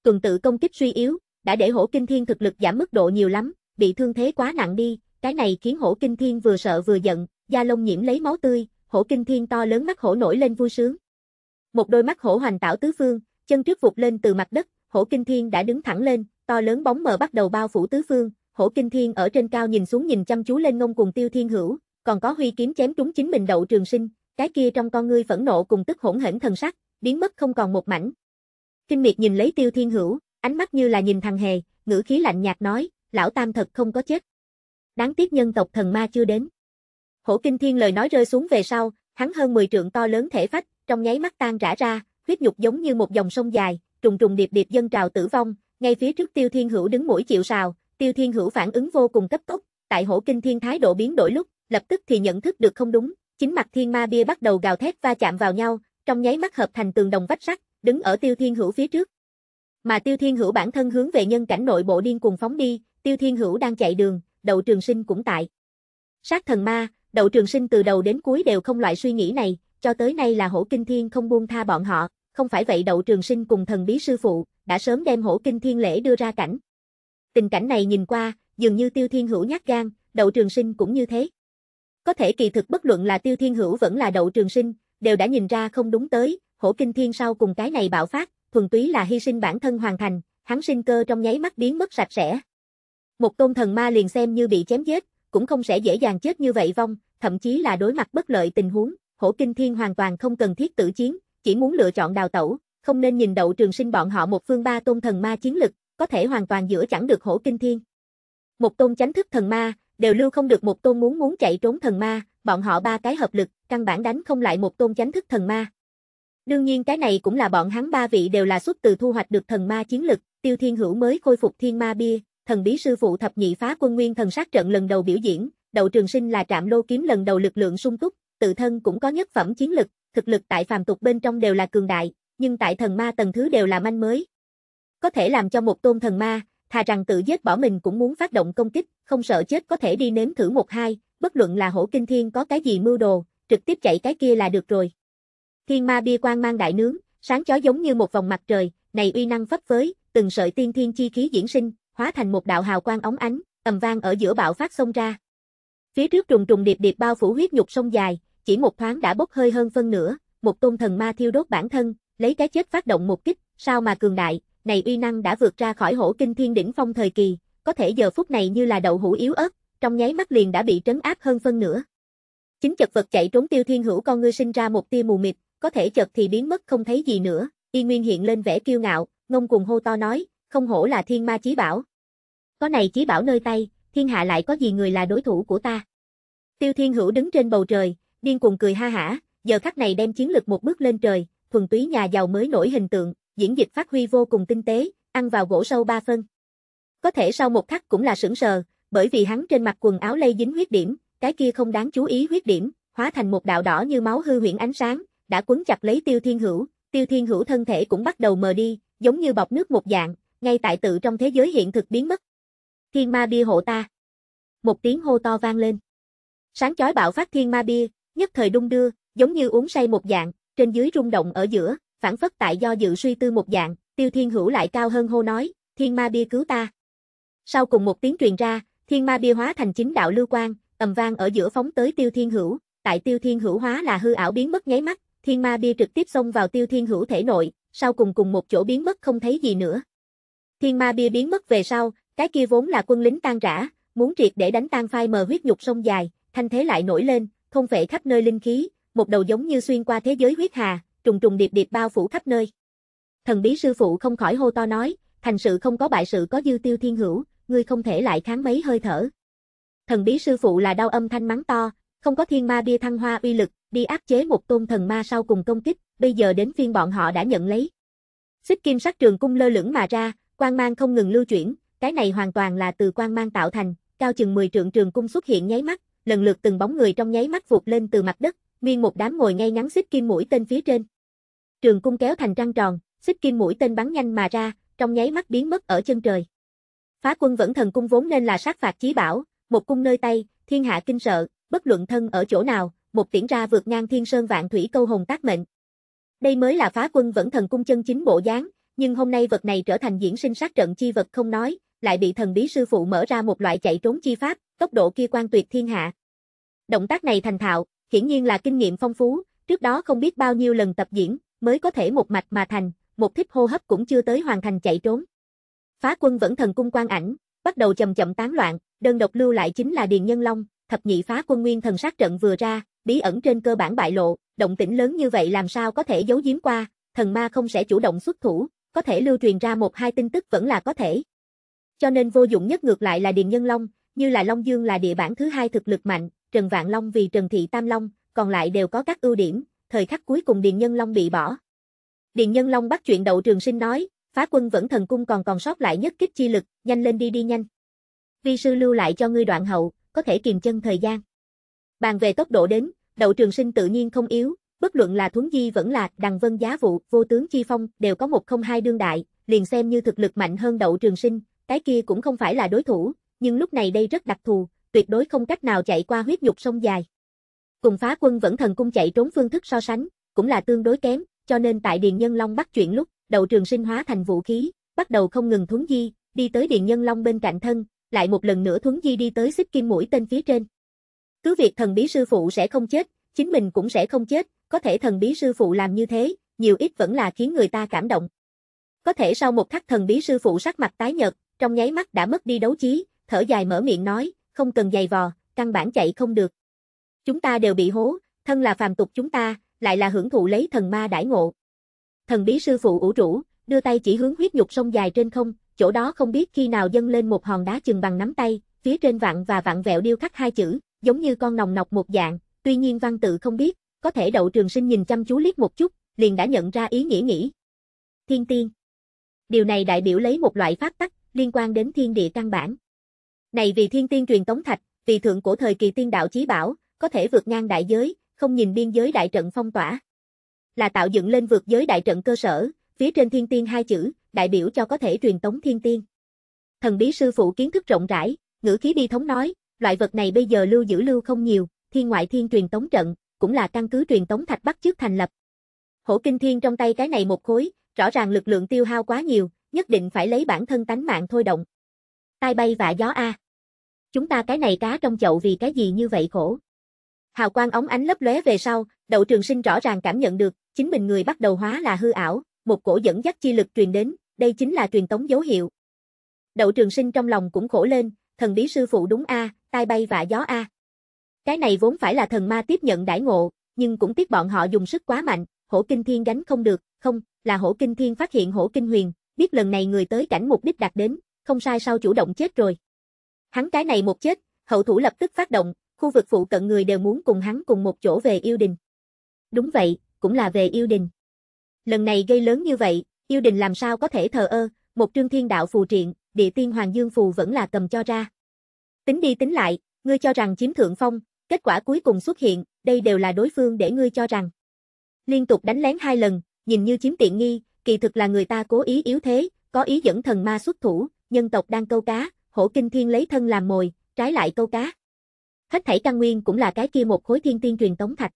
Tuần tự công kích suy yếu, đã để Hổ Kinh Thiên thực lực giảm mức độ nhiều lắm, bị thương thế quá nặng đi, cái này khiến Hổ Kinh Thiên vừa sợ vừa giận, da lông nhiễm lấy máu tươi, Hổ Kinh Thiên to lớn mắt hổ nổi lên vui sướng. Một đôi mắt hổ hoành tảo tứ phương, chân trước vụt lên từ mặt đất, Hổ Kinh Thiên đã đứng thẳng lên, to lớn bóng mờ bắt đầu bao phủ tứ phương, Hổ Kinh Thiên ở trên cao nhìn xuống nhìn chăm chú lên ngông cùng Tiêu Thiên Hữu, còn có huy kiếm chém trúng chính mình đậu trường sinh, cái kia trong con ngươi phẫn nộ cùng tức hỗn hển thần sắc, biến mất không còn một mảnh. Kinh miệt nhìn lấy tiêu thiên hữu, ánh mắt như là nhìn thằng hề, ngữ khí lạnh nhạt nói, lão tam thật không có chết. Đáng tiếc nhân tộc thần ma chưa đến. Hổ kinh thiên lời nói rơi xuống về sau, hắn hơn 10 trượng to lớn thể phách, trong nháy mắt tan rã ra, huyết nhục giống như một dòng sông dài, trùng trùng điệp điệp dân trào tử vong, ngay phía trước tiêu thiên hữu đứng mũi chịu sào, tiêu thiên hữu phản ứng vô cùng cấp tốc, tại hổ kinh thiên thái độ biến đổi lúc, lập tức thì nhận thức được không đúng, chính mặt thiên ma bia bắt đầu gào thét va chạm vào nhau, trong nháy mắt hợp thành tường đồng vách sắt, đứng ở tiêu thiên hữu phía trước. Mà tiêu thiên hữu bản thân hướng về nhân cảnh nội bộ điên cuồng phóng đi, tiêu thiên hữu đang chạy đường, đậu trường sinh cũng tại. Sát thần ma, đậu trường sinh từ đầu đến cuối đều không loại suy nghĩ này, cho tới nay là hổ kinh thiên không buông tha bọn họ, không phải vậy đậu trường sinh cùng thần bí sư phụ, đã sớm đem hổ kinh thiên lễ đưa ra cảnh. Tình cảnh này nhìn qua, dường như tiêu thiên hữu nhát gan, đậu trường sinh cũng như thế. Có thể kỳ thực bất luận là Tiêu Thiên Hữu vẫn là Đậu Trường Sinh, đều đã nhìn ra không đúng tới, Hổ Kinh Thiên sau cùng cái này bạo phát, thuần túy là hy sinh bản thân hoàn thành, hắn sinh cơ trong nháy mắt biến mất sạch sẽ. Một tôn thần ma liền xem như bị chém giết, cũng không sẽ dễ dàng chết như vậy vong, thậm chí là đối mặt bất lợi tình huống, Hổ Kinh Thiên hoàn toàn không cần thiết tử chiến, chỉ muốn lựa chọn đào tẩu, không nên nhìn Đậu Trường Sinh bọn họ một phương ba tôn thần ma chiến lực, có thể hoàn toàn giữa chẳng được Hổ Kinh Thiên. Một tôn chánh thức thần ma, đều lưu không được một tôn muốn muốn chạy trốn thần ma, bọn họ ba cái hợp lực, căn bản đánh không lại một tôn chánh thức thần ma. Đương nhiên cái này cũng là bọn hắn ba vị đều là xuất từ thu hoạch được thần ma chiến lực, Tiêu Thiên Hữu mới khôi phục thiên ma bia, thần bí sư phụ thập nhị phá quân nguyên thần sát trận lần đầu biểu diễn, đầu trường sinh là trạm lô kiếm lần đầu lực lượng sung túc, tự thân cũng có nhất phẩm chiến lực, thực lực tại phàm tục bên trong đều là cường đại, nhưng tại thần ma tầng thứ đều là manh mới. Có thể làm cho một tôn thần ma, thà rằng tự giết bỏ mình cũng muốn phát động công kích, không sợ chết có thể đi nếm thử một hai, bất luận là hổ kinh thiên có cái gì mưu đồ, trực tiếp chạy cái kia là được rồi. Thiên ma bia quang mang đại nướng, sáng chó giống như một vòng mặt trời, này uy năng phấp phới, từng sợi tiên thiên chi khí diễn sinh, hóa thành một đạo hào quang ống ánh, ầm vang ở giữa bạo phát xông ra. Phía trước trùng trùng điệp điệp bao phủ huyết nhục sông dài, chỉ một thoáng đã bốc hơi hơn phân nửa, một tôn thần ma thiêu đốt bản thân, lấy cái chết phát động một kích, sao mà cường đại, này uy năng đã vượt ra khỏi hổ kinh thiên đỉnh phong thời kỳ, có thể giờ phút này như là đậu hũ yếu ớt, trong nháy mắt liền đã bị trấn áp hơn phân nữa. Chính chật vật chạy trốn tiêu thiên hữu con ngươi sinh ra một tia mù mịt, có thể chợt thì biến mất không thấy gì nữa, y nguyên hiện lên vẻ kiêu ngạo, ngông cùng hô to nói, không hổ là thiên ma chí bảo. Có này chí bảo nơi tay, thiên hạ lại có gì người là đối thủ của ta. Tiêu thiên hữu đứng trên bầu trời, điên cuồng cười ha hả, giờ khắc này đem chiến lực một bước lên trời, thuần túy nhà giàu mới nổi hình tượng, diễn dịch phát huy vô cùng tinh tế, ăn vào gỗ sâu ba phân. Có thể sau một khắc cũng là sững sờ, bởi vì hắn trên mặt quần áo lây dính huyết điểm, cái kia không đáng chú ý huyết điểm, hóa thành một đạo đỏ như máu hư huyễn ánh sáng, đã quấn chặt lấy Tiêu Thiên Hữu, Tiêu Thiên Hữu thân thể cũng bắt đầu mờ đi, giống như bọc nước một dạng, ngay tại tự trong thế giới hiện thực biến mất. Thiên Ma Bia hộ ta. Một tiếng hô to vang lên. Sáng chói bạo phát Thiên Ma Bia, nhất thời đung đưa, giống như uống say một dạng, trên dưới rung động ở giữa, phản phất tại do dự suy tư một dạng, tiêu thiên hữu lại cao hơn hô nói, thiên ma bia cứu ta. Sau cùng một tiếng truyền ra, thiên ma bia hóa thành chính đạo lưu quang, ầm vang ở giữa phóng tới tiêu thiên hữu, tại tiêu thiên hữu hóa là hư ảo biến mất nháy mắt, thiên ma bia trực tiếp xông vào tiêu thiên hữu thể nội, sau cùng cùng một chỗ biến mất không thấy gì nữa. Thiên ma bia biến mất về sau, cái kia vốn là quân lính tan rã, muốn triệt để đánh tan phai mờ huyết nhục sông dài, thanh thế lại nổi lên, không vệ khắp nơi linh khí, một đầu giống như xuyên qua thế giới huyết hà, trùng trùng điệp điệp bao phủ khắp nơi. Thần bí sư phụ không khỏi hô to nói, thành sự không có bại sự có dư tiêu thiên hữu, ngươi không thể lại kháng mấy hơi thở. Thần bí sư phụ là đau âm thanh mắng to, không có thiên ma bia thăng hoa uy lực, đi áp chế một tôn thần ma sau cùng công kích, bây giờ đến phiên bọn họ đã nhận lấy. Xích kim sắc trường cung lơ lửng mà ra, quang mang không ngừng lưu chuyển, cái này hoàn toàn là từ quang mang tạo thành, cao chừng 10 trượng trường cung xuất hiện nháy mắt, lần lượt từng bóng người trong nháy mắt vụt lên từ mặt đất, nguyên một đám ngồi ngay ngắn xích kim mũi tên phía trên trường cung kéo thành trăng tròn, xích kim mũi tên bắn nhanh mà ra, trong nháy mắt biến mất ở chân trời. Phá quân vẫn thần cung vốn nên là sát phạt chí bảo, một cung nơi tay, thiên hạ kinh sợ, bất luận thân ở chỗ nào, một tiễn ra vượt ngang thiên sơn vạn thủy câu hồn tác mệnh. Đây mới là phá quân vẫn thần cung chân chính bộ dáng, nhưng hôm nay vật này trở thành diễn sinh sát trận chi vật không nói, lại bị thần bí sư phụ mở ra một loại chạy trốn chi pháp, tốc độ kia quan tuyệt thiên hạ. Động tác này thành thạo, hiển nhiên là kinh nghiệm phong phú, trước đó không biết bao nhiêu lần tập diễn, mới có thể một mạch mà thành, một thiếp hô hấp cũng chưa tới hoàn thành chạy trốn. Phá quân vẫn thần cung quan ảnh, bắt đầu chậm chậm tán loạn, đơn độc lưu lại chính là Điền Nhân Long, thập nhị phá quân nguyên thần sát trận vừa ra, bí ẩn trên cơ bản bại lộ, động tĩnh lớn như vậy làm sao có thể giấu giếm qua, thần ma không sẽ chủ động xuất thủ, có thể lưu truyền ra một hai tin tức vẫn là có thể. Cho nên vô dụng nhất ngược lại là Điền Nhân Long, như là Long Dương là địa bản thứ hai thực lực mạnh, Trần Vạn Long vì Trần Thị Tam Long, còn lại đều có các ưu điểm, thời khắc cuối cùng Điền Nhân Long bị bỏ. Điền Nhân Long bắt chuyện đậu trường sinh nói, phá quân vẫn thần cung còn còn sót lại nhất kích chi lực, nhanh lên đi đi nhanh. Vi sư lưu lại cho ngươi đoạn hậu, có thể kiềm chân thời gian. Bàn về tốc độ đến, đậu trường sinh tự nhiên không yếu, bất luận là thuấn di vẫn là đằng vân giá vụ, vô tướng chi phong, đều có một không hai đương đại, liền xem như thực lực mạnh hơn đậu trường sinh, cái kia cũng không phải là đối thủ, nhưng lúc này đây rất đặc thù, tuyệt đối không cách nào chạy qua huyết nhục sông dài. Cùng phá quân vẫn thần cung chạy trốn phương thức so sánh, cũng là tương đối kém, cho nên tại Điền Nhân Long bắt chuyện lúc, đầu trường sinh hóa thành vũ khí, bắt đầu không ngừng thuấn di, đi tới Điền Nhân Long bên cạnh thân, lại một lần nữa thuấn di đi tới xích kim mũi tên phía trên. Cứ việc thần bí sư phụ sẽ không chết, chính mình cũng sẽ không chết, có thể thần bí sư phụ làm như thế, nhiều ít vẫn là khiến người ta cảm động. Có thể sau một khắc thần bí sư phụ sắc mặt tái nhợt, trong nháy mắt đã mất đi đấu trí, thở dài mở miệng nói, không cần giày vò, căn bản chạy không được. Chúng ta đều bị hố, thân là phàm tục chúng ta, lại là hưởng thụ lấy thần ma đãi ngộ. Thần bí sư phụ ủ rũ, đưa tay chỉ hướng huyết nhục sông dài trên không, chỗ đó không biết khi nào dâng lên một hòn đá chừng bằng nắm tay, phía trên vặn và vặn vẹo điêu khắc hai chữ, giống như con nòng nọc một dạng, tuy nhiên văn tự không biết, có thể đậu trường sinh nhìn chăm chú liếc một chút, liền đã nhận ra ý nghĩa nghĩ. Thiên tiên. Điều này đại biểu lấy một loại pháp tắc, liên quan đến thiên địa căn bản. Này vì thiên tiên truyền tống thạch, vì thượng cổ thời kỳ tiên đạo chí bảo, có thể vượt ngang đại giới, không nhìn biên giới đại trận phong tỏa. Là tạo dựng lên vượt giới đại trận cơ sở, phía trên thiên tiên hai chữ, đại biểu cho có thể truyền tống thiên tiên. Thần bí sư phụ kiến thức rộng rãi, ngữ khí đi thống nói, loại vật này bây giờ lưu giữ lưu không nhiều, thiên ngoại thiên truyền tống trận, cũng là căn cứ truyền tống thạch bắt trước thành lập. Hổ kinh thiên trong tay cái này một khối, rõ ràng lực lượng tiêu hao quá nhiều, nhất định phải lấy bản thân tánh mạng thôi động. Tai bay vạ gió a. Chúng ta cái này cá trong chậu vì cái gì như vậy khổ? Hào quang óng ánh lấp lóe về sau, Đậu Trường Sinh rõ ràng cảm nhận được, chính mình người bắt đầu hóa là hư ảo, một cổ dẫn dắt chi lực truyền đến, đây chính là truyền tống dấu hiệu. Đậu Trường Sinh trong lòng cũng khổ lên, thần bí sư phụ đúng a, tai bay và gió a. Cái này vốn phải là thần ma tiếp nhận đãi ngộ, nhưng cũng tiếc bọn họ dùng sức quá mạnh, Hổ Kinh Thiên gánh không được, không, là Hổ Kinh Thiên phát hiện Hổ Kinh Huyền, biết lần này người tới cảnh mục đích đạt đến, không sai sao chủ động chết rồi. Hắn cái này một chết, hậu thủ lập tức phát động, khu vực phụ cận người đều muốn cùng hắn cùng một chỗ về yêu đình. Đúng vậy, cũng là về yêu đình. Lần này gây lớn như vậy, yêu đình làm sao có thể thờ ơ, một trương thiên đạo phù triện, địa tiên hoàng dương phù vẫn là cầm cho ra. Tính đi tính lại, ngươi cho rằng chiếm thượng phong, kết quả cuối cùng xuất hiện, đây đều là đối phương để ngươi cho rằng. Liên tục đánh lén hai lần, nhìn như chiếm tiện nghi, kỳ thực là người ta cố ý yếu thế, có ý dẫn thần ma xuất thủ, nhân tộc đang câu cá, hổ kinh thiên lấy thân làm mồi, trái lại câu cá hết thảy căn nguyên cũng là cái kia một khối thiên tiên truyền tống thạch.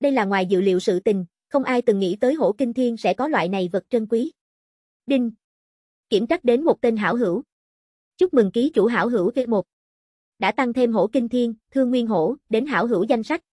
Đây là ngoài dự liệu sự tình, không ai từng nghĩ tới hổ kinh thiên sẽ có loại này vật trân quý. Đinh. Kiểm trắc đến một tên hảo hữu. Chúc mừng ký chủ hảo hữu V1. Đã tăng thêm hổ kinh thiên, thương nguyên hổ, đến hảo hữu danh sách,